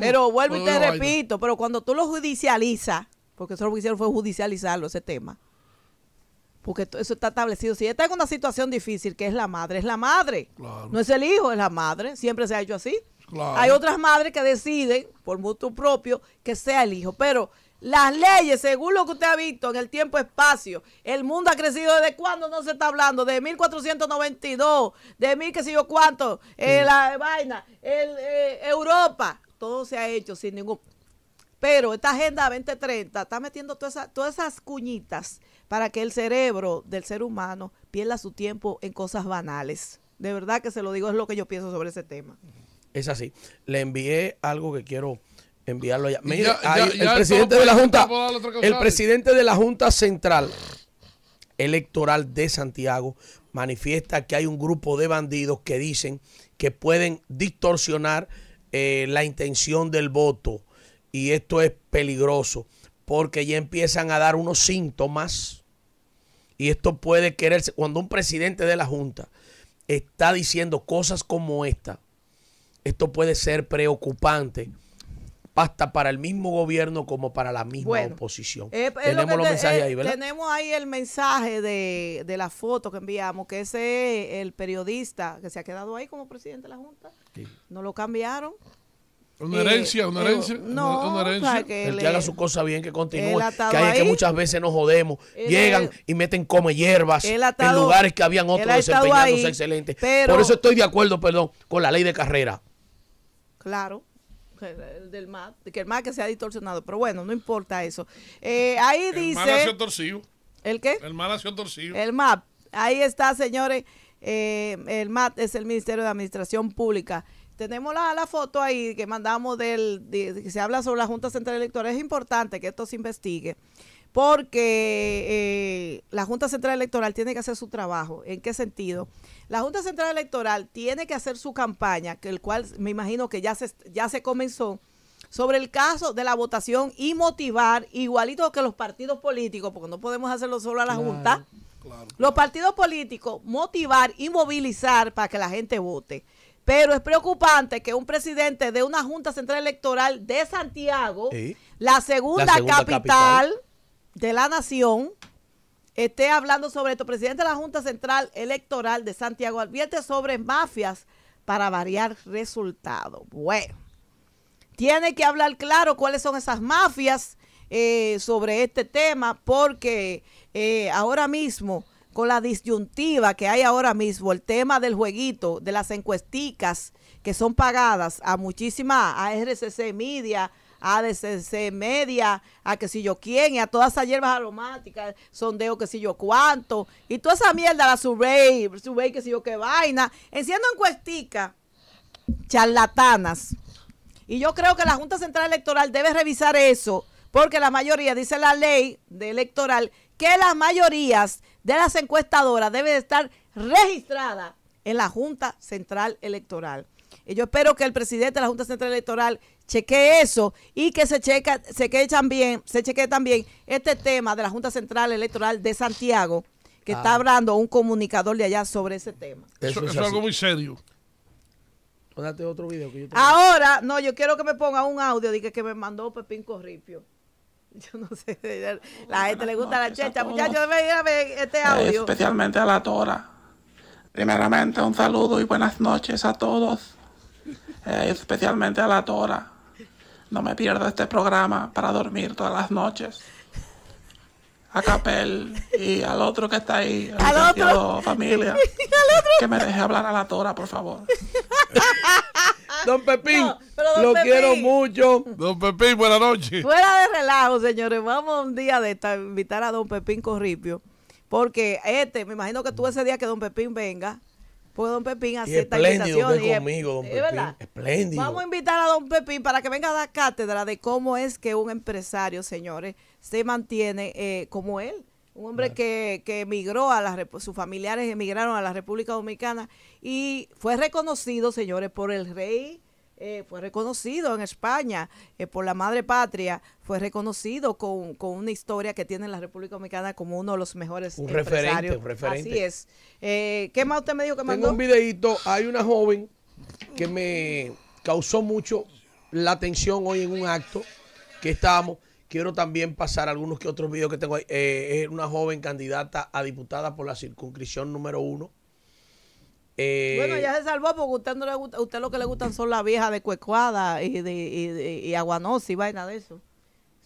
pero vuelvo y te repito, pero cuando tú lo judicializas, porque eso lo que hicieron fue judicializarlo ese tema, porque eso está establecido. Si está en una situación difícil, que es la madre, es la madre. No es el hijo, es la madre. Siempre se ha hecho así. Hay otras madres que deciden, por mutuo propio, que sea el hijo. Pero las leyes, según lo que usted ha visto en el tiempo-espacio, el mundo ha crecido desde cuándo no se está hablando, de 1492, de mil qué sé yo cuánto, eh, la vaina, el, eh, Europa, todo se ha hecho sin ningún... Pero esta Agenda 2030 está metiendo todas todas esas cuñitas para que el cerebro del ser humano pierda su tiempo en cosas banales. De verdad que se lo digo, es lo que yo pienso sobre ese tema. Es así. Le envié algo que quiero Enviarlo el presidente de la Junta, el presidente de la Junta Central Electoral de Santiago manifiesta que hay un grupo de bandidos que dicen que pueden distorsionar eh, la intención del voto. Y esto es peligroso porque ya empiezan a dar unos síntomas. Y esto puede quererse. Cuando un presidente de la Junta está diciendo cosas como esta, esto puede ser preocupante. Basta para el mismo gobierno como para la misma oposición. tenemos los eh, ahí, ¿verdad? Tenemos ahí el mensaje de, la foto que enviamos, que ese es el periodista que se ha quedado ahí como presidente de la Junta. No lo cambiaron. Una herencia, eh, una eh, herencia. No, el que haga su cosa bien, que continúe. Que hay que muchas veces nos jodemos. llegan y meten come hierbas en lugares que habían otros desempeñándose excelentes. Por eso estoy de acuerdo, perdón, con la ley de carrera. Claro del MAP, que el MAP que se ha distorsionado, pero bueno, no importa eso. Eh, ahí el dice... ha sido torcido. ¿El qué? El MAP ha sido torcido. El MAP Ahí está, señores. Eh, el MAP es el Ministerio de Administración Pública. Tenemos la, foto ahí que mandamos del... que se habla sobre la Junta Central Electoral. Es importante que esto se investigue porque eh, la Junta Central Electoral tiene que hacer su trabajo. ¿En qué sentido? La Junta Central Electoral tiene que hacer su campaña, que el cual me imagino que ya se, ya se comenzó, sobre el caso de la votación y motivar, igualito que los partidos políticos, porque no podemos hacerlo solo a la Junta, los partidos políticos motivar y movilizar para que la gente vote. Pero es preocupante que un presidente de una Junta Central Electoral de Santiago, la, segunda capital de la Nación esté hablando sobre esto. Presidente de la Junta Central Electoral de Santiago advierte sobre mafias para variar resultados. Bueno, tiene que hablar claro cuáles son esas mafias eh, sobre este tema porque eh, ahora mismo con la disyuntiva que hay ahora mismo, el tema del jueguito, de las encuesticas que son pagadas a muchísimas, a RCC Media, a DCC Media, a que si yo quién, y a todas esas hierbas aromáticas, sondeo que si yo cuánto, y toda esa mierda, la survey, survey que si yo qué vaina, enciendo encuestica, charlatanas. Y yo creo que la Junta Central Electoral debe revisar eso, porque la mayoría, dice la ley de electoral, que las mayorías de las encuestadoras deben estar registradas en la Junta Central Electoral. Y yo espero que el presidente de la Junta Central Electoral chequee eso y que se checa, se también, se chequee también este tema de la Junta Central Electoral de Santiago, que está ah. hablando un comunicador de allá sobre ese tema. Eso, es algo muy serio. otro video Ahora, no, yo quiero que me ponga un audio de que, me mandó Pepín Corripio. Yo no sé, la gente le gusta la checha, muchachos, este audio. Especialmente a la Tora. Primeramente, un saludo y buenas noches a todos. Eh, especialmente a la Tora. No me pierdo este programa para dormir todas las noches. A Capel y al otro que está ahí, al, otro? familia. Que me deje hablar a la tora, por favor. Don Pepín, lo quiero mucho. Don Pepín, buenas noches. Fuera de relajo, señores. Vamos un día de esta, invitar a don Pepín Corripio. Porque este, me imagino que tú ese día que don Pepín venga, pues don Pepín hace esta invitación. conmigo, don Pepín. Espléndido. Vamos a invitar a don Pepín para que venga a dar cátedra de cómo es que un empresario, señores, se mantiene eh, como él. Un hombre que, emigró a la, sus familiares emigraron a la República Dominicana y fue reconocido, señores, por el rey eh, fue reconocido en España eh, por la madre patria, fue reconocido con, una historia que tiene la República Dominicana como uno de los mejores un Referente, un referente. Así es. Eh, ¿Qué más usted me dijo que mandó? Tengo un videito, hay una joven que me causó mucho la atención hoy en un acto que estábamos. Quiero también pasar algunos que otros videos que tengo ahí. Eh, es una joven candidata a diputada por la circunscripción número uno eh, bueno, ya se salvó porque usted, usted lo que le gustan son las viejas de cuecuada y, de, y, y vaina de eso.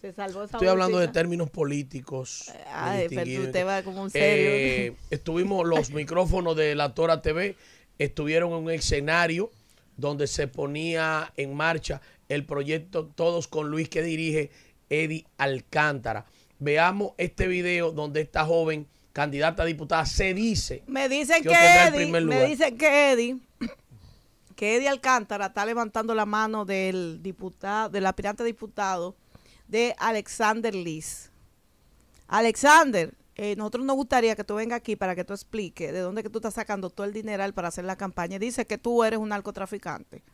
Se salvó esa Estoy hablando de términos políticos. Ay, pero usted va como un serio. Eh, estuvimos, los micrófonos de la Tora TV estuvieron en un escenario donde se ponía en marcha el proyecto Todos con Luis que dirige Eddie Alcántara. Veamos este video donde esta joven candidata a diputada, se dice. Me dicen que, Eddie, me dicen que Eddie, que Eddie Alcántara está levantando la mano del diputado, del aspirante diputado de Alexander Liz. Alexander, eh, nosotros nos gustaría que tú vengas aquí para que tú expliques de dónde que tú estás sacando todo el dinero para hacer la campaña. Dice que tú eres un narcotraficante.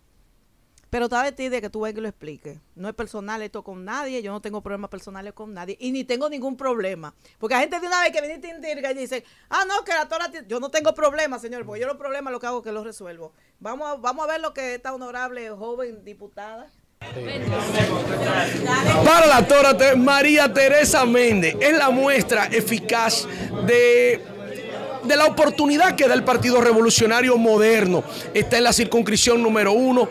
Pero está de ti de que tú vengas que lo explique No es personal esto con nadie, yo no tengo problemas personales con nadie y ni tengo ningún problema. Porque la gente de una vez que viene y te y dice, ah, no, que la tora, yo no tengo problemas, señor, porque yo los problemas lo que hago es que los resuelvo. Vamos a, vamos a ver lo que esta honorable joven diputada. Para la tora María Teresa Méndez es la muestra eficaz de de la oportunidad que da el Partido Revolucionario Moderno. Está en la circunscripción número uno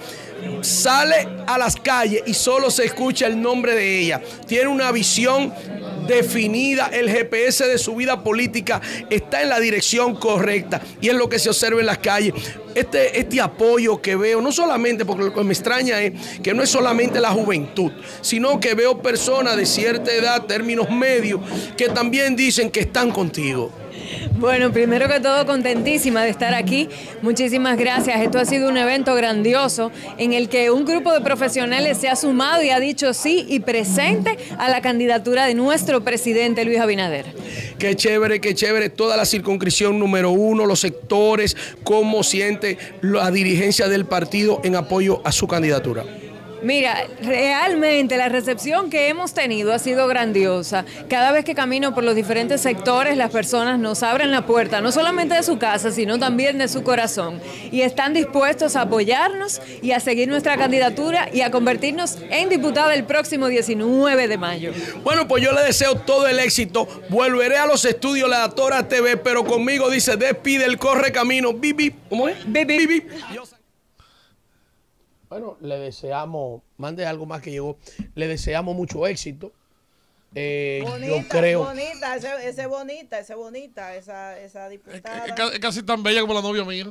sale a las calles y solo se escucha el nombre de ella. Tiene una visión definida, el GPS de su vida política está en la dirección correcta y es lo que se observa en las calles. Este, este apoyo que veo, no solamente, porque lo que me extraña es que no es solamente la juventud, sino que veo personas de cierta edad, términos medios, que también dicen que están contigo. Bueno, primero que todo, contentísima de estar aquí. Muchísimas gracias. Esto ha sido un evento grandioso en el que un grupo de profesionales se ha sumado y ha dicho sí y presente a la candidatura de nuestro presidente Luis Abinader. Qué chévere, qué chévere. Toda la circunscripción número uno, los sectores, cómo siente la dirigencia del partido en apoyo a su candidatura. Mira, realmente la recepción que hemos tenido ha sido grandiosa. Cada vez que camino por los diferentes sectores, las personas nos abren la puerta, no solamente de su casa, sino también de su corazón. Y están dispuestos a apoyarnos y a seguir nuestra candidatura y a convertirnos en diputada el próximo 19 de mayo. Bueno, pues yo le deseo todo el éxito. Volveré a los estudios La Tora TV, pero conmigo dice, despide el corre camino. Bibi, ¿cómo es? Bibi. Bibi. Bueno, le deseamos, mande algo más que llegó, le deseamos mucho éxito. Eh, bonita, yo creo. Bonita, ese, ese bonita, ese bonita, esa, esa diputada. Es, casi tan bella como la novia mía.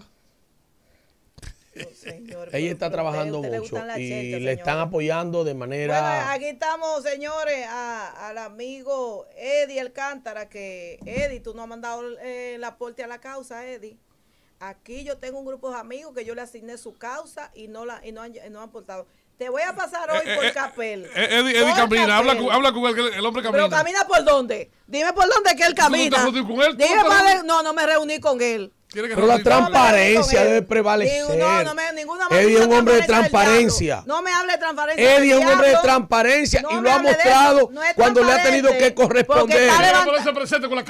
Ella está trabajando mucho y le están apoyando de manera. aquí estamos, señores, al amigo Eddie Alcántara, que Eddie, tú no has mandado eh, el aporte a la causa, Eddie. Aquí yo tengo un grupo de amigos que yo le asigné su causa y no la y no han, no han portado. Te voy a pasar eh, hoy por eh, eh, Capel. Eddie, camina, habla, con, habla con el hombre camina. Pero camina por dónde? Dime por dónde que él camina. no con él? Dime, no, no me reuní con él. Pero la transparencia debe prevalecer. No, no me, es un hombre de transparencia. No me hable de transparencia. Eddie es un hombre de transparencia y lo ha mostrado cuando le ha tenido que corresponder.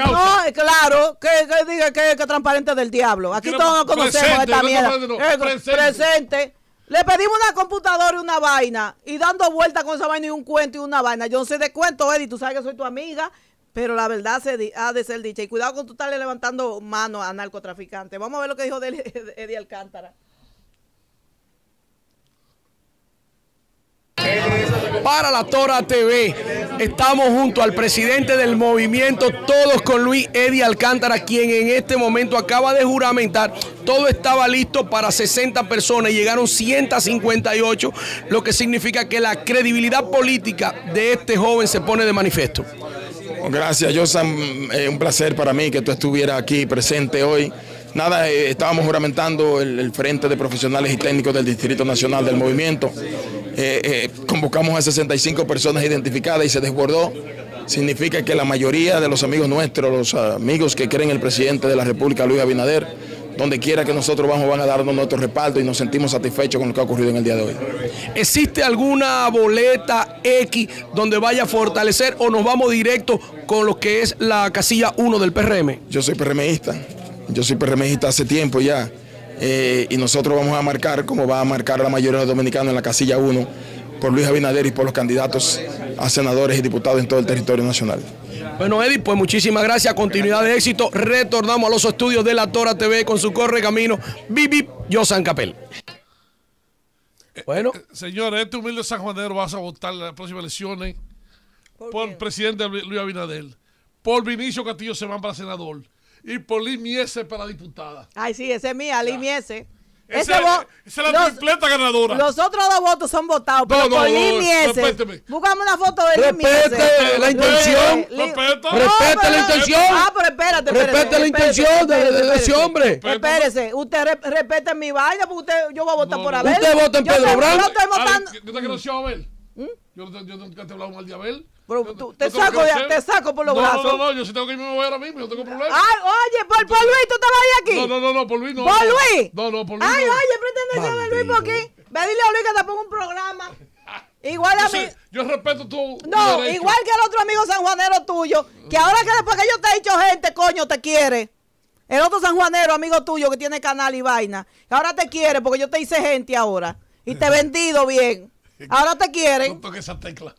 No, claro, que, diga que, es transparente del diablo. Aquí todos nos conocemos presente, esta mierda. presente. Le pedimos una computadora y una vaina y dando vueltas con esa vaina y un cuento y una vaina. Yo no sé de cuento, Eddie, tú sabes que soy tu amiga pero la verdad ha de ser dicha. Y cuidado con tú estarle levantando mano a narcotraficantes. Vamos a ver lo que dijo Eddie Alcántara. Para la Tora TV, estamos junto al presidente del movimiento Todos con Luis Eddie Alcántara, quien en este momento acaba de juramentar. Todo estaba listo para 60 personas y llegaron 158, lo que significa que la credibilidad política de este joven se pone de manifiesto. Gracias, Josan. Eh, un placer para mí que tú estuvieras aquí presente hoy. Nada, eh, estábamos juramentando el, Frente de Profesionales y Técnicos del Distrito Nacional del Movimiento. Eh, convocamos a 65 personas identificadas y se desbordó. Significa que la mayoría de los amigos nuestros, los amigos que creen el presidente de la República, Luis Abinader, donde quiera que nosotros vamos van a darnos nuestro respaldo y nos sentimos satisfechos con lo que ha ocurrido en el día de hoy. ¿Existe alguna boleta X donde vaya a fortalecer o nos vamos directo con lo que es la casilla 1 del PRM? Yo soy PRMista, yo soy PRMista hace tiempo ya eh, y nosotros vamos a marcar como va a marcar la mayoría de los dominicanos en la casilla 1 por Luis Abinader y por los candidatos a senadores y diputados en todo el territorio nacional. Bueno, Eddie, pues muchísimas gracias. Continuidad de éxito. Retornamos a los estudios de la Tora TV con su corre camino. yo San Capel. Eh, bueno. Eh, señores, este humilde San Juanero vas a votar las próximas elecciones por, el presidente Luis Abinadel. Por Vinicio Castillo se para senador. Y por Limiese para diputada. Ay, sí, ese es mía, Limiese. Ese, esa es la completa ganadora. Los otros dos votos son votados pero no, por no, Búscame una foto de Limiese. Respete la intención. Respete la intención. Ah, pero espérate, Respete la intención de, ese hombre. Espérese, usted respete mi vaina porque usted, yo voy a votar por Abel. Usted vota en Pedro Branco. ¿Mm? Yo no estoy votando. yo que no Abel? Yo nunca te he hablado mal de Abel. Pero te, saco te saco por los brazos. No, no, no, yo sí tengo que irme voy ahora mismo, yo tengo problemas. Ay, ah, oye, por, por Luis, tú te vas a aquí. No, no, no, por Luis no. ¿Por Luis? No, no, por Luis. Ay, oye, pretende ser Luis por aquí. Ve dile a Luis que te ponga un programa. Igual a mí. yo respeto tu. No, igual que el otro amigo sanjuanero tuyo, que ahora que después que yo te he dicho gente, coño, te quiere. El otro sanjuanero, amigo tuyo, que tiene canal y vaina, que ahora te quiere porque yo te hice gente ahora. Y te he vendido bien. Ahora te quieren. No toques esa tecla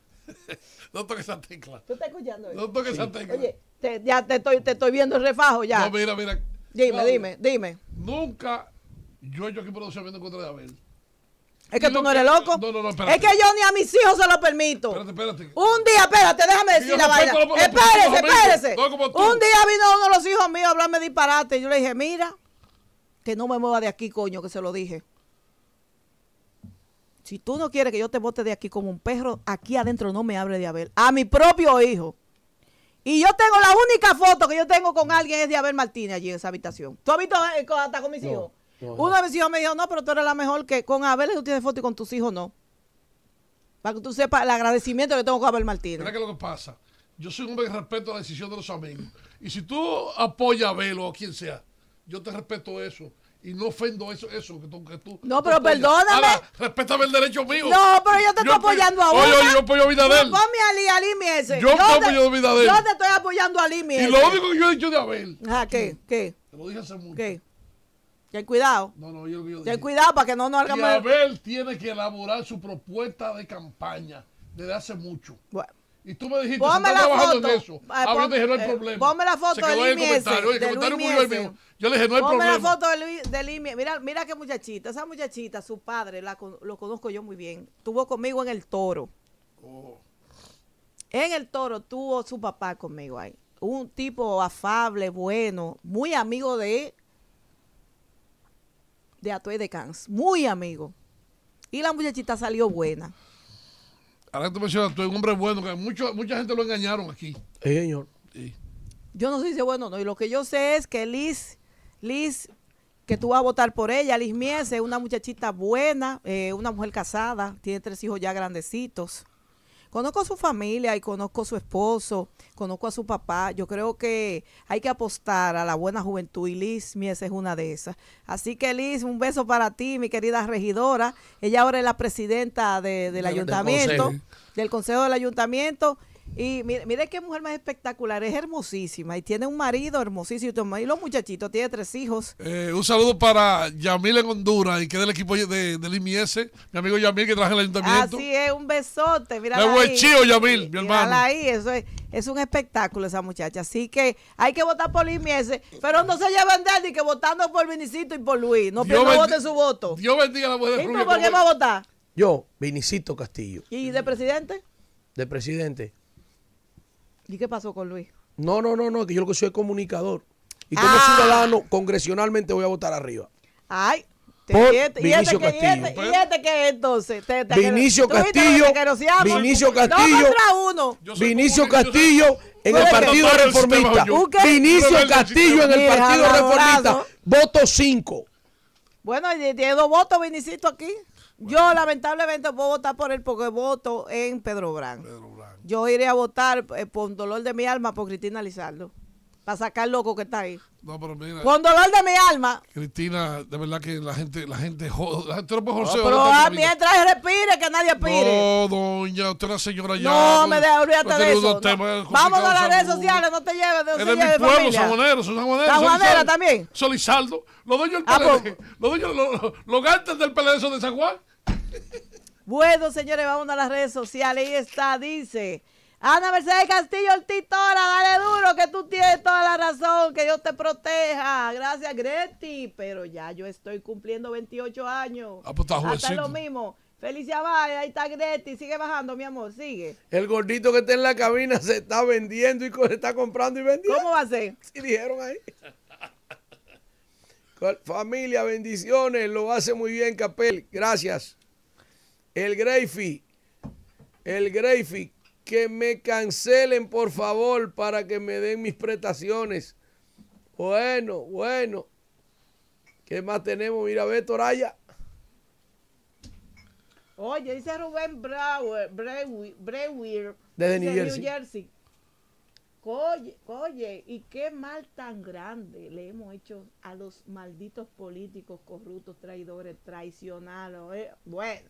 no toques esa tecla. ¿Tú estás escuchando? No toques esa tecla. Oye, ya te estoy, te estoy viendo el refajo ya. No, mira, mira. Dime, dime, dime. Nunca yo, hecho aquí producción en contra de Abel. Es que tú no eres loco. No, no, no, espérate. Es que yo ni a mis hijos se lo permito. Espérate, espérate. Un día, espérate, déjame decir la vaina. espérese, espérese. Un día vino uno de los hijos míos a hablarme disparate. Y yo le dije, mira, que no me mueva de aquí, coño, que se lo dije. Si tú no quieres que yo te bote de aquí como un perro, aquí adentro no me hable de Abel. A mi propio hijo. Y yo tengo la única foto que yo tengo con alguien es de Abel Martínez allí en esa habitación. ¿Tú has visto hasta con mis hijos? Uno de mis hijos me dijo, no, pero tú eres la mejor que con Abel tú tienes foto y con tus hijos no. Para que tú sepas el agradecimiento que tengo con Abel Martínez. Mira qué es lo que pasa? Yo soy un hombre que respeto la decisión de los amigos. Y si tú apoyas a Abel o a quien sea, yo te respeto eso y no ofendo eso, eso que tú. Que tú no, pero perdóname. respétame el derecho mío. No, pero yo te estoy apoyando a vos. Oye, ¿eh? yo apoyo a Abinadel. Ponme a Ali, a Yo, yo te apoyo a Yo te estoy apoyando a Ali Y lo único que yo he dicho de Abel. Ajá, ah, ¿qué? ¿Qué? Te lo dije hace mucho. ¿Qué? Ten cuidado. No, no, yo Ten cuidado para que no nos hagamos Y Abel tiene que elaborar su propuesta de campaña desde hace mucho. Bueno. Y tú me dijiste, ponme eh, ah, eh, la foto. eso. Ahora dije, no hay problema. Ponme la foto de Luis Yo le dije, no hay problema. Ponme la foto de Luis Mira, mira qué muchachita. Esa muchachita, su padre, la, lo conozco yo muy bien. tuvo conmigo en el toro. Oh. En el toro tuvo su papá conmigo ahí. Un tipo afable, bueno, muy amigo de de Atoy de Cans. Muy amigo. Y la muchachita salió buena ahora que tú mencionas, tú eres un hombre bueno, que mucha gente lo engañaron aquí. señor. Yo no sé si es bueno no, y lo que yo sé es que Liz, Liz, que tú vas a votar por ella, Liz Mies es una muchachita buena, eh, una mujer casada, tiene tres hijos ya grandecitos. Conozco a su familia y conozco a su esposo, conozco a su papá. Yo creo que hay que apostar a la buena juventud y Liz Mies es una de esas. Así que Liz, un beso para ti, mi querida regidora. Ella ahora es la presidenta del, ayuntamiento, del consejo del ayuntamiento y mire, mire, qué mujer más espectacular, es hermosísima y tiene un marido hermosísimo. Y los muchachitos, tiene tres hijos. Eh, un saludo para Yamil en Honduras y que del equipo de, del IMS, mi amigo Yamil que traje el ayuntamiento. Así es, un besote. Mira, ahí. chivo Yamil, mi hermano. ahí, eso es, es un espectáculo esa muchacha. Así que hay que votar por el IMS, pero no se lleven de ni que votando por Vinicito y por Luis. No, no su voto. Dios bendiga la mujer de ¿Y ¿Por qué va a votar? Yo, Vinicito Castillo. ¿Y de presidente? De presidente. ¿Y qué pasó con Luis? No, no, no, no, que yo lo que soy comunicador. Y como ah. ciudadano, congresionalmente voy a votar arriba. Ay, ¿Y este qué este- este es entonces? Vinicio Castillo. Vinicio Castillo. Vinicio Castillo en el Partido Reformista. Vinicio Castillo en el Partido Reformista. Voto 5. Bueno, tiene dos votos Vinicito aquí. Yo lamentablemente puedo votar por él porque voto en Pedro Grande yo iré a votar eh, por dolor de mi alma por Cristina Lizardo. Para sacar loco que está ahí. No, pero mira. Con dolor de mi alma. Cristina, de verdad que la gente, la gente jode. La gente no puede joder. pero ah, mientras respire, que nadie pire. No, doña, usted es la señora ya. No, me deja, olvídate de eso. Vamos a las redes sociales, no te lleves. No es de mi lleve, pueblo, San son Sabanero. también. Solizaldo. Lo el Lo los gatos ah, pues. del PLD son de San Juan. Bueno, señores, vamos a las redes sociales. Ahí está, dice. Ana Mercedes Castillo el Titora, dale duro que tú tienes toda la razón, que Dios te proteja. Gracias, Greti. Pero ya yo estoy cumpliendo 28 años. Ah, pues Hasta lo mismo. Felicia Valle, ahí está Greti. Sigue bajando, mi amor, sigue. El gordito que está en la cabina se está vendiendo y se está comprando y vendiendo. ¿Cómo va a ser? Sí, dijeron ahí. Familia, bendiciones. Lo hace muy bien, Capel. Gracias. El Greifi, el Greifi, que me cancelen por favor para que me den mis prestaciones. Bueno, bueno. ¿Qué más tenemos? Mira, ve Toraya. Oye, dice Rubén Brower Brewer, Brewer desde New Jersey. Oye, oye, y qué mal tan grande le hemos hecho a los malditos políticos corruptos, traidores, traicionados. Eh, bueno,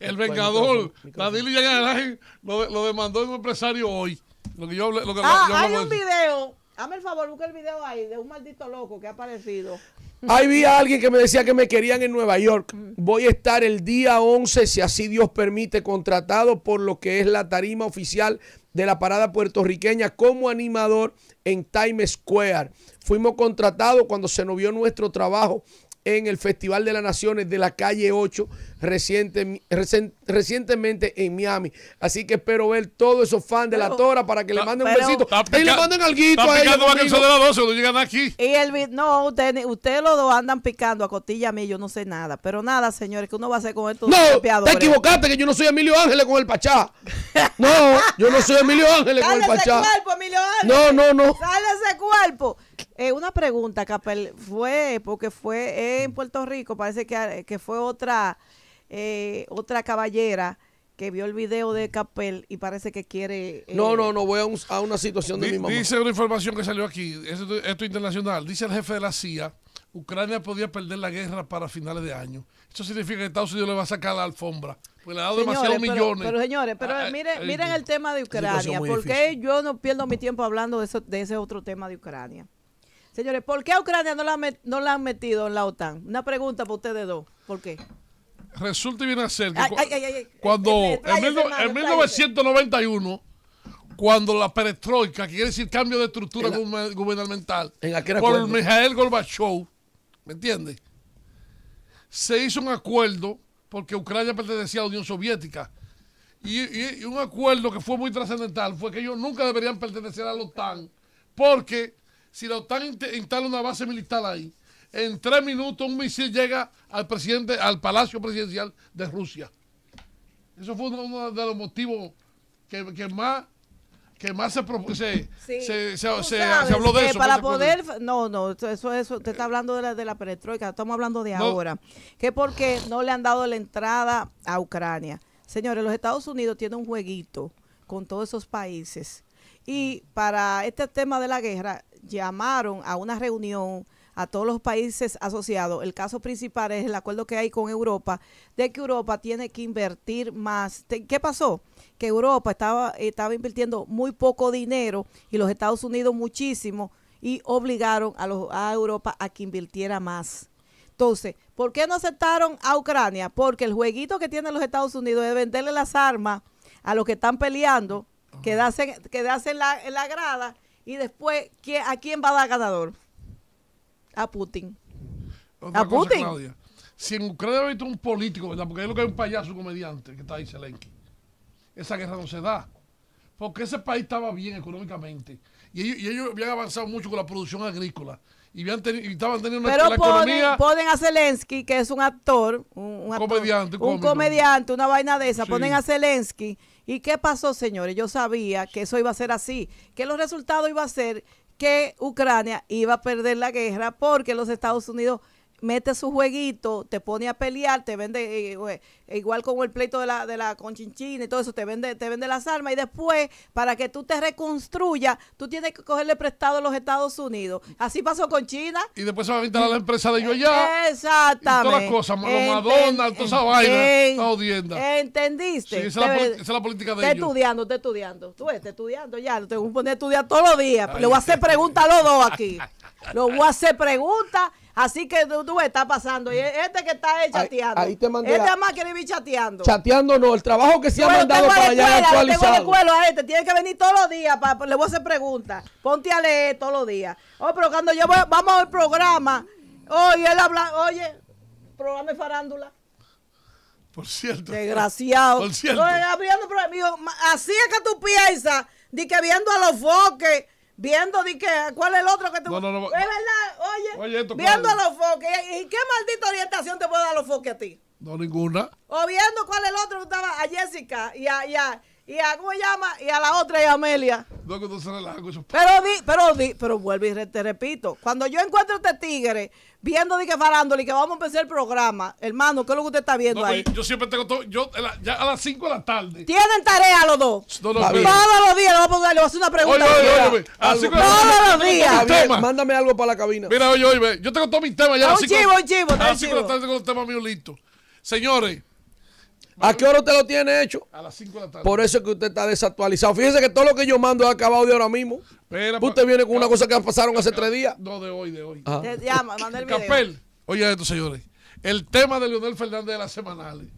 el vengador. Danilo Ya lo, lo demandó un empresario hoy. Lo que ah, hay un video. Hazme el favor, busca el video ahí de un maldito loco que ha aparecido. Ahí vi a alguien que me decía que me querían en Nueva York. Mm. Voy a estar el día 11, si así Dios permite, contratado por lo que es la tarima oficial de la parada puertorriqueña como animador en Times Square. Fuimos contratados cuando se nos vio nuestro trabajo en el Festival de las Naciones de la calle 8 reciente, recientemente en Miami. Así que espero ver todos esos fans de la Tora para que le manden un besito. Y le manden alguito a Y el, no, ustedes usted los dos andan picando a cotilla a mí, yo no sé nada. Pero nada, señores, que uno va a hacer con esto? No, te equivocaste que yo no soy Emilio Ángeles con el Pachá. No, yo no soy Emilio Ángeles con el Pachá. cuerpo, Emilio Ángeles. No, no, no. Sale ese cuerpo. Eh, una pregunta, Capel, fue, porque fue eh, en Puerto Rico, parece que, ah, que fue otra, eh, otra caballera que vio el video de Capel y parece que quiere... Eh, no, no, no, voy a, una situación de mi mamá. Dice una información que salió aquí, esto, es internacional, dice el jefe de la CIA, Ucrania podía perder la guerra para finales de año. Esto significa que Estados Unidos le va a sacar la alfombra. Pues le ha dado demasiados millones. Pero señores, ah, miren, el tema de Ucrania. porque yo no pierdo mi tiempo hablando de, eso, de ese otro tema de Ucrania? Señores, ¿por qué a Ucrania no la, han metido en la OTAN? Una pregunta para ustedes dos. ¿Por qué? Resulta y viene a ser que ay, ay, ay, eh, cuando eh, en, 1991 cuando la perestroika, que quiere decir cambio de estructura gubernamental, por Mijael Gorbachev, ¿me entiendes? Se hizo un acuerdo porque Ucrania pertenecía a la Unión Soviética. y un acuerdo que fue muy trascendental fue que ellos nunca deberían pertenecer a la OTAN porque si la OTAN instala una base militar ahí, en tres minutos un misil llega al presidente, al palacio presidencial de Rusia. Eso fue uno de los motivos que, más que más se, propuse se, se, habló de eso. Para poder, no, no, eso, eso, usted está hablando de la, de la perestroika, estamos hablando de ahora, que porque no le han dado la entrada a Ucrania. Señores, los Estados Unidos tienen un jueguito con todos esos países. Y para este tema de la guerra, llamaron a una reunión a todos los países asociados. El caso principal es el acuerdo que hay con Europa, de que Europa tiene que invertir más. ¿Qué pasó? Que Europa estaba, estaba invirtiendo muy poco dinero y los Estados Unidos muchísimo y obligaron a, los, a Europa a que invirtiera más. Entonces, ¿por qué no aceptaron a Ucrania? Porque el jueguito que tienen los Estados Unidos es venderle las armas a los que están peleando, que quedarse la, en la grada y después ¿a quién va a dar ganador? A Putin. a Putin. Si en Ucrania visto un político, Porque es lo que hay un payaso comediante que está ahí, Zelensky. Esa guerra no se da. Porque ese país estaba bien económicamente. Y ellos, habían avanzado mucho con la producción agrícola. Y, estaban teniendo una Pero la ponen, ponen a Zelensky, que es un actor, un, comediante, una vaina de esa. Ponen a Zelensky ¿Y qué pasó, señores? Yo sabía que eso iba a ser así, que los resultados iba a ser que Ucrania iba a perder la guerra porque los Estados Unidos mete su jueguito, te pone a pelear, te vende, eh, eh, igual con el pleito de la, de la conchinchina y todo eso, te vende, te vende las armas y después, para que tú te reconstruyas, tú tienes que cogerle prestado a los Estados Unidos. Así pasó con China. Y después se va a inventar a la empresa de yo Exactamente. Y todas las cosas, Madonna, toda esa vaina, ¿Entendiste? esa, es la, política de ellos. Estoy estudiando, estoy estudiando. Tú estás estudiando ya, te voy a poner a estudiar todos los días. Le voy a hacer preguntas a los dos aquí. le voy a hacer preguntas Así que tú, tú está pasando. Y este que está ahí chateando. Ahí, te mandé. Este más quiere ir chateando. Chateando no, el trabajo que se ha mandado para allá actualizado. Tengo de a este, tiene que venir todos los días. le voy a hacer preguntas. Ponte a leer todos los días. Oye, oh, pero cuando yo voy, vamos al programa, oye, él habla, oye, programa de farándula. Por cierto. Desgraciado. Por cierto. Oye, abriendo, así es que tú piensas, de que viendo a los foques viendo di que cuál es el otro que te no, no, no. es verdad oye, oye esto, viendo a los foques y qué maldita orientación te puede dar los foques a ti no ninguna o viendo cuál es el otro que estaba a Jessica y a, y a, ¿cómo llama? Y a la otra y a Amelia. No, que se relaja pero di, pero di, pero vuelvo y te repito. Cuando yo encuentro a este tigre viendo de que farándole y que vamos a empezar el programa, hermano, ¿qué es lo que usted está viendo no, pues, ahí? Yo siempre tengo todo, yo ya a las 5 de la tarde. Tienen tarea los dos. No, no, Todos los días le voy a poner, le voy a hacer una pregunta. Oye, oye, oye, Todos los días. mándame algo para la cabina. Mira, oye, oye, yo tengo todo mis temas ya. A un chivo, un chivo. A las 5 de la tarde tengo los temas míos listos. Señores. ¿A qué hora usted lo tiene hecho? A las 5 de la tarde. Por eso es que usted está desactualizado. Fíjese que todo lo que yo mando ha acabado de ahora mismo. Pero, usted viene con una cosa que pasaron hace tres días. No, de hoy, de hoy. Ya, el video. Capel, oye esto, señores. El tema de Leonel Fernández de las semanales.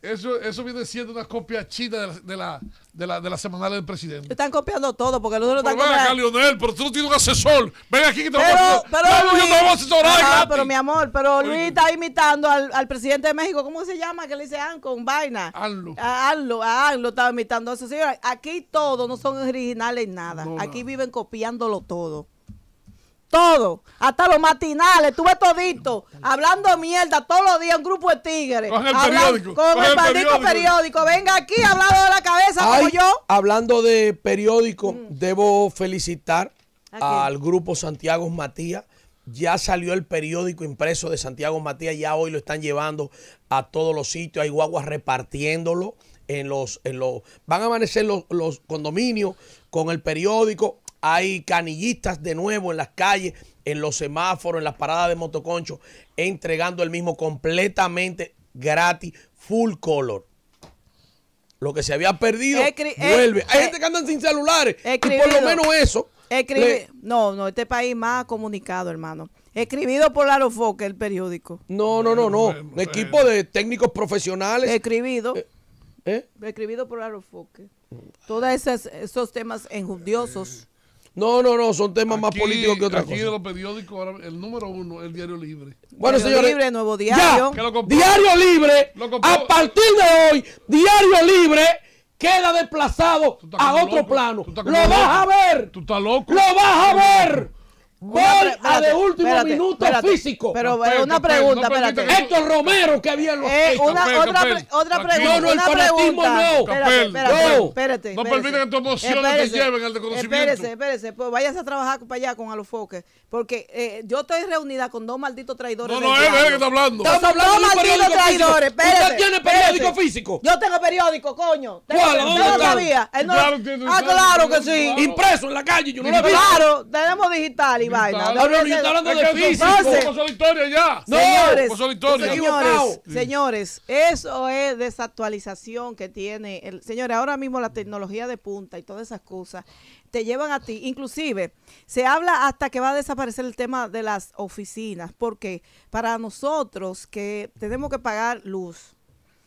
Eso, eso viene siendo una copia china de la, de la, de la, de la semanal del presidente. Están copiando todo, porque los otros están Acá, Lionel pero tú no tienes un asesor. Ven aquí que te pero, a yo voy a asesorar. Ah, pero mi amor, pero Luis está imitando al, al, presidente de México. ¿Cómo se llama? Que le dice Ancon, vaina. Anlo. A Anlo, a Anlo estaba imitando eso. Señora, aquí todos no son originales nada. aquí viven copiándolo todo todo, hasta los matinales, estuve todito, hablando mierda todos los días, un grupo de tigres. Con el hablando, periódico. Con, el, periódico. Venga aquí, hablando de la cabeza como yo. Hablando de periódico, mm. debo felicitar al grupo Santiago Matías. Ya salió el periódico impreso de Santiago Matías, ya hoy lo están llevando a todos los sitios, hay guaguas repartiéndolo en los, los, van a amanecer los, los condominios con el periódico, hay canillistas de nuevo en las calles, en los semáforos, en las paradas de motoconcho, entregando el mismo completamente gratis, full color. Lo que se había perdido vuelve. hay gente que anda sin celulares. Y por lo menos eso. No, no, este país más comunicado, hermano. Escribido por Laro Foque, el periódico. No, no, no, no. Un equipo de técnicos profesionales. Escribido. Eh, ¿eh? Escribido por Laro Foque. Todos esos temas enjudiosos no, no, no, son temas más políticos que otra aquí cosa. los periódicos, el número uno, el Diario Libre. Bueno, diario Libre, Nuevo Diario. Ya, diario Libre, a partir de hoy, Diario Libre queda desplazado a otro plano. Lo vas a ver. Tú estás loco. Lo vas a ver. Gol a de último minuto físico. Pero eh, una pregunta, espérate. Esto Romero, que había en eh, una, otra, pregunta. No, no, el fanatismo no. Espérate, espérate, no permiten que tu emoción te lleven al desconocimiento. Espérese, espérese. Pues a trabajar para allá con Alofoque. Porque eh, yo estoy reunida con dos malditos traidores. No, no, es él que está hablando. dos malditos traidores. Espérate. ¿Usted tiene periódico físico? Yo tengo periódico, coño. ¿Cuál? No sabía. Ah, claro que sí. Impreso en la calle. Yo no lo Claro, tenemos digital Señores, eso es desactualización que tiene. El, señores, ahora mismo la tecnología de punta y todas esas cosas te llevan a ti. Inclusive, se habla hasta que va a desaparecer el tema de las oficinas, porque para nosotros que tenemos que pagar luz,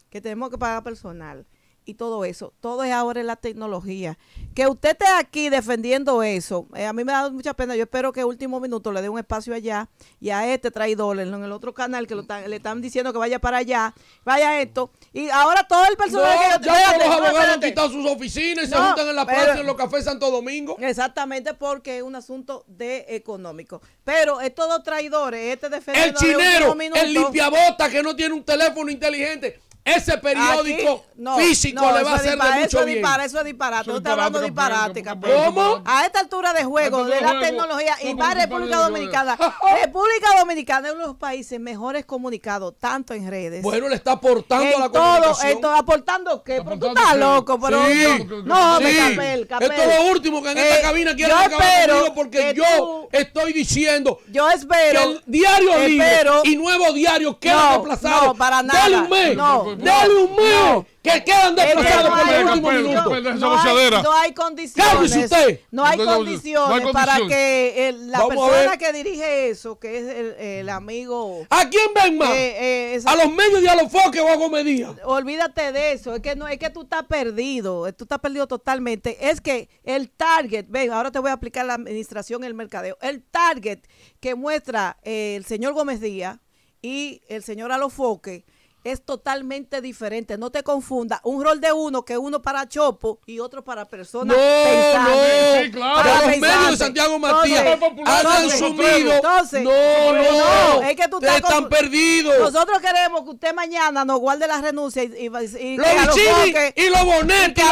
que tenemos que pagar personal, y todo eso. Todo es ahora en la tecnología. Que usted esté aquí defendiendo eso, eh, a mí me da mucha pena. Yo espero que último minuto le dé un espacio allá y a este traidor en el otro canal que lo le están diciendo que vaya para allá, vaya esto. Y ahora todo el personal que yo Ya los abogados han quitado sus oficinas y se juntan en la pero, en los cafés Santo Domingo. Exactamente, porque es un asunto de económico. Pero estos dos traidores, este defensor. El chinero, el limpiabota que no tiene un teléfono inteligente ese periódico físico le va a hacer mucho bien. eso es disparate. Eso está disparate, ¿Cómo? A esta altura de juego, de la tecnología, y va República Dominicana. República Dominicana es uno de los países mejores comunicados, tanto en redes. Bueno, le está aportando a la todo, comunicación. Esto, ¿Aportando qué? Pero tú estás loco. Pero sí, no, sí. Capel, Capel. Esto es lo último que en esta eh, cabina quiero acabar conmigo porque yo estoy diciendo yo espero, que el diario libre y nuevo diario queda no, No, para nada. Dale un mes. No que quedan desplazados por el último No hay, condiciones. No hay condiciones para que la persona que dirige eso, que es el, amigo. ¿A quién ven más? Eh, eh, a los medios y a los foques o a Olvídate de eso. Es que no, es que tú estás perdido. Tú estás perdido totalmente. Es que el target, ven, ahora te voy a aplicar la administración y el mercadeo. El target que muestra el señor Gómez Díaz y el señor Alofoque es totalmente diferente. No te confunda. Un rol de uno que uno para Chopo y otro para personas. No, no, sí, claro. Para los medios de Santiago Matías no, no, no, Es que tú estás están perdidos. Nosotros queremos que usted mañana nos guarde la renuncia y, y, los bichini y los bonetes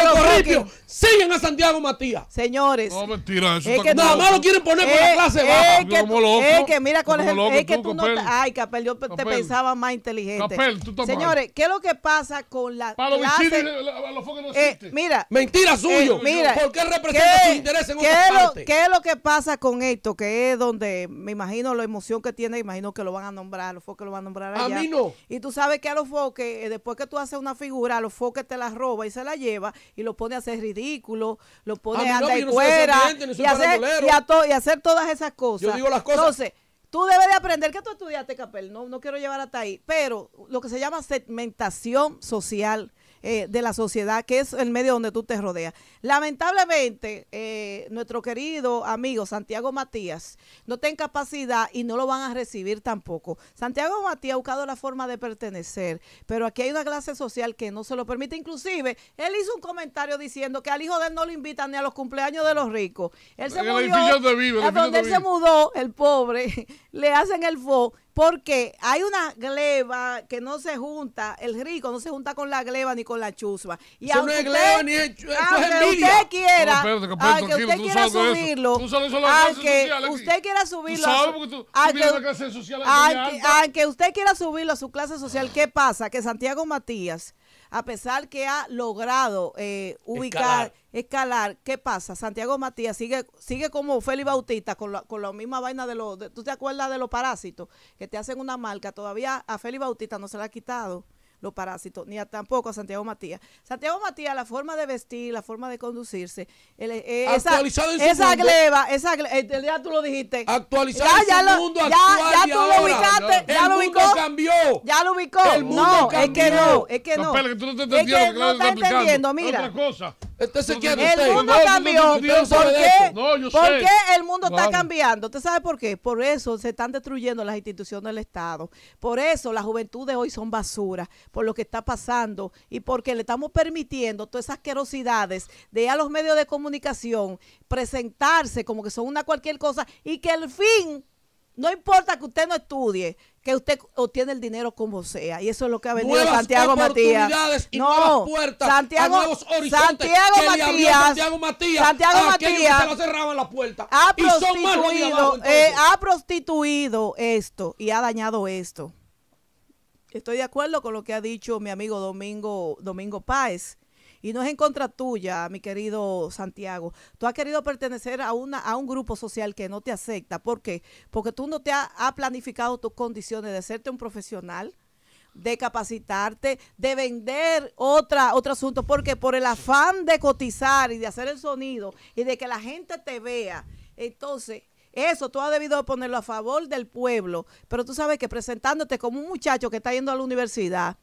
y los siguen a Santiago Matías. Señores. No, mentira. Eso es que nada más lo quieren poner por la eh, clase eh, baja. Es eh, que, mira cuál es Es que tú no. Ay, Capel, yo te pensaba más inteligente. Capel, tú Señores, ¿qué es lo que pasa con la Para los no eh, mira. Mentira eh, suyo. mira, ¿Por qué representa su interés en qué otra ¿Qué es lo que pasa con esto? Que es donde, me imagino, la emoción que tiene, imagino que lo van a nombrar, los foques lo van a nombrar allá. A mí no. Y tú sabes que a los foques, eh, después que tú haces una figura, a los foques te la roba y se la lleva y lo pone a hacer ridículo, lo pone a, andar y, hacer, y, a y hacer todas esas cosas. Yo digo las cosas. Entonces, Tú debes de aprender que tú estudiaste, Capel, no, no quiero llevar hasta ahí, pero lo que se llama segmentación social eh, de la sociedad, que es el medio donde tú te rodeas. Lamentablemente, eh, nuestro querido amigo Santiago Matías no tiene capacidad y no lo van a recibir tampoco. Santiago Matías ha buscado la forma de pertenecer, pero aquí hay una clase social que no se lo permite. Inclusive, él hizo un comentario diciendo que al hijo de él no lo invitan ni a los cumpleaños de los ricos. Él se mudó a donde él se mudó, el pobre, le hacen el fo porque hay una gleba que no se junta, el rico no se junta con la gleba ni con la chusma. Y Eso no es gleba ni es Aunque usted quiera, aunque usted quiera subirlo, aunque usted quiera subirlo, aunque usted quiera subirlo a su clase social, ¿qué pasa? Que Santiago Matías a pesar que ha logrado eh, ubicar, escalar. ¿qué pasa? Santiago Matías sigue sigue como Félix Bautista con la, con la misma vaina de los, ¿tú te acuerdas de los parásitos? Que te hacen una marca, todavía a Félix Bautista no se la ha quitado los parásitos, ni a, tampoco a Santiago Matías. Santiago Matías, la forma de vestir, la forma de conducirse, el, eh, esa, esa gleba, esa gleba, el, eh, ya tú lo dijiste. Actualizado ya, ya, mundo actual ya, ya tú lo ubicaste, ya lo ubicó. Ya lo ubicó. El mundo no, es que no, es que no. tú no te es que no está entendiendo, mira. Otra cosa. El mundo cambió. ¿Por, qué? el mundo está cambiando? ¿Usted sabe por qué? Por eso se están destruyendo las instituciones del Estado. Por eso las juventudes hoy son basura, por lo que está pasando y porque le estamos permitiendo todas esas asquerosidades de a los medios de comunicación, presentarse como que son una cualquier cosa y que el fin no importa que usted no estudie, que usted obtiene el dinero como sea. Y eso es lo que ha venido Santiago Matías. Y no, puertas, Santiago, a nuevos Santiago, Matías, Santiago Matías. Santiago Matías. Que cerraban la puerta. Ha y prostituido, eh, ha prostituido esto y ha dañado esto. Estoy de acuerdo con lo que ha dicho mi amigo Domingo, Domingo Páez y no es en contra tuya, mi querido Santiago. Tú has querido pertenecer a, una, a un grupo social que no te acepta. ¿Por qué? Porque tú no te has planificado tus condiciones de serte un profesional de capacitarte, de vender otra, otro asunto, porque por el afán de cotizar y de hacer el sonido y de que la gente te vea, entonces eso tú has debido ponerlo a favor del pueblo, pero tú sabes que presentándote como un muchacho que está yendo a la universidad,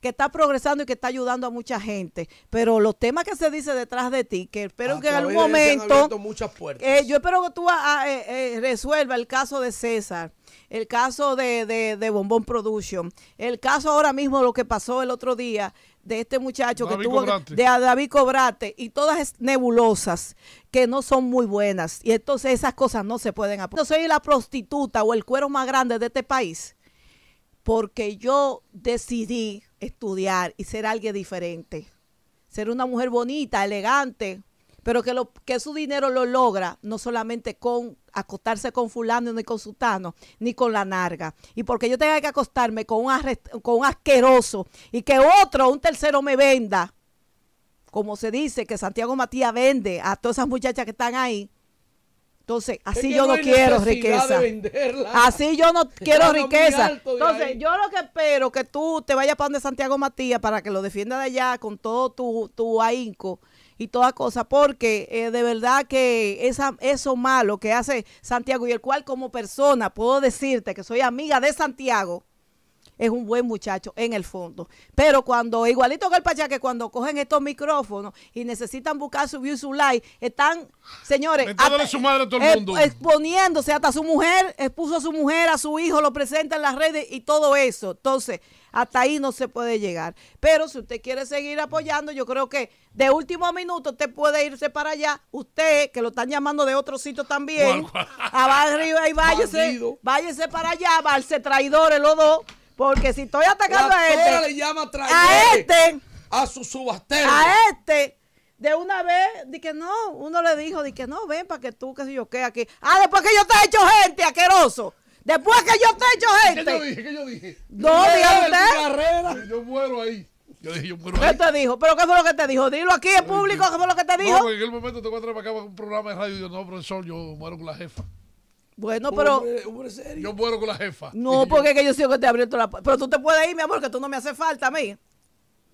que está progresando y que está ayudando a mucha gente. Pero los temas que se dice detrás de ti, que espero ah, que en algún momento... Eh, yo espero que tú resuelvas ah, ah, eh, eh, resuelva el caso de César el caso de, de, Bombón Production, el caso ahora mismo lo que pasó el otro día de este muchacho que tuvo de David Cobrate y todas nebulosas que no son muy buenas y entonces esas cosas no se pueden apoyar. Yo soy la prostituta o el cuero más grande de este país porque yo decidí estudiar y ser alguien diferente. Ser una mujer bonita, elegante, pero que, lo, que su dinero lo logra no solamente con acostarse con fulano ni con sultano, ni con la narga. Y porque yo tenga que acostarme con un, con un asqueroso y que otro, un tercero me venda, como se dice que Santiago Matías vende a todas esas muchachas que están ahí, entonces, así yo no, quiero riqueza. Así yo no quiero riqueza. Entonces, yo lo que espero que tú te vayas para donde Santiago Matías para que lo defienda de allá con todo tu, ahínco y toda cosa, porque eh, de verdad que esa, eso malo que hace Santiago y el cual como persona puedo decirte que soy amiga de Santiago es un buen muchacho en el fondo. Pero cuando, igualito que el que cuando cogen estos micrófonos y necesitan buscar su view, su like, están, señores, hasta, exponiéndose hasta su mujer, expuso a su mujer, a su hijo, lo presenta en las redes y todo eso. Entonces, hasta ahí no se puede llegar. Pero si usted quiere seguir apoyando, yo creo que de último minuto usted puede irse para allá. Usted, que lo están llamando de otro sitio también, abajo ah, arriba y váyase, váyase para allá, valse traidores los dos. Porque si estoy atacando a este. a este. A su subastero. A este. De una vez, di que no, uno le dijo, di que no, ven para que tú, que sé yo qué, aquí. Ah, después que yo te he hecho gente, asqueroso. Después que yo te he hecho gente. ¿Qué yo dije? ¿Qué yo dije? No, dígame usted. Yo muero ahí. Yo dije, yo muero ¿Qué te dijo? ¿Pero qué fue lo que te dijo? Dilo aquí en eh, público, ¿qué fue lo que te dijo? No, en aquel momento te voy a traer para acá un programa de radio y yo, no, profesor, yo muero con la jefa. Bueno, pero. Yo puedo con la jefa. No, porque es que yo sigo que te abierto la puerta. Pero tú te puedes ir, mi amor, que tú no me hace falta a mí.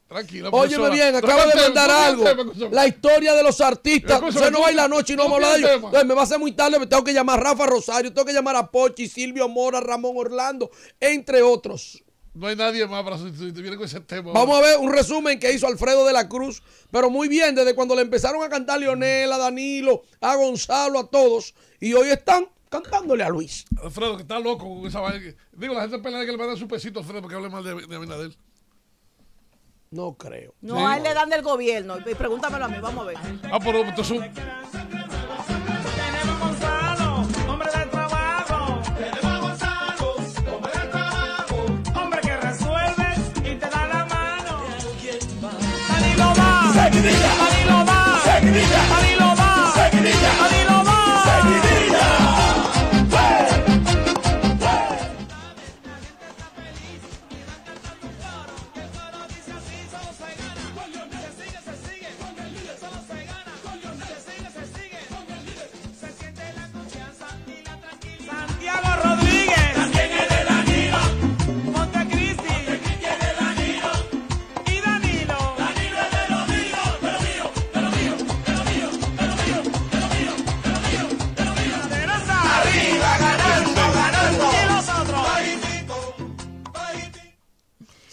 Tranquila, Óyeme bien, acabo de mandar algo. La historia de los artistas. Usted no la noche y no, hay hablar de me va a hacer muy tarde, me tengo que llamar a Rafa Rosario, tengo que llamar a Pochi, Silvio Mora, Ramón Orlando, entre otros. No hay nadie más para sustituir con ese tema. Vamos a ver un resumen que hizo Alfredo de la Cruz, pero muy bien, desde cuando le empezaron a cantar a Leonel, a Danilo, a Gonzalo, a todos, y hoy están cantándole a Luis. Alfredo, que está loco con esa vaina. Digo, la gente pelea que le va a dar su pesito a Alfredo porque hable mal de, Abinadel No creo. No, a él le dan del gobierno. Pregúntamelo a mí, vamos a ver. Ah, pero un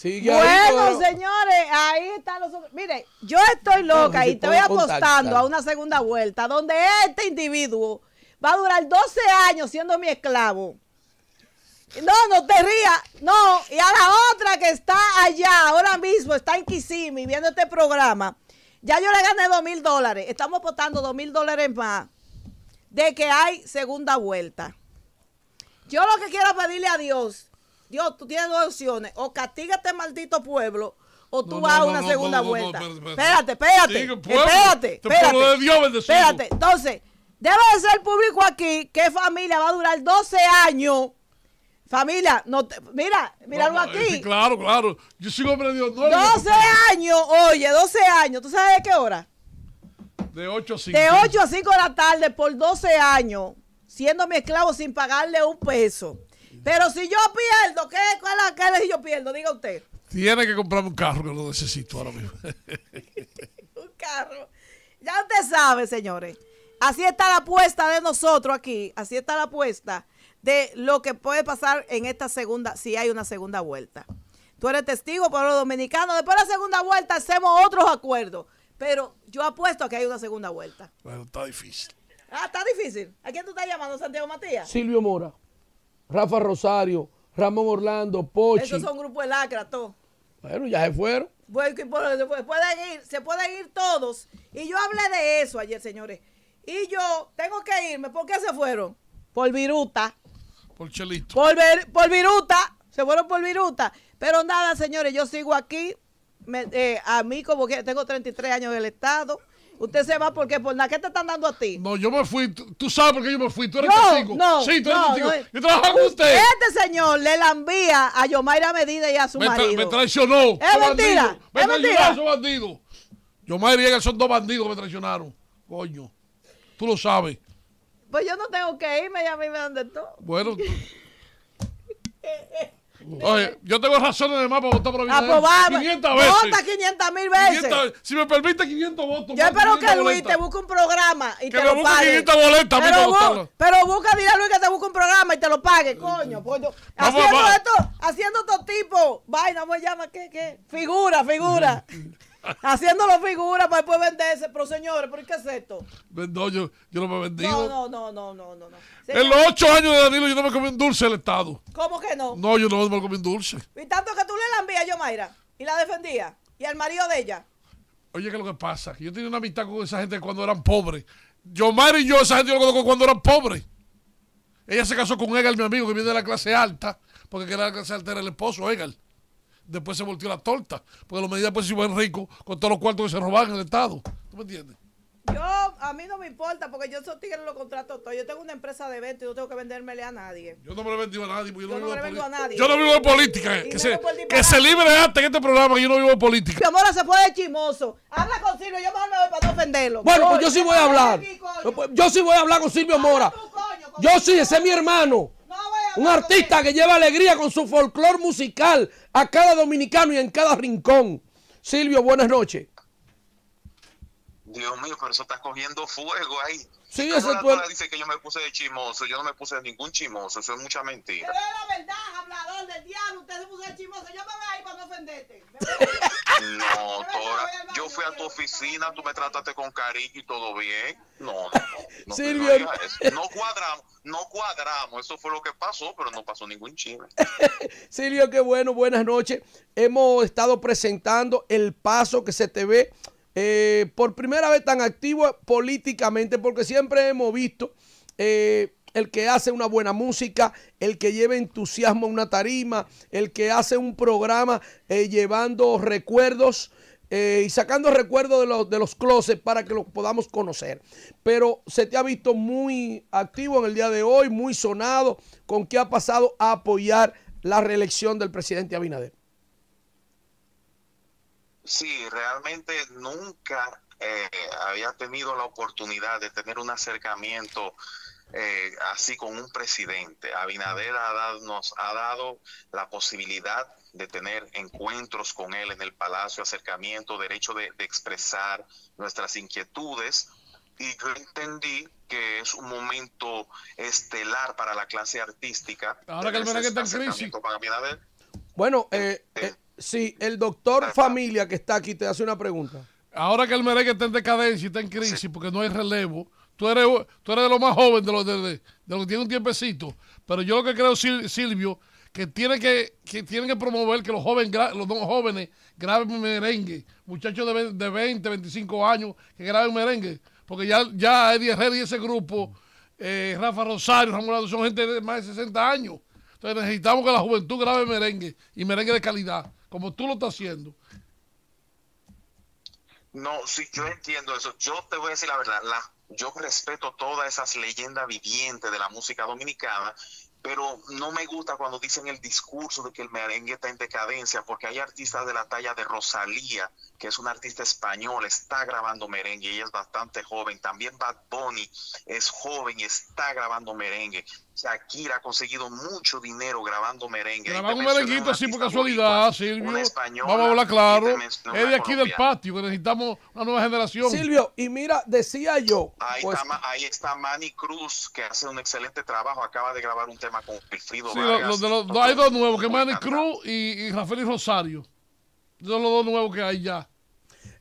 bueno, señores, ahí están los Mire, yo estoy loca y te voy apostando a una segunda vuelta donde este individuo va a durar 12 años siendo mi esclavo. No, no te rías. No, y a la otra que está allá, ahora mismo, está en Kisimi viendo este programa. Ya yo le gané 2 mil dólares. Estamos apostando dos mil dólares más de que hay segunda vuelta. Yo lo que quiero pedirle a Dios Dios, tú tienes dos opciones. O castiga este maldito pueblo o tú vas a una segunda vuelta. espérate, espérate. espérate, espérate. Dios espérate. Entonces, debe de ser público aquí que familia va a durar 12 años. Familia, no mira, míralo aquí. claro, claro. Yo sigo aprendiendo. 12 años, oye, 12 años. ¿Tú sabes de qué hora? De 8 a 5. De 8 a 5 de la tarde por 12 años, siendo mi esclavo sin pagarle un peso. Pero si yo pierdo, ¿qué, cuál, ¿qué yo pierdo? Diga usted. Tiene que comprarme un carro que lo necesito ahora mismo. un carro. Ya usted sabe, señores. Así está la apuesta de nosotros aquí. Así está la apuesta de lo que puede pasar en esta segunda, si hay una segunda vuelta. Tú eres testigo, pueblo dominicano. Después de la segunda vuelta hacemos otros acuerdos. Pero yo apuesto a que hay una segunda vuelta. Bueno, está difícil. Ah, está difícil. ¿A quién tú estás llamando, Santiago Matías? Silvio Mora. Rafa Rosario, Ramón Orlando, Pochi. Esos son grupos de lacra, todos. Bueno, ya se fueron. pueden ir, se pueden ir todos. Y yo hablé de eso ayer, señores. Y yo tengo que irme. ¿Por qué se fueron? Por viruta. Por chelito. Por, viruta. Se fueron por viruta. Pero nada, señores, yo sigo aquí. Eh, a mí como que tengo 33 años del Estado. Usted se va porque por nada. ¿Qué te están dando a ti? No, yo me fui. Tú, sabes por qué yo me fui. Tú eres no, testigo. No, sí, tú eres testigo. No. Yo con usted. Este señor le la envía a Yomaira Medina y a su me marido. Me traicionó. Es mentira. Me es mentira. Esos bandidos. Yomaira y son dos bandidos que me traicionaron. Coño. Tú lo sabes. Pues yo no tengo que irme, mí me donde tú. Bueno. Oye, yo tengo razones de más para votar por Abinader. 500 veces. Vota 500 mil veces. si me permite 500 votos. Yo espero que Luis te busque un programa y te lo pague. 500 boletas. Pero, busca, dile a Luis que te busque un programa y te lo pague, eh, coño. Eh, coño. Haciendo esto, haciendo todo tipo. Vaina, voy a llama? ¿Qué? ¿Qué? Figura, figura. Haciendo Haciéndolo figura para después venderse. Pero señores, ¿por qué es esto? No, yo, yo no me he vendido. No, no, no, no, no. no. en los ocho años de Danilo yo no me comí un dulce del Estado. ¿Cómo que no? No, yo no me comí un dulce. Y tanto que tú le envías yo, Mayra, y la defendía, y al marido de ella. Oye, ¿qué es lo que pasa? Yo tenía una amistad con esa gente cuando eran pobres. Yo, y yo, esa gente yo la conozco cuando eran pobres. Ella se casó con Egal, mi amigo, que viene de la clase alta, porque que era la clase alta era el esposo, Egal después se volteó la torta, porque los medidas pues se iban rico con todos los cuartos que se robaban en el Estado. ¿Tú me entiendes? Yo, a mí no me importa, porque yo soy tigre, los contrato todos Yo tengo una empresa de venta y no tengo que vendérmele a nadie. Yo no me lo he vendido a nadie. Yo, yo, no, me vendo a nadie. Yo no vivo de política. Eh, que se, que se libre hasta en este programa yo no vivo de política. Mi amor, se fue de chimoso. Habla con Silvio, yo mejor me voy para no Bueno, pues yo sí voy a hablar. Pues, yo sí voy a hablar con Silvio Mora. yo sí, ese es mi hermano. Un artista que lleva alegría con su folclor musical a cada dominicano y en cada rincón. Silvio, buenas noches. Dios mío, pero eso está cogiendo fuego ahí. Sí, eso puede... dice que yo me puse de chimoso, yo no me puse de ningún chimoso, eso es mucha mentira. Pero es la verdad, hablador del diablo, usted se puso de chimoso, yo me voy ahí para no ofenderte. no, Tora, yo fui a tu oficina, tú me trataste con cariño y todo bien. No, no, no. No, Silvio. No, no cuadramos, no cuadramos, eso fue lo que pasó, pero no pasó ningún chisme. Silvio, qué bueno, buenas noches. Hemos estado presentando el paso que se te ve eh, por primera vez tan activo políticamente, porque siempre hemos visto eh, el que hace una buena música, el que lleva entusiasmo a una tarima, el que hace un programa eh, llevando recuerdos. y sacando recuerdos de los, de los closets para que los podamos conocer. Pero se te ha visto muy activo en el día de hoy, muy sonado, con que ha pasado a apoyar la reelección del presidente Abinader. Sí, realmente nunca eh, había tenido la oportunidad de tener un acercamiento eh, así con un presidente. Abinader nos ha dado la posibilidad de tener encuentros con él en el Palacio, acercamiento, derecho de, expresar nuestras inquietudes. Y yo entendí que es un momento estelar para la clase artística. Ahora que el que está en crisis. Bueno, eh, eh Sí, el doctor familia que está aquí te hace una pregunta. Ahora que el merengue está en decadencia y está en crisis porque no hay relevo, tú eres, tú eres de los más jóvenes, de los, de, que tienen un tiempecito. Pero yo lo que creo, Silvio, que tiene que, que, tienen que promover que los jóvenes, los jóvenes graben merengue. Muchachos de, de 20, 25 años que graben merengue. Porque ya, ya Eddie Herrera y ese grupo, eh, Rafa Rosario, Ramón son gente de más de 60 años. Entonces necesitamos que la juventud grabe merengue y merengue de calidad como tú lo estás haciendo. No, sí, yo entiendo eso. Yo te voy a decir la verdad. La, yo respeto todas esas leyendas vivientes de la música dominicana, pero no me gusta cuando dicen el discurso de que el merengue está en decadencia, porque hay artistas de la talla de Rosalía, que es un artista español, está grabando merengue y es bastante joven. También Bad Bunny es joven y está grabando merengue. Shakira ha conseguido mucho dinero grabando merengue. Grabando merenguito así por casualidad, Silvio. vamos a hablar claro. Es de aquí del patio, que necesitamos una nueva generación. Silvio, y mira, decía yo. Pues ahí, está, Manny Cruz, que hace un excelente trabajo. Acaba de grabar un tema con Wilfrido sí, Vargas. hay dos nuevos, que es Manny Cruz y, Rafael y Rosario. Son los dos nuevos que hay ya.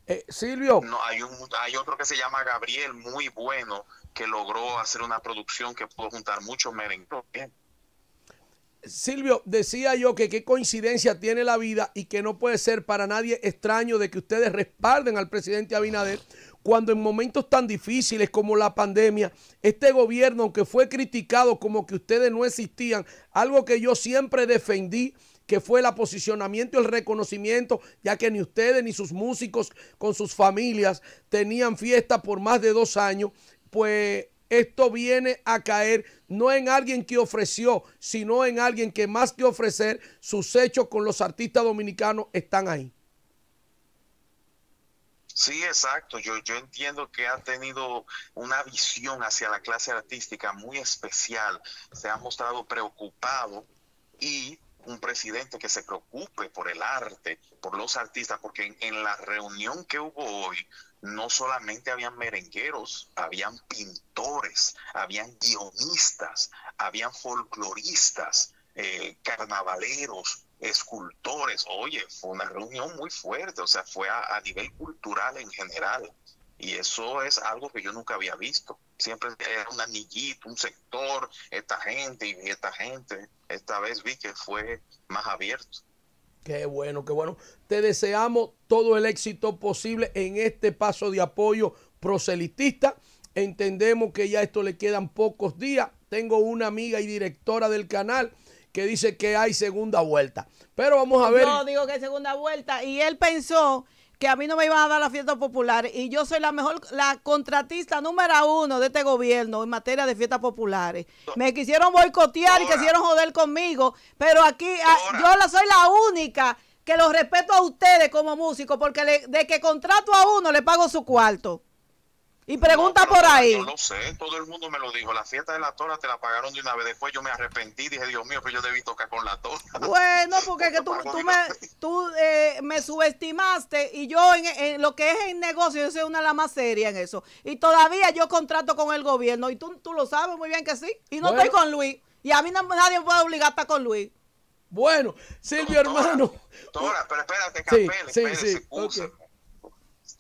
Eh, Silvio. No, hay otro que se llama Gabriel, muy bueno que logró hacer una producción que pudo juntar muchos merengues. Silvio, decía yo que qué coincidencia tiene la vida y que no puede ser para nadie extraño de que ustedes respalden al presidente Abinader cuando en momentos tan difíciles como la pandemia, este gobierno, aunque fue criticado como que ustedes no existían, algo que yo siempre defendí, que fue el posicionamiento, el reconocimiento, ya que ni ustedes ni sus músicos con sus familias tenían fiesta por más de dos años pues esto viene a caer no en alguien que ofreció, sino en alguien que más que ofrecer, sus hechos con los artistas dominicanos están ahí. Sí, exacto. Yo, yo entiendo que ha tenido una visión hacia la clase artística muy especial. Se ha mostrado preocupado y un presidente que se preocupe por el arte, por los artistas, porque en, en la reunión que hubo hoy, no solamente habían merengueros, habían pintores, habían guionistas, habían folcloristas, eh, carnavaleros, escultores. Oye, fue una reunión muy fuerte, o sea, fue a, a, nivel cultural en general. Y eso es algo que yo nunca había visto. Siempre era un anillito, un sector, esta gente y esta gente. Esta vez vi que fue más abierto. Qué bueno, qué bueno. Te deseamos todo el éxito posible en este paso de apoyo proselitista. Entendemos que ya esto le quedan pocos días. Tengo una amiga y directora del canal que dice que hay segunda vuelta. Pero vamos a ver. No, digo que segunda vuelta. Y él pensó que a mí no me iban a dar las fiestas populares y yo soy la mejor, la contratista número uno de este gobierno en materia de fiestas populares. Me quisieron boicotear y quisieron joder conmigo, pero aquí ah, yo la soy la única que los respeto a ustedes como músicos porque de que contrato a uno le pago su cuarto. Y pregunta por ahí. Yo lo sé, todo el mundo me lo dijo. La fiesta de la tora te la pagaron de una vez. Después yo me arrepentí, dije, Dios mío, pero yo debí tocar con la tora. Bueno, porque tú, eh, me, subestimaste y yo en, lo que es el negocio, yo soy una de las más serias en eso. Y todavía yo contrato con el gobierno y tú, tú lo sabes muy bien que sí. Y no estoy con Luis. Y a mí nadie me puede obligar a estar con Luis. Bueno, Silvio, mi hermano. Tora, pero espérate, Capel, sí, sí, sí,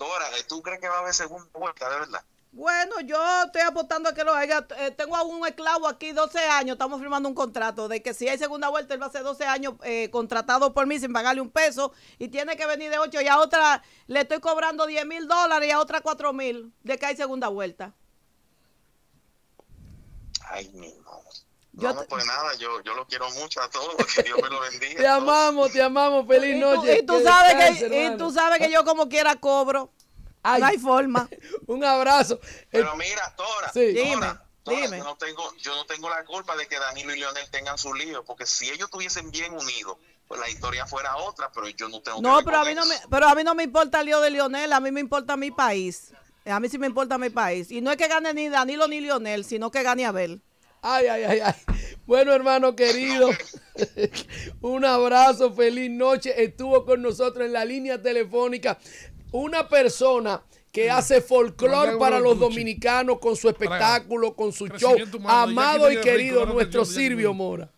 eh, ¿tú crees que va a haber segunda vuelta, de verdad? Bueno, yo estoy apostando a que lo haga. Eh, tengo a un esclavo aquí 12 años, estamos firmando un contrato de que si hay segunda vuelta, él va a ser 12 años eh, contratado por mí sin pagarle un peso y tiene que venir de 8 y a otra le estoy cobrando 10 mil dólares y a otra 4 mil de que hay segunda vuelta. Ay, mi amor. Yo no, pues nada, yo, lo quiero mucho a todos, que Dios me lo bendiga. te amamos, te amamos, feliz noche. Y tú, sabes, que, sabes que yo como quiera cobro. No hay forma. Un abrazo. Pero mira, Tora, Dime. Yo, no tengo, yo no tengo la culpa de que Danilo y Leonel tengan su lío, porque si ellos estuviesen bien unidos, pues la historia fuera otra, pero yo no tengo no, pero a mí no me, pero a mí no me importa el lío de Lionel a mí me importa mi país. A mí sí me importa mi país. Y no es que gane ni Danilo ni Lionel sino que gane Abel. Ay, ay, ay, ay. Bueno, hermano querido, un abrazo, feliz noche. Estuvo con nosotros en la línea telefónica una persona que hace folclore para los dominicanos con su espectáculo, con su show. Amado y querido nuestro Silvio Mora.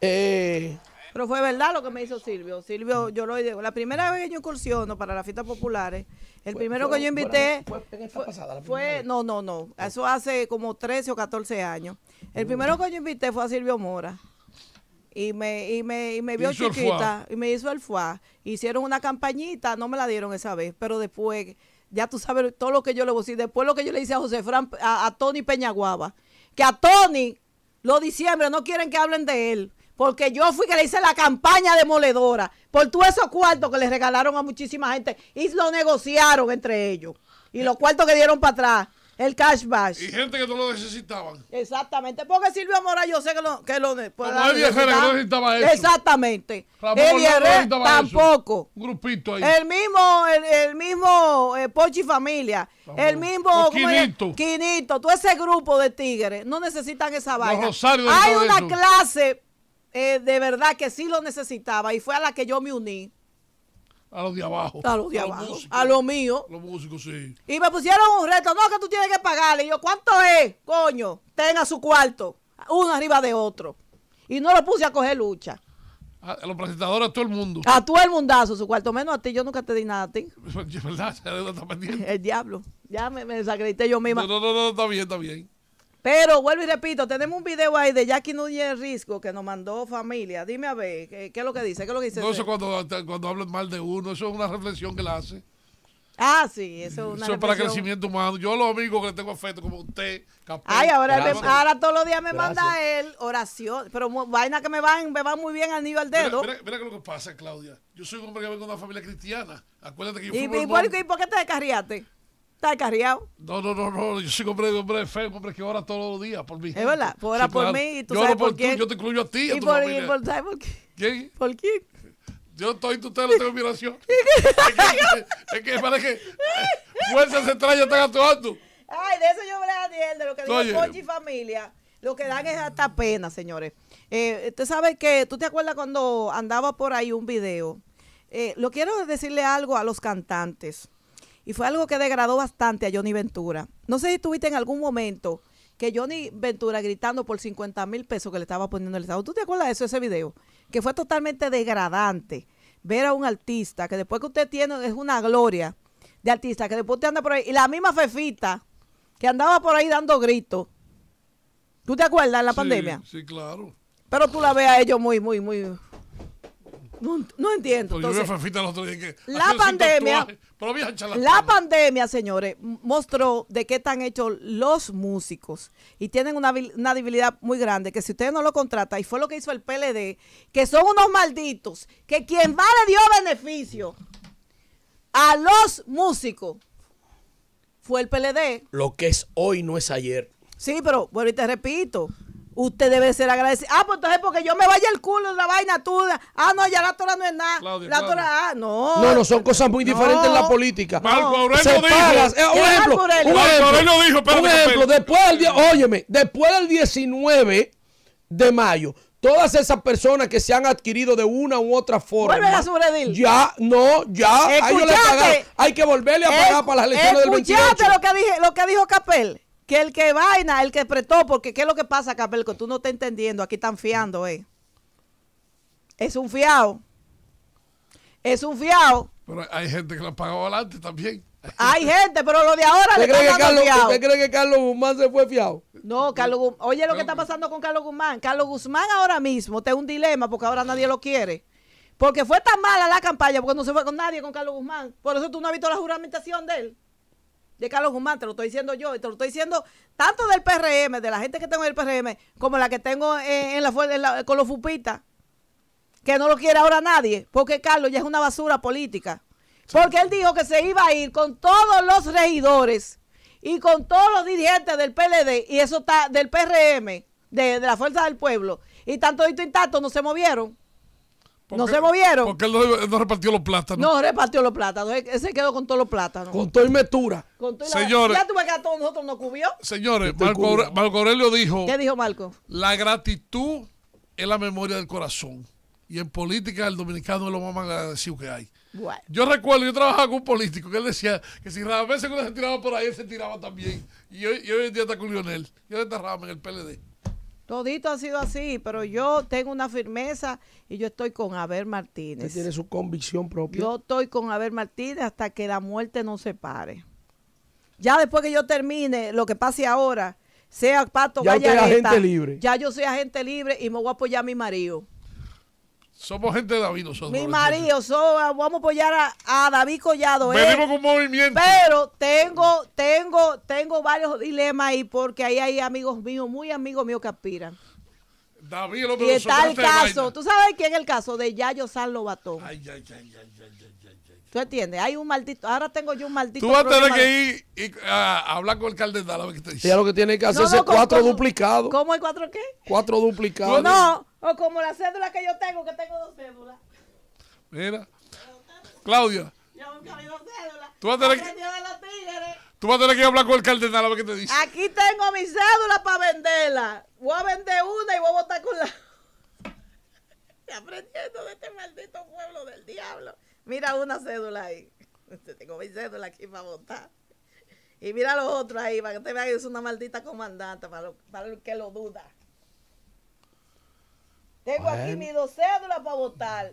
Eh, pero fue verdad lo que me hizo Silvio. Silvio, yo lo digo. La primera vez que yo incursiono para las fiestas populares, el primero que yo invité. Fue, en esta pasada, la fue, no, no, no. Eso hace como 13 o 14 años. El mm. primero que yo invité fue a Silvio Mora y me, y me, y me vio chiquita y me hizo el fuá. Hicieron una campañita, no me la dieron esa vez, pero después, ya tú sabes todo lo que yo le voy Después lo que yo le hice a José Fran, a, a Tony Peñaguaba, que a Tony lo diciembre no quieren que hablen de él porque yo fui que le hice la campaña demoledora por todos esos cuartos que le regalaron a muchísima gente y lo negociaron entre ellos. Y los cuartos que dieron para atrás, el cashback. Y gente que no lo necesitaban. Exactamente, porque Silvio Mora yo sé que lo, que lo, necesitaba. necesitaba eso. Exactamente. el tampoco. Un grupito ahí. El mismo, el, mismo eh, Pochi Familia, el mismo Quinito. Quinito, todo ese grupo de tigres no necesitan esa vaina. Hay una clase eh, de verdad que sí lo necesitaba y fue a la que yo me uní. A los de abajo. A los de lo mío. los músicos, sí. Y me pusieron un reto. No, que tú tienes que pagarle. Y yo, ¿cuánto es? Coño, tenga su cuarto. Uno arriba de otro. Y no lo puse a coger lucha. A, los presentadores, a todo el mundo. A todo el mundazo, su cuarto. Menos a ti. Yo nunca te di nada a ti. el diablo. Ya me, desacredité yo misma. no, no, no, está bien, está bien. Pero vuelvo y repito, tenemos un video ahí de Jackie Núñez Risco que nos mandó familia. Dime a ver, ¿qué, es lo que dice? ¿Qué es lo que dice? No, eso cuando, cuando hablan mal de uno, eso es una reflexión que la hace. Ah, sí, eso es una Eso es para crecimiento humano. Yo los amigos que le tengo afecto, como usted, capaz. Ay, ahora, ahora todos los días me manda él oración, pero vaina que me va me va muy bien al nivel dedo. Mira, qué es lo que pasa, Claudia. Yo soy un hombre que vengo de una familia cristiana. Acuérdate que yo fui ¿Y, y, ¿Y por qué te descarriaste? Está No, no, no, no. Yo soy hombre, hombre feo, hombre que ora todos los días por mí. Es verdad. Pues por mí y tú yo sabes yo te incluyo a ti. por, y por, por ¿Quién? ¿Por quién? Yo estoy tú te lo tengo mi es, que, parece que fuerzas extrañas están actuando. Ay, de eso yo a la de lo que digo familia. Lo que dan es hasta pena, señores. Eh, sabes que, ¿tú te acuerdas cuando andaba por ahí un video? Eh, lo quiero decirle algo a los cantantes. Y fue algo que degradó bastante a Johnny Ventura. No sé si tuviste en algún momento que Johnny Ventura gritando por 50 mil pesos que le estaba poniendo el Estado. ¿Tú te acuerdas de eso, ese video? Que fue totalmente degradante ver a un artista que después que usted tiene es una gloria de artista, que después te anda por ahí. Y la misma Fefita que andaba por ahí dando gritos. ¿Tú te acuerdas en la pandemia? Sí, claro. Pero tú la ves a ellos muy, muy, muy no, entiendo. Pues la pandemia, la pandemia, señores, mostró de qué están hechos los músicos y tienen una, debilidad muy grande que si ustedes no lo contrata, y fue lo que hizo el PLD, que son unos malditos, que quien vale le dio beneficio a los músicos fue el PLD. Lo que es hoy no es ayer. Sí, pero bueno, y te repito, Usted debe ser agradecido. Ah, pues entonces porque yo me vaya el culo de la vaina tú. Ah, no, ya la tora no es nada. la tora, ah, no. No, no, son cosas muy diferentes en la política. Marco Aurelio dijo. Eh, un ejemplo, un ejemplo, dijo, espérate, un ejemplo después del, óyeme, después del 19 de mayo, todas esas personas que se han adquirido de una u otra forma. Vuelven a sobredir. Ya, no, ya. Hay que, hay que volverle a pagar para las elecciones del 28. Escuchate lo que, dije, lo que dijo Capel. Que el que vaina, el que prestó, porque ¿qué es lo que pasa, Capelco? Tú no estás entendiendo, aquí están fiando, eh. Es un fiado. Es un fiado. Pero hay gente que lo ha pagado adelante también. Hay gente, pero lo de ahora le están dando fiado. ¿Usted cree que Carlos Guzmán se fue fiado? No, Carlos Oye lo que está pasando con Carlos Guzmán. Carlos Guzmán ahora mismo está un dilema porque ahora nadie lo quiere. Porque fue tan mala la campaña, porque no se fue con nadie, con Carlos Guzmán. Por eso tú no has visto la juramentación de él de Carlos Guzmán, te lo estoy diciendo yo, y te lo estoy diciendo tanto del PRM, de la gente que tengo en el PRM, como la que tengo en, la, con los fupitas que no lo quiere ahora nadie, porque Carlos ya es una basura política. Porque él dijo que se iba a ir con todos los regidores y con todos los dirigentes del PLD, y eso está del PRM, de, de la Fuerza del Pueblo, y tanto y tanto no se movieron. No se movieron. Porque él no, repartió los plátanos. No repartió los plátanos. Él se quedó con todos los plátanos. Con todo y metura. Señores. Ya tuve que a todos nosotros nos cubrió. Señores, Marco, Aurelio dijo. ¿Qué dijo Marco? La gratitud es la memoria del corazón. Y en política el dominicano es lo más agradecido que hay. Yo recuerdo, yo trabajaba con un político que él decía que si uno se tiraba por ahí, él se tiraba también. Y hoy, hoy en día está con Lionel. Yo le está en el PLD. Todito ha sido así, pero yo tengo una firmeza y yo estoy con Abel Martínez. Él tiene su convicción propia. Yo estoy con Abel Martínez hasta que la muerte no se pare. Ya después que yo termine lo que pase ahora, sea Pato ya soy agente libre. ya yo soy agente libre y me voy a apoyar a mi marido. Somos gente de David nosotros. Mi marido, so, vamos a apoyar a, David Collado. eh. movimiento. Pero tengo, tengo, tengo varios dilemas ahí porque ahí hay amigos míos, muy amigos míos que aspiran. David, lo y está el caso, ¿tú sabes quién es el caso? De Yayo San Lobatón. Ay, ay, ay, ¿Tú entiendes? Hay un maldito, ahora tengo yo un maldito Tú vas a tener que ir y, a, hablar con el alcalde de dice. Ya lo que tiene que hacer es cuatro duplicados. ¿Cómo hay cuatro qué? Cuatro duplicados. No, no. O como la cédula que yo tengo, que tengo dos cédulas. Mira. Claudia. Yo nunca vi dos cédulas. Tú vas a tener que... que hablar con el cardenal a ver qué te dice. Aquí tengo mi cédula para venderla. Voy a vender una y voy a votar con la... Estoy aprendiendo de este maldito pueblo del diablo. Mira una cédula ahí. Tengo mi cédulas aquí para votar. Y mira los otros ahí, para que te vean que es una maldita comandante, para, lo, para el que lo duda. Tengo aquí mis dos cédulas para votar.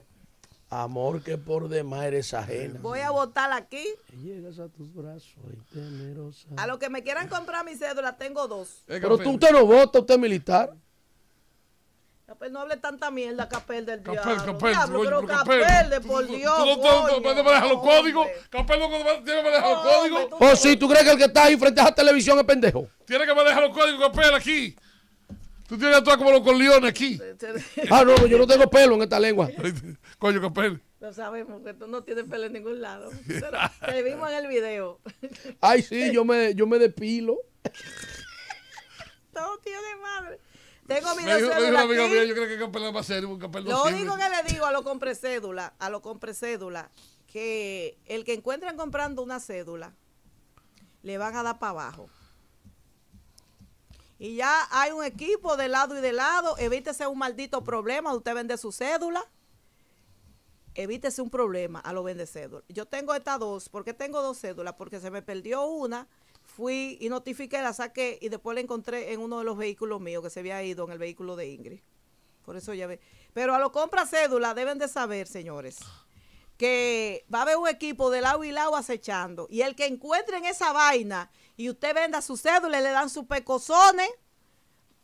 Amor que por demás eres ajena. Voy a votar aquí. Llegas a tus brazos y temerosa. A los que me quieran comprar mis cédulas, tengo dos. Pero tú usted no vota, usted es militar. Capel, no hable tanta mierda, Capel del capel, diablo. Capel, diablo, oye, pero Capel, capel de por tú, Dios. Tú, no, coño, tú, no me los códigos. Capel no tiene que manejar los códigos. Oh, o si tú crees que el que está ahí frente a la televisión es pendejo. Tiene que manejar los códigos, Capel, aquí. Tú tienes que actuar como los coliones aquí. ah, no, yo no tengo pelo en esta lengua. Coño, ¿qué pelo. Lo sabemos, que tú no tienes pelo en ningún lado. te vimos en el video. Ay, sí, yo me, yo me depilo. Todo tiene madre. Tengo mi me amiga yo creo que va a ser un Lo único que le digo a los compre cédula, a los compre cédula, que el que encuentran comprando una cédula, le van a dar para abajo y ya hay un equipo de lado y de lado. Evítese un maldito problema. Usted vende su cédula. Evítese un problema a lo vende cédula. Yo tengo estas dos. ¿Por qué tengo dos cédulas? Porque se me perdió una. Fui y notifiqué, la saqué y después la encontré en uno de los vehículos míos que se había ido en el vehículo de Ingrid. Por eso ya ve. Pero a lo compra cédula deben de saber, señores, que va a haber un equipo de lado y lado acechando. Y el que encuentre en esa vaina y usted venda su cédula y le dan sus pecosones.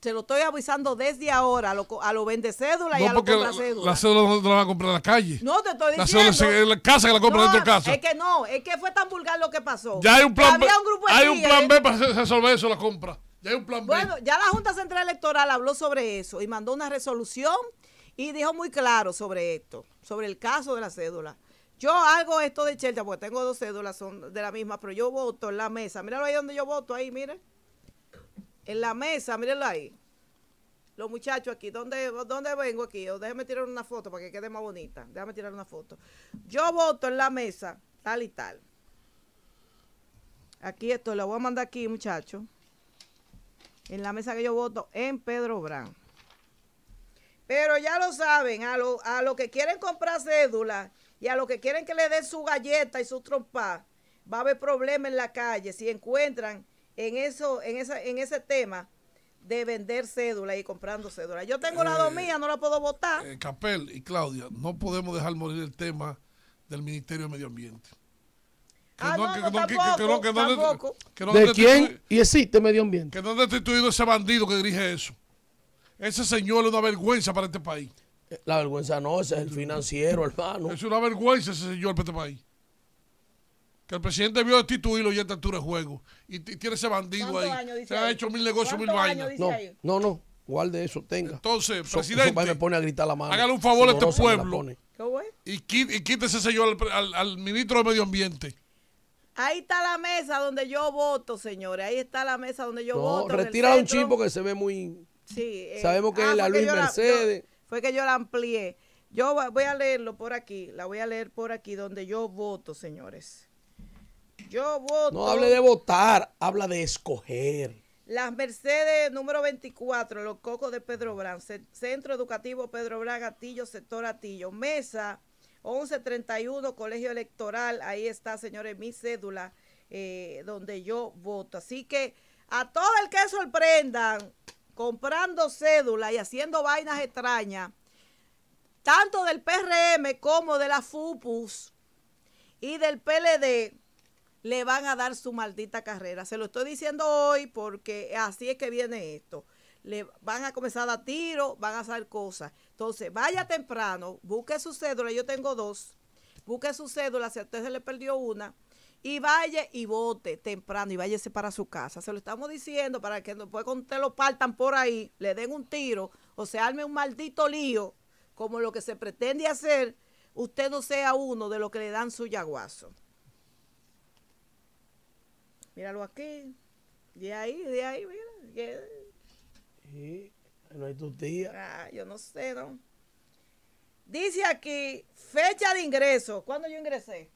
Se lo estoy avisando desde ahora a los a lo vende cédula y a lo compra cédula. La, cédula no la van a comprar en la calle. No, te estoy diciendo. La cédula en la casa que la compra no, dentro de Es que no, es que fue tan vulgar lo que pasó. Ya hay un plan B. hay un plan B para resolver eso, la compra. Ya hay un plan B. Bueno, ya la Junta Central Electoral habló sobre eso y mandó una resolución y dijo muy claro sobre esto, sobre el caso de la cédula. Yo hago esto de Chelta porque tengo dos cédulas, son de la misma, pero yo voto en la mesa. Míralo ahí donde yo voto, ahí, miren. En la mesa, mírenlo ahí. Los muchachos aquí, ¿dónde, dónde vengo aquí? Oh, Déjenme tirar una foto para que quede más bonita. Déjame tirar una foto. Yo voto en la mesa, tal y tal. Aquí esto, lo voy a mandar aquí, muchachos. En la mesa que yo voto, en Pedro Brán. Pero ya lo saben, a, lo, a los que quieren comprar cédulas, y a los que quieren que le den su galleta y su trompa, va a haber problemas en la calle si encuentran en, eso, en, ese tema de vender cédula y comprando cédula. Yo tengo la eh, dos mía, no la puedo votar. Eh, Capel y Claudia, no podemos dejar morir el tema del Ministerio de Medio Ambiente. ¿De quién? Y existe medio ambiente. Que no ha destituido ese bandido que dirige eso. Ese señor es una vergüenza para este país. La vergüenza no, ese es el financiero, hermano. Es una vergüenza ese señor para este país. Que el presidente vio destituirlo ya a esta altura de juego. Y tiene ese bandido ahí. Se ha hecho mil negocios, mil vainas. No, no, no. de eso, tenga. Entonces, presidente. me pone a gritar la mano. Hágale un favor a este pueblo. Y, quítese ese señor al, ministro de Medio Ambiente. Ahí está la mesa donde yo voto, señores. Ahí está la mesa donde yo no, voto. Retira un chip que se ve muy. Sí. Eh, Sabemos que es ah, la Luis Mercedes fue que yo la amplié. Yo voy a leerlo por aquí, la voy a leer por aquí donde yo voto, señores. Yo voto. No hable de votar, habla de escoger. Las Mercedes número 24, Los Cocos de Pedro Brán, Centro Educativo Pedro Brán, Atillo, Sector Atillo, Mesa 1131, Colegio Electoral, ahí está, señores, mi cédula, eh, donde yo voto. Así que a todo el que sorprendan, comprando cédula y haciendo vainas extrañas, tanto del PRM como de la FUPUS y del PLD, le van a dar su maldita carrera. Se lo estoy diciendo hoy porque así es que viene esto. Le van a comenzar a dar tiro, van a hacer cosas. Entonces, vaya temprano, busque su cédula, yo tengo dos. Busque su cédula, si a usted se le perdió una, y vaya y vote temprano y váyase para su casa. Se lo estamos diciendo para que después cuando usted lo partan por ahí, le den un tiro o se arme un maldito lío, como lo que se pretende hacer, usted no sea uno de los que le dan su yaguazo. Míralo aquí. De ahí, de ahí, mira. no hay tu días. Ah, yo no sé, ¿no? Dice aquí, fecha de ingreso. ¿Cuándo yo ingresé?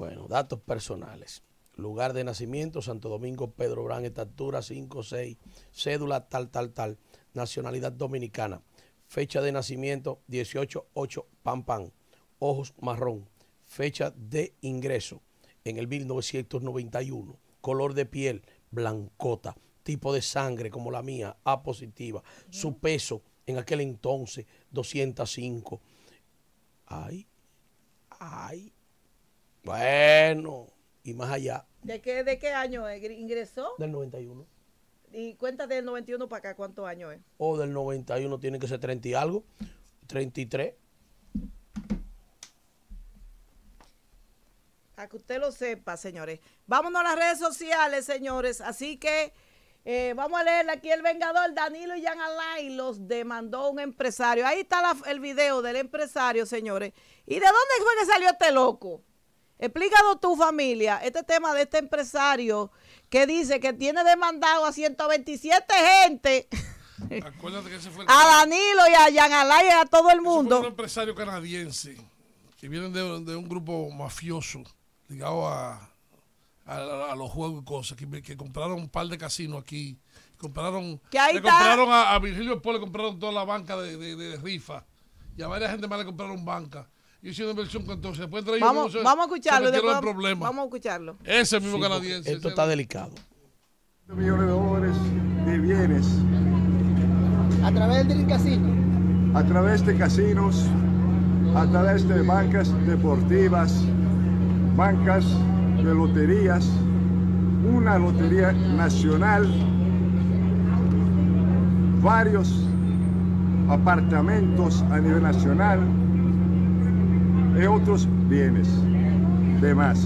Bueno, datos personales. Lugar de nacimiento, Santo Domingo, Pedro Brán, estatura 5, 6, cédula tal, tal, tal, nacionalidad dominicana, fecha de nacimiento 18, 8, pam, pam, ojos marrón, fecha de ingreso en el 1991, color de piel blancota, tipo de sangre como la mía, A positiva, su peso en aquel entonces 205. Ay, ay, bueno, y más allá. ¿De qué, de qué año ingresó? Del 91. Y cuenta del 91 para acá, ¿cuántos años es? O oh, del 91 tiene que ser 30 y algo, 33. A que usted lo sepa, señores. Vámonos a las redes sociales, señores. Así que eh, vamos a leer aquí el vengador Danilo y Jan Alain los demandó un empresario. Ahí está el video del empresario, señores. ¿Y de dónde fue que salió este loco? Explícanos tu familia este tema de este empresario que dice que tiene demandado a 127 gente. Acuérdate que ese fue a Danilo y a Jan y a todo el mundo. Es un empresario canadiense que viene de, un grupo mafioso ligado a, los juegos y cosas, que, compraron un par de casinos aquí, compraron, que compraron a, Virgilio Pueblo, le compraron toda la banca de, de rifa, y a varias gente más le compraron banca vamos, vamos a escucharlo. Vamos a escucharlo. Ese mismo canadiense. Esto está delicado. Millones de dólares de bienes. A través del casino. A través de casinos, a través de bancas deportivas, bancas de loterías, una lotería nacional, varios apartamentos a nivel nacional, de otros bienes. De más.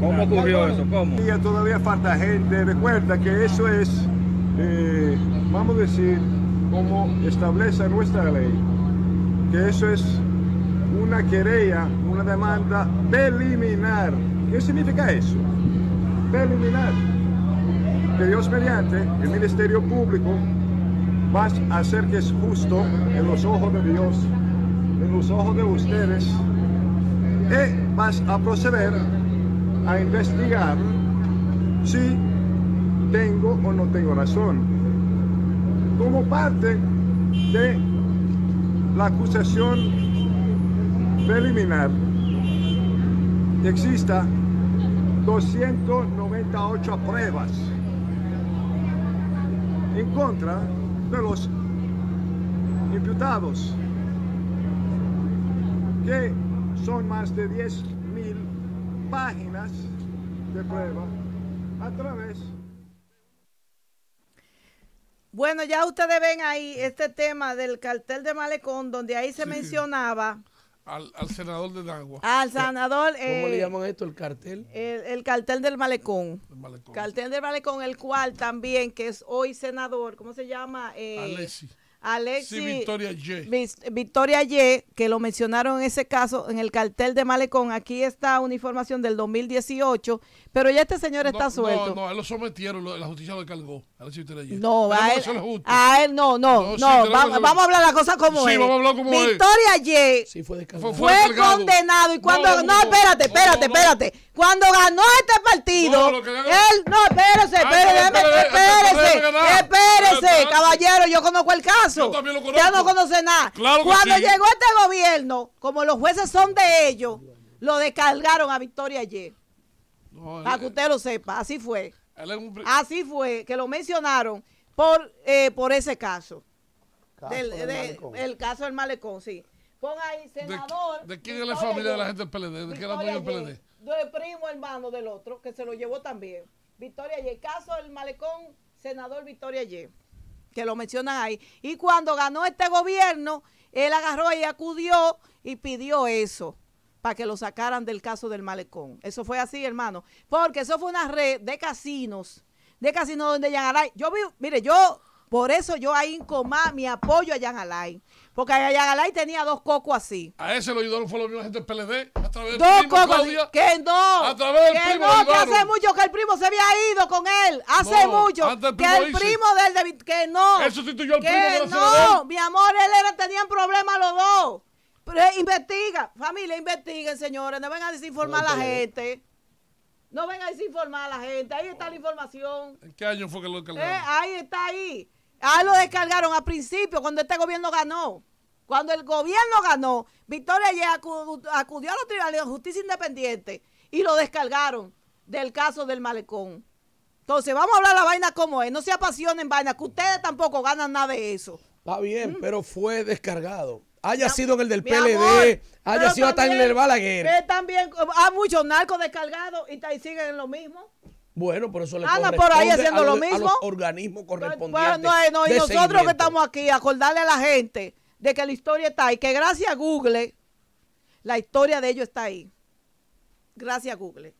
¿Cómo ocurrió eso? ¿Cómo? Todavía falta gente. Recuerda que eso es, eh, vamos a decir, como establece nuestra ley, que eso es una querella, una demanda preliminar. ¿Qué significa eso? Preliminar. Que Dios mediante el Ministerio Público va a hacer que es justo en los ojos de Dios, en los ojos de ustedes, y e vas a proceder a investigar si tengo o no tengo razón. Como parte de la acusación preliminar, exista 298 pruebas en contra de los imputados que son más de 10.000 páginas de prueba a través bueno, ya ustedes ven ahí este tema del cartel de Malecón, donde ahí se mencionaba. Al, al, senador de Dagua. Al eh, senador. ¿Cómo le eh, llaman esto? ¿El cartel? El, cartel del malecón. El Cartel del Malecón, el cual también, que es hoy senador, ¿cómo se llama? Eh, Alexis. Victoria Y. Victoria que lo mencionaron en ese caso, en el cartel de Malecón. Aquí está una información del 2018 pero ya este señor está suelto. No, no, a él lo sometieron, la justicia lo descargó. A usted No, a él, a él no, no, no. vamos a hablar las cosas como sí, Vamos a hablar como Victoria Yeh sí, fue, fue, fue condenado. Y cuando, no, espérate, espérate, espérate. Cuando ganó este partido, él, no, espérese, ah, espérese, espérese, espérese, caballero, yo conozco el caso. Yo también lo conozco. Ya no conoce nada. Claro cuando llegó este gobierno, como los jueces son de ellos, lo descargaron a Victoria ayer para que eh, usted lo sepa, así fue. Así fue, que lo mencionaron por, eh, por ese caso. el caso del malecón, sí. Pon ahí, senador. ¿De, quién es la familia de la gente del PLD? ¿De quién es dueño del PLD? Del primo hermano del otro, que se lo llevó también. Victoria el Caso del malecón, senador Victoria y Que lo mencionan ahí. Y cuando ganó este gobierno, él agarró y acudió y pidió eso para que lo sacaran del caso del malecón. Eso fue así, hermano. Porque eso fue una red de casinos, de casinos donde Alay. Yo vi, mire, yo, por eso yo ahí en mi apoyo a Yanalay. Porque Yanalay tenía dos cocos así. A ese lo ayudaron, fue la gente del PLD. A través del dos cocos. que no. A través del que primo. No, que hace mucho que el primo se había ido con él. Hace mucho. que el primo del. él. que no. Él sustituyó al primo de No, mi amor, él era, tenían problemas los dos. Eh, investiga, familia, investiguen, señores. No vengan a desinformar a la gente. No vengan a desinformar a la gente. Ahí está la información. ¿En qué año fue que lo descargaron? Eh, ahí está ahí. Ahí lo descargaron al principio, cuando este gobierno ganó. Cuando el gobierno ganó, Victoria ya acudió a los tribunales de justicia independiente y lo descargaron del caso del malecón. Entonces, vamos a hablar la vaina como es. No se apasionen vaina, que ustedes tampoco ganan nada de eso. Está bien, mm. pero fue descargado haya sido en el del PLD, haya sido hasta en el Balaguer. también hay ah, muchos narcos descargados y, siguen en lo mismo. Bueno, por eso le Anda por ahí haciendo lo mismo. organismo los pues, Bueno, pues, y nosotros que estamos aquí, acordarle a la gente de que la historia está ahí, que gracias a Google, la historia de ellos está ahí. Gracias a Google.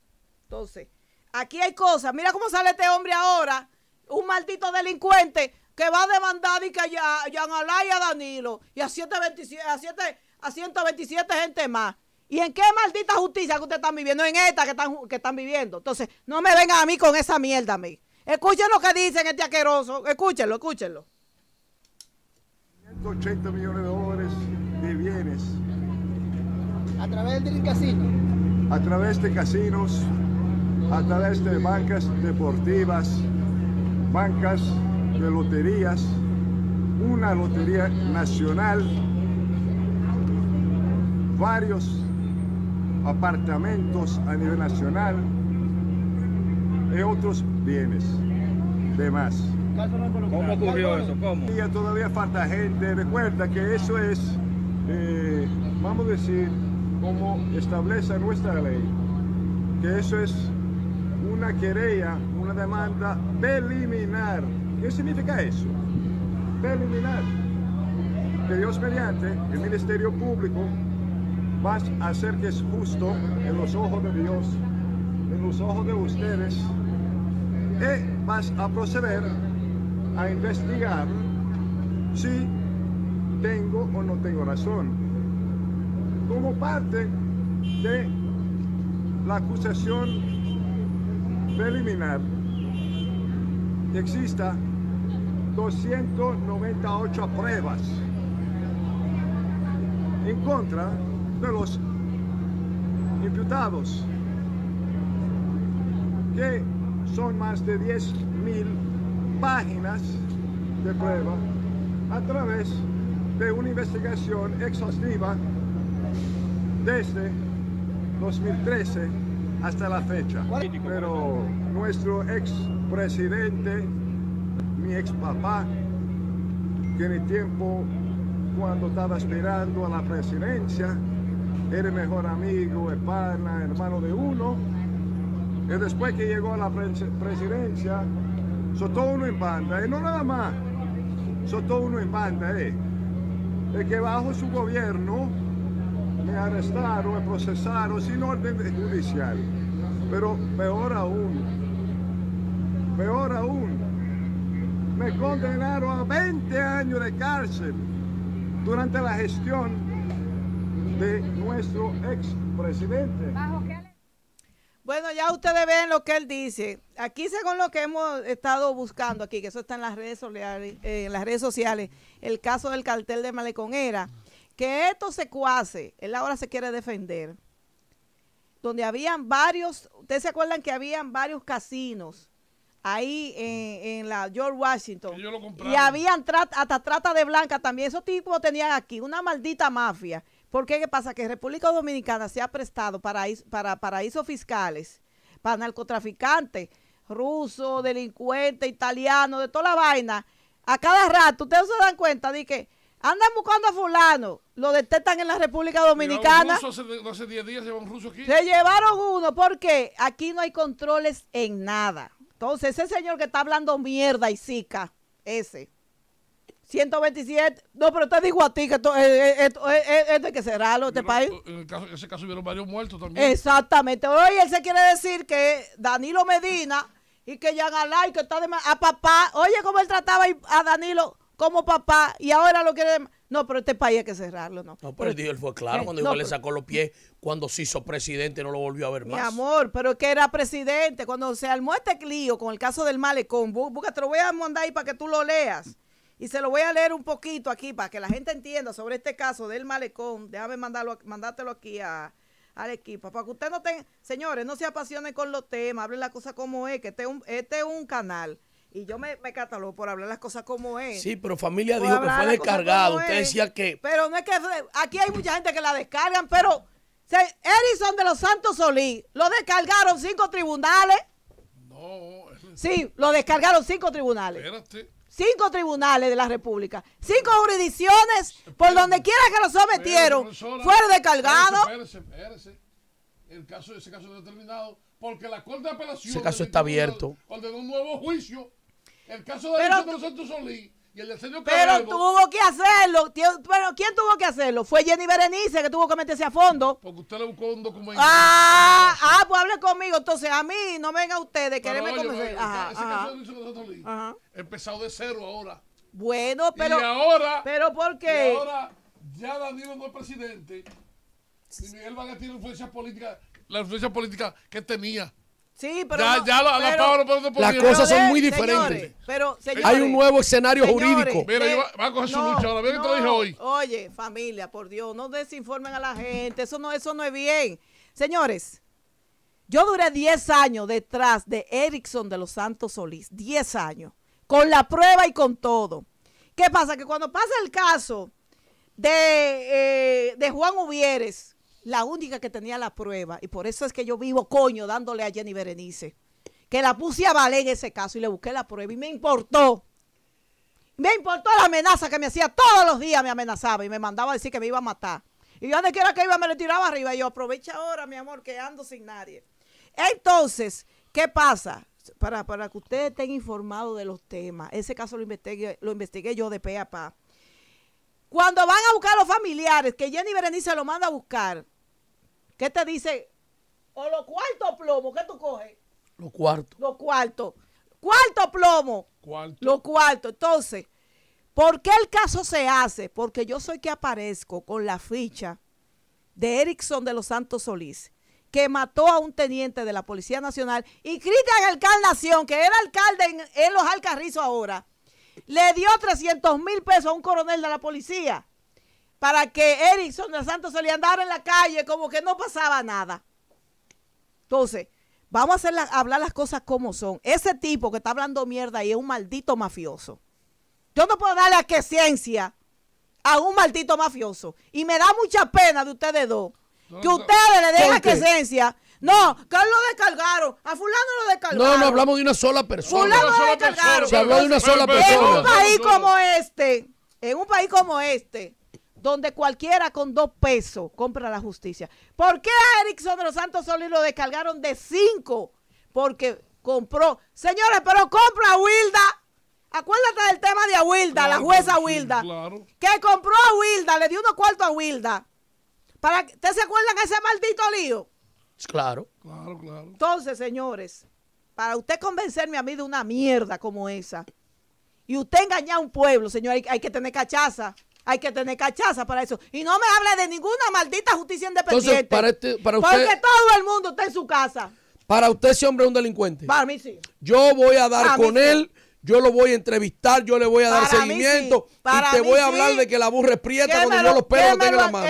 Entonces, aquí hay cosas. Mira cómo sale este hombre ahora, un maldito delincuente, que va a demandar y que ya, ya y a Danilo y a, 727, a, 7, a 127 gente más. ¿Y en qué maldita justicia que ustedes están viviendo? En esta que están, que están viviendo. Entonces, no me vengan a mí con esa mierda a mí. Escuchen lo que dicen este aqueroso. Escúchenlo, escúchenlo. 180 millones de dólares de bienes. ¿A través del casino? A través de casinos, a través de bancas deportivas, bancas de loterías, una lotería nacional, varios apartamentos a nivel nacional y otros bienes demás. ¿Cómo ocurrió eso? ¿Cómo? Todavía falta gente. Recuerda que eso es, eh, vamos a decir, como establece nuestra ley, que eso es una querella, una demanda preliminar ¿Qué significa eso? preliminar? Que Dios mediante el ministerio público vas a hacer que es justo en los ojos de Dios, en los ojos de ustedes, y vas a proceder a investigar si tengo o no tengo razón. Como parte de la acusación preliminar, exista 298 pruebas en contra de los imputados, que son más de 10.000 páginas de prueba a través de una investigación exhaustiva desde 2013 hasta la fecha. Pero nuestro expresidente mi ex papá, que en el tiempo cuando estaba aspirando a la presidencia, era el mejor amigo, hermana, hermano de uno. Y después que llegó a la presidencia, soltó uno en banda, y no nada más, soltó uno en banda, eh. De que bajo su gobierno me arrestaron, me procesaron sin orden judicial. Pero peor aún, peor aún, me condenaron a 20 años de cárcel durante la gestión de nuestro expresidente. Bueno, ya ustedes ven lo que él dice. Aquí, según lo que hemos estado buscando aquí, que eso está en las redes sociales, eh, en las redes sociales el caso del cartel de era que esto se cuase, él ahora se quiere defender, donde habían varios, ustedes se acuerdan que habían varios casinos ahí en, la George Washington. y habían hasta trata de blanca también. Esos tipos tenían aquí una maldita mafia. Porque qué pasa? Que República Dominicana se ha prestado para, para paraísos fiscales, para narcotraficantes, rusos, delincuentes, italianos, de toda la vaina. A cada rato, ustedes se dan cuenta de que andan buscando a fulano, lo detectan en la República Dominicana. Se llevaron uno, porque aquí no hay controles en nada. Entonces, ese señor que está hablando mierda y sica ese. 127. No, pero te digo a ti que esto, es eh, eh, esto, eh, eh esto de que este país. En ese caso hubieron varios muertos también. Exactamente. Oye, él se quiere decir que Danilo Medina y que Jan Alay, que está de, a papá. Oye, cómo él trataba a Danilo como papá y ahora lo quiere. No, pero este país hay que cerrarlo, ¿no? No, pero, él fue claro eh, cuando le sacó los pies, cuando se hizo presidente no lo volvió a ver más. Mi amor, pero es que era presidente. Cuando se armó este lío con el caso del malecón, busca, te lo voy a mandar ahí para que tú lo leas. Y se lo voy a leer un poquito aquí para que la gente entienda sobre este caso del malecón. Déjame mandarlo, mandártelo aquí al equipo. Para que usted no tenga, señores, no se apasione con los temas, hablen la cosa como es, que este es un este canal y yo me, me catalogo por hablar las cosas como es. Sí, pero familia dijo que fue descargado. Usted decía que. Pero no es que. Aquí hay mucha gente que la descargan, pero. Edison de los Santos Solís lo descargaron cinco tribunales. No. Sí, lo descargaron cinco tribunales. Espérate. Cinco tribunales de la República. Cinco jurisdicciones por donde quiera que lo sometieron. fue fueron descargados. Espérese, ese caso no ha porque la Corte de Apelación. Ese caso está abierto. un nuevo juicio el caso de Alejandro Santos Solís y el de Sergio Pero tuvo que hacerlo. Pero ¿quién tuvo que hacerlo? Fue Jenny Berenice que tuvo que meterse a fondo. Porque usted le buscó un documento. Ah, ah pues hable conmigo. Entonces, a mí no venga ustedes, quererme conocer. Ese ajá. caso de Luis Santos Solís empezado de cero ahora. Bueno, pero. Y ahora. ¿Pero por qué? ahora ya Danilo no es presidente. Y Miguel Vargas tiene influencia política. La influencia política que tenía. Sí, pero. Las cosas son muy diferentes. Hay un nuevo escenario jurídico. Oye, familia, por Dios, no desinformen a la gente. Eso no, eso no es bien. Señores, yo duré 10 años detrás de Erickson de los Santos Solís. 10 años. Con la prueba y con todo. ¿Qué pasa? Que cuando pasa el caso de, eh, de Juan Uvieres, la única que tenía la prueba, y por eso es que yo vivo coño dándole a Jenny Berenice, que la puse a valer en ese caso y le busqué la prueba y me importó. Me importó la amenaza que me hacía todos los días, me amenazaba y me mandaba a decir que me iba a matar. Y yo donde quiera que iba me le tiraba arriba y yo aprovecha ahora, mi amor, que ando sin nadie. Entonces, ¿qué pasa? Para, que ustedes estén informados de los temas. Ese caso lo investigué, lo yo de pe a pa. Cuando van a buscar a los familiares, que Jenny Berenice lo manda a buscar, ¿Qué te dice? O los cuartos plomo, ¿qué tú coges? Los cuartos. Los cuartos. Cuarto plomo. Cuarto. Los cuartos. Entonces, ¿por qué el caso se hace? Porque yo soy que aparezco con la ficha de Erickson de los Santos Solís, que mató a un teniente de la Policía Nacional, y Cristian Nación, que era alcalde en, Los Alcarrizos ahora, le dio 300 mil pesos a un coronel de la policía para que Erickson de Santos se le andara en la calle como que no pasaba nada. Entonces, vamos a, hacer hablar las cosas como son. Ese tipo que está hablando mierda y es un maldito mafioso. Yo no puedo darle ciencia a un maldito mafioso. Y me da mucha pena de ustedes dos. que ustedes le den aquiescencia. No, que lo descargaron. A fulano lo descargaron. No, no hablamos de una sola persona. Fulano lo descargaron. Se habló de una sola persona. En un país como este, en un país como este, donde cualquiera con dos pesos compra la justicia. ¿Por qué a Erickson de los Santos Solís lo descargaron de cinco? Porque compró. Señores, pero compra a Wilda. Acuérdate del tema de a Wilda, la jueza Wilda. Que compró a Wilda, le dio unos cuartos a Wilda. Para, ¿Ustedes se acuerdan ese maldito lío? Claro. Claro, claro. Entonces, señores, para usted convencerme a mí de una mierda como esa, y usted engañar a un pueblo, señor, hay que tener cachaza hay que tener cachaza para eso. Y no me hable de ninguna maldita justicia independiente. Este, porque todo el mundo está en su casa. Para usted ese hombre es un delincuente. Para mí sí. Yo voy a dar con él. Yo lo voy a entrevistar, yo le voy a dar seguimiento y te voy a hablar de que la burra es prieta cuando yo los perros la mano.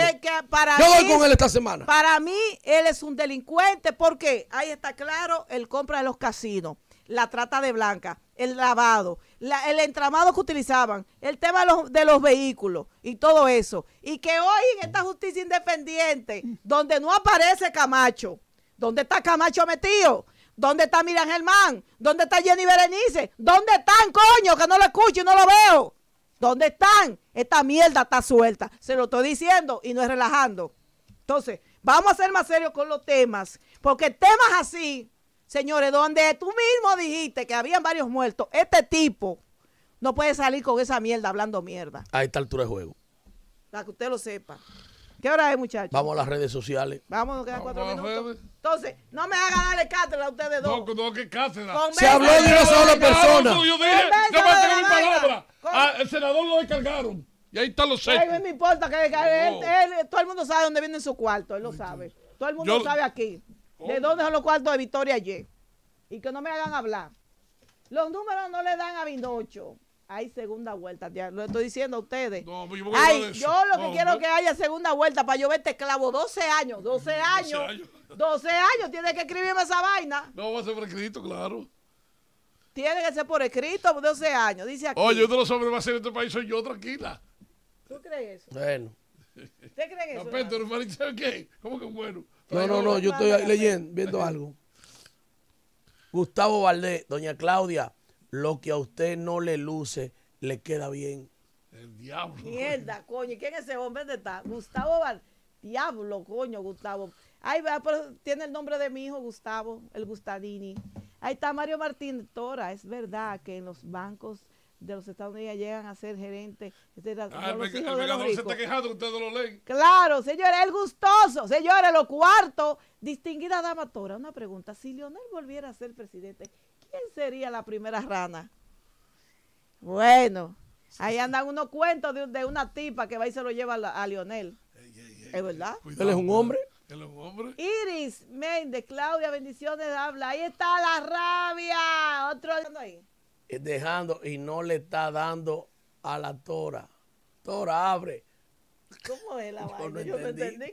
yo voy con él esta semana. Para mí, él es un delincuente porque ahí está claro el compra de los casinos la trata de blanca, el lavado, el entramado que utilizaban, el tema de los, vehículos y todo eso. Y que hoy en esta justicia independiente, donde no aparece Camacho, ¿dónde está Camacho metido? ¿Dónde está Miriam Germán? ¿Dónde está Jenny Berenice? ¿Dónde están, coño? Que no lo escucho y no lo veo. ¿Dónde están? Esta mierda está suelta. Se lo estoy diciendo y no es relajando. Entonces, vamos a ser más serios con los temas, porque temas así Señores, donde tú mismo dijiste que habían varios muertos, este tipo no puede salir con esa mierda hablando mierda. A esta altura de juego. Para que usted lo sepa. ¿Qué hora es, muchachos? Vamos a las redes sociales. Vamos, nos quedan cuatro minutos. Entonces, no me hagan darle cátedra a ustedes dos. No, no, que cátedra. Se habló de una sola persona. Yo dije, yo mi palabra. Ah, el senador lo descargaron. Y ahí están los seis. A me importa que, descargue. todo el mundo sabe dónde viene su cuarto. Él lo sabe. Todo el mundo lo sabe aquí. ¿De dónde son los cuartos de Victoria Y? Y que no me hagan hablar. Los números no le dan a Binocho. Hay segunda vuelta, ya lo estoy diciendo a ustedes. No, pues yo, Ay, yo lo que quiero que haya segunda vuelta para yo verte este esclavo 12 años, 12 años, 12 años, tiene que escribirme esa vaina. No, va a ser por escrito, claro. Tiene que ser por escrito, 12 años, dice aquí. Oye, yo de los hombres va a ser en este país, soy yo, tranquila. ¿Tú crees eso? Bueno. ¿Usted cree eso? ¿qué? ¿Cómo que bueno? No, no, no, yo estoy leyendo, viendo algo. Gustavo Valdés, doña Claudia, lo que a usted no le luce, le queda bien. El diablo. Mierda, coño. ¿Quién es ese hombre? ¿Dónde está? Gustavo Valdés. Diablo, coño, Gustavo. Ahí va, pero tiene el nombre de mi hijo, Gustavo, el Gustadini. Ahí está Mario Martín Tora. Es verdad que en los bancos de los Estados Unidos llegan a ser gerentes, Claro, señores, el gustoso. Señores, lo cuarto, distinguida dama Tora, una pregunta. Si Lionel volviera a ser presidente, ¿quién sería la primera rana? Bueno, ahí andan unos cuentos de, una tipa que va y se lo lleva a, Lionel ¿Es verdad? Él es un hombre. Él es un hombre. Iris Méndez, Claudia, bendiciones, habla. Ahí está la rabia. Otro ahí. Eh, dejando y no le está dando a la Tora. Tora, abre. ¿Cómo es la vaina? Yo no entendí.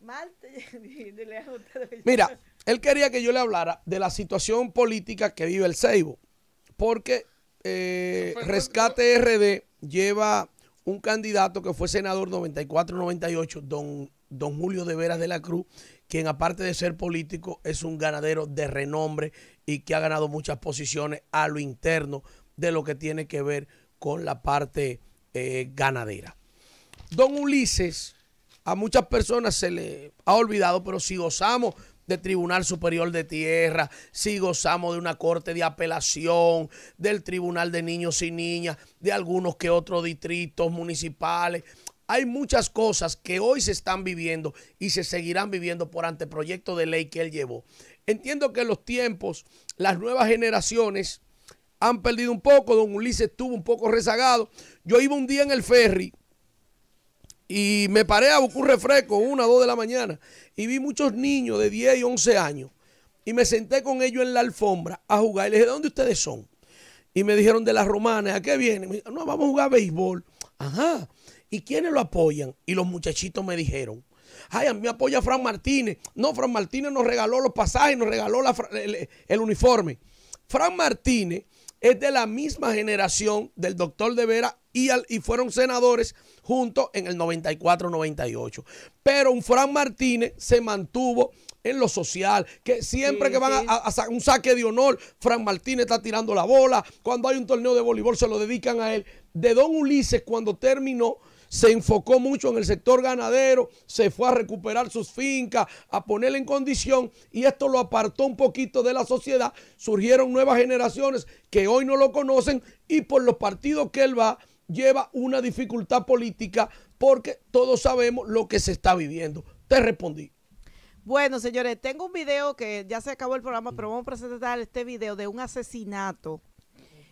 Mira, él quería que yo le hablara de la situación política que vive el Seibo, porque eh, Rescate RD lleva un candidato que fue senador 94-98, don, don Julio de Veras de la Cruz, quien aparte de ser político es un ganadero de renombre y que ha ganado muchas posiciones a lo interno de lo que tiene que ver con la parte eh, ganadera. Don Ulises, a muchas personas se le ha olvidado, pero si gozamos de Tribunal Superior de Tierra, si gozamos de una corte de apelación, del Tribunal de Niños y Niñas, de algunos que otros distritos municipales, hay muchas cosas que hoy se están viviendo y se seguirán viviendo por anteproyecto de ley que él llevó. Entiendo que los tiempos, las nuevas generaciones han perdido un poco. Don Ulises estuvo un poco rezagado. Yo iba un día en el ferry y me paré a buscar un refresco, una, dos de la mañana, y vi muchos niños de 10 y 11 años. Y me senté con ellos en la alfombra a jugar. Y les dije, ¿de dónde ustedes son? Y me dijeron, de las romanas, ¿a qué vienen? Me no, vamos a jugar a béisbol. Ajá. ¿Y quiénes lo apoyan? Y los muchachitos me dijeron, ay, a mí me apoya Fran Martínez. No, Fran Martínez nos regaló los pasajes, nos regaló el, uniforme. Fran Martínez es de la misma generación del doctor de Vera y, fueron senadores juntos en el 94-98. Pero un Fran Martínez se mantuvo en lo social, que siempre que van a, un saque de honor, Fran Martínez está tirando la bola, cuando hay un torneo de voleibol se lo dedican a él. De Don Ulises, cuando terminó, se enfocó mucho en el sector ganadero, se fue a recuperar sus fincas, a ponerle en condición y esto lo apartó un poquito de la sociedad. Surgieron nuevas generaciones que hoy no lo conocen y por los partidos que él va lleva una dificultad política porque todos sabemos lo que se está viviendo. Te respondí. Bueno, señores, tengo un video que ya se acabó el programa, pero vamos a presentar este video de un asesinato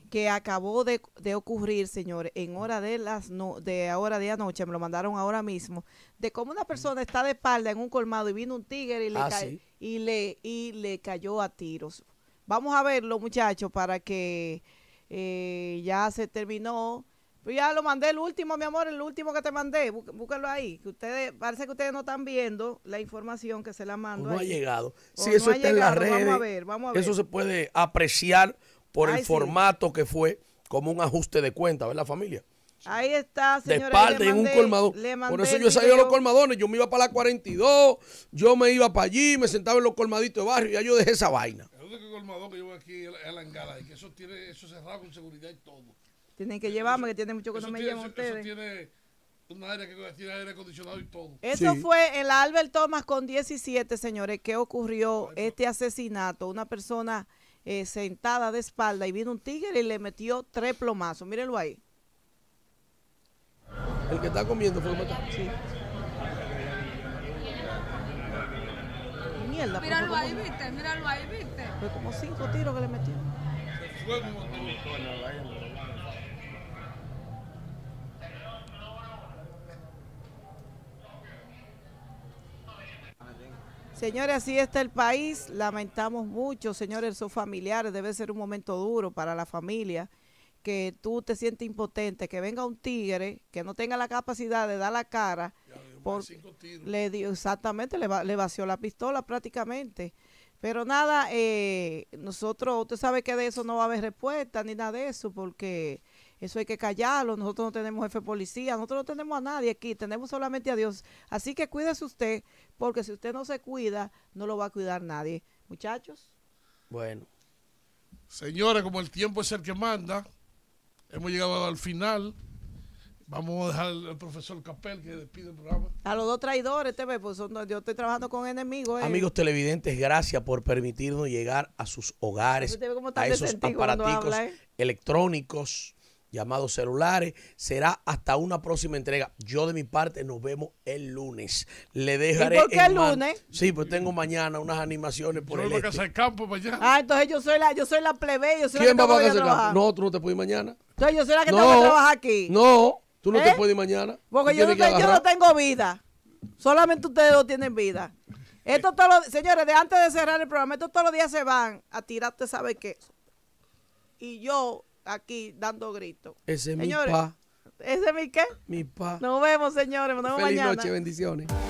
que acabó de, de ocurrir, señores, en hora de las no, de ahora de anoche, me lo mandaron ahora mismo, de cómo una persona está de espalda en un colmado y vino un tigre y le, ah, y le, y le cayó a tiros. Vamos a verlo, muchachos, para que eh, ya se terminó. Pues ya lo mandé el último, mi amor, el último que te mandé. búsquelo ahí. Que ustedes, parece que ustedes no están viendo la información que se la mando. no ha llegado. Si eso está en Eso se puede apreciar por el formato que fue, como un ajuste de cuenta, ¿verdad, familia? Ahí está, señora. De espalda en un colmado. Por eso yo salido a los colmadones. Yo me iba para la 42, yo me iba para allí, me sentaba en los colmaditos de barrio y ya yo dejé esa vaina. El único colmado que yo aquí es la engala, y que eso tiene eso cerrado con seguridad y todo. Tienen que llevarme, que tiene mucho que no me llevan ustedes. Eso tiene un aire que aire acondicionado y todo. Eso fue en la Albert Thomas con 17, señores, ¿Qué ocurrió este asesinato. Una persona eh, sentada de espalda y vino un tigre y le metió tres plomazos. Mírenlo ahí. El que está comiendo fue el sí. Mierda. Míralo ahí, viste, míralo ahí, viste. Fue como cinco tiros que le metió. Señores, así está el país. Lamentamos mucho, señores, son familiares. Debe ser un momento duro para la familia. Que tú te sientes impotente, que venga un tigre que no tenga la capacidad de dar la cara. le dio exactamente, le, vació la pistola prácticamente. Pero nada, eh, nosotros, usted sabe que de eso no va a haber respuesta ni nada de eso, porque eso hay que callarlo. Nosotros no tenemos jefe policía, nosotros no tenemos a nadie aquí, tenemos solamente a Dios. Así que cuídese usted, porque si usted no se cuida, no lo va a cuidar nadie. Muchachos. Bueno. Señores, como el tiempo es el que manda, hemos llegado al final. Vamos a dejar al, profesor Capel que despide el programa. A los dos traidores, te este, ve, pues yo estoy trabajando con enemigos. Eh. Amigos televidentes, gracias por permitirnos llegar a sus hogares, a esos aparaticos eh. electrónicos llamados celulares. Será hasta una próxima entrega. Yo de mi parte nos vemos el lunes. Le dejaré. ¿Y por qué el lunes? Sí, pues tengo mañana unas animaciones por yo el este. campo Ah, entonces yo soy la, yo soy la plebe, ¿Quién va a hacer campo? No, tú no te puedes ir mañana. Entonces yo soy la que no, tengo que trabajar aquí. No, tú no te ¿Eh? puedes ir mañana. Porque yo no, yo no tengo vida. Solamente ustedes dos tienen vida. Esto todos señores, de antes de cerrar el programa, estos todos los días se van a tirarte, ¿sabe qué? Y yo aquí dando gritos. Ese es mi pa. ¿Ese es mi qué? Mi pa. Nos vemos, señores. Nos vemos Feliz noche, bendiciones.